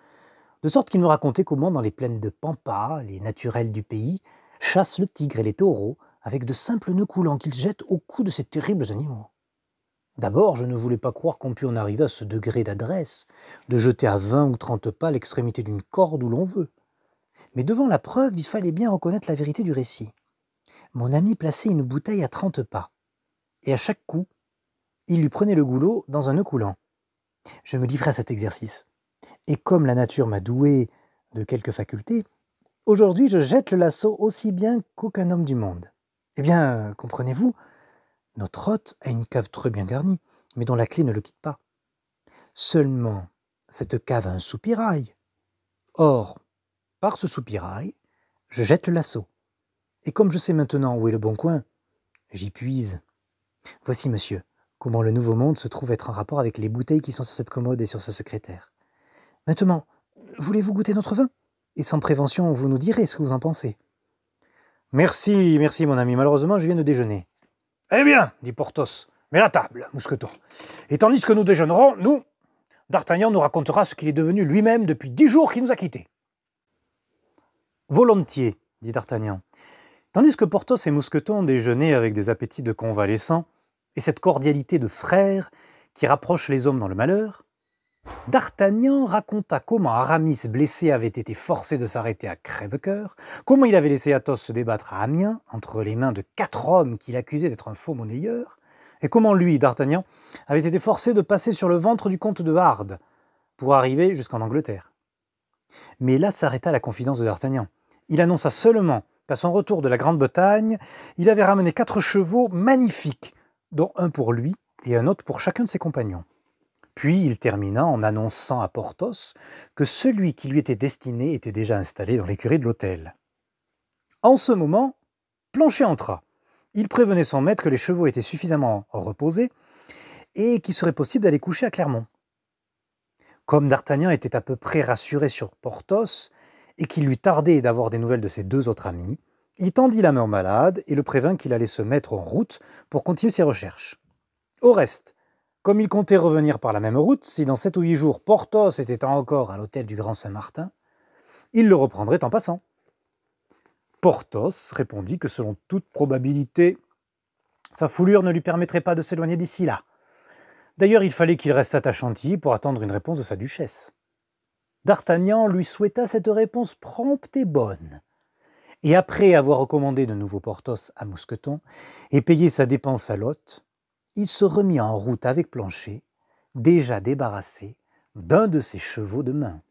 de sorte qu'il nous racontait comment dans les plaines de Pampa, les naturels du pays, chassent le tigre et les taureaux, avec de simples nœuds coulants qu'ils jettent au cou de ces terribles animaux. D'abord, je ne voulais pas croire qu'on pût en arriver à ce degré d'adresse, de jeter à vingt ou trente pas l'extrémité d'une corde où l'on veut. Mais devant la preuve, il fallait bien reconnaître la vérité du récit. Mon ami plaçait une bouteille à trente pas, et à chaque coup, il lui prenait le goulot dans un nœud coulant. Je me livrais à cet exercice. Et comme la nature m'a doué de quelques facultés, aujourd'hui je jette le lasso aussi bien qu'aucun homme du monde. Eh bien, euh, comprenez-vous, notre hôte a une cave très bien garnie, mais dont la clé ne le quitte pas. Seulement, cette cave a un soupirail. Or, par ce soupirail, je jette le lasso. Et comme je sais maintenant où est le bon coin, j'y puise. Voici, monsieur, comment le nouveau monde se trouve être en rapport avec les bouteilles qui sont sur cette commode et sur ce secrétaire. Maintenant, voulez-vous goûter notre vin Et sans prévention, vous nous direz ce que vous en pensez. Merci, merci mon ami, malheureusement je viens de déjeuner. Eh bien, dit Porthos, mets la table, mousqueton. Et tandis que nous déjeunerons, nous, D'Artagnan nous racontera ce qu'il est devenu lui-même depuis dix jours qu'il nous a quittés. Volontiers, dit D'Artagnan. Tandis que Porthos et Mousqueton déjeunaient avec des appétits de convalescents et cette cordialité de frères qui rapproche les hommes dans le malheur, D'Artagnan raconta comment Aramis blessé avait été forcé de s'arrêter à Crèvecoeur, comment il avait laissé Athos se débattre à Amiens entre les mains de quatre hommes qu'il accusait d'être un faux monnayeur, et comment lui, D'Artagnan, avait été forcé de passer sur le ventre du comte de Hardes pour arriver jusqu'en Angleterre. Mais là s'arrêta la confidence de D'Artagnan. Il annonça seulement qu'à son retour de la Grande-Bretagne, il avait ramené quatre chevaux magnifiques, dont un pour lui et un autre pour chacun de ses compagnons. Puis il termina en annonçant à Porthos que celui qui lui était destiné était déjà installé dans l'écurie de l'hôtel. En ce moment, Planchet entra. Il prévenait son maître que les chevaux étaient suffisamment reposés et qu'il serait possible d'aller coucher à Clermont. Comme D'Artagnan était à peu près rassuré sur Porthos et qu'il lui tardait d'avoir des nouvelles de ses deux autres amis, il tendit la main au malade et le prévint qu'il allait se mettre en route pour continuer ses recherches. Au reste, comme il comptait revenir par la même route, si dans sept ou huit jours Porthos était encore à l'hôtel du Grand Saint-Martin, il le reprendrait en passant. Porthos répondit que selon toute probabilité, sa foulure ne lui permettrait pas de s'éloigner d'ici là. D'ailleurs, il fallait qu'il restât à Chantilly pour attendre une réponse de sa duchesse. D'Artagnan lui souhaita cette réponse prompte et bonne. Et après avoir recommandé de nouveau Porthos à Mousqueton et payé sa dépense à l'hôte, il se remit en route avec plancher, déjà débarrassé d'un de ses chevaux de main.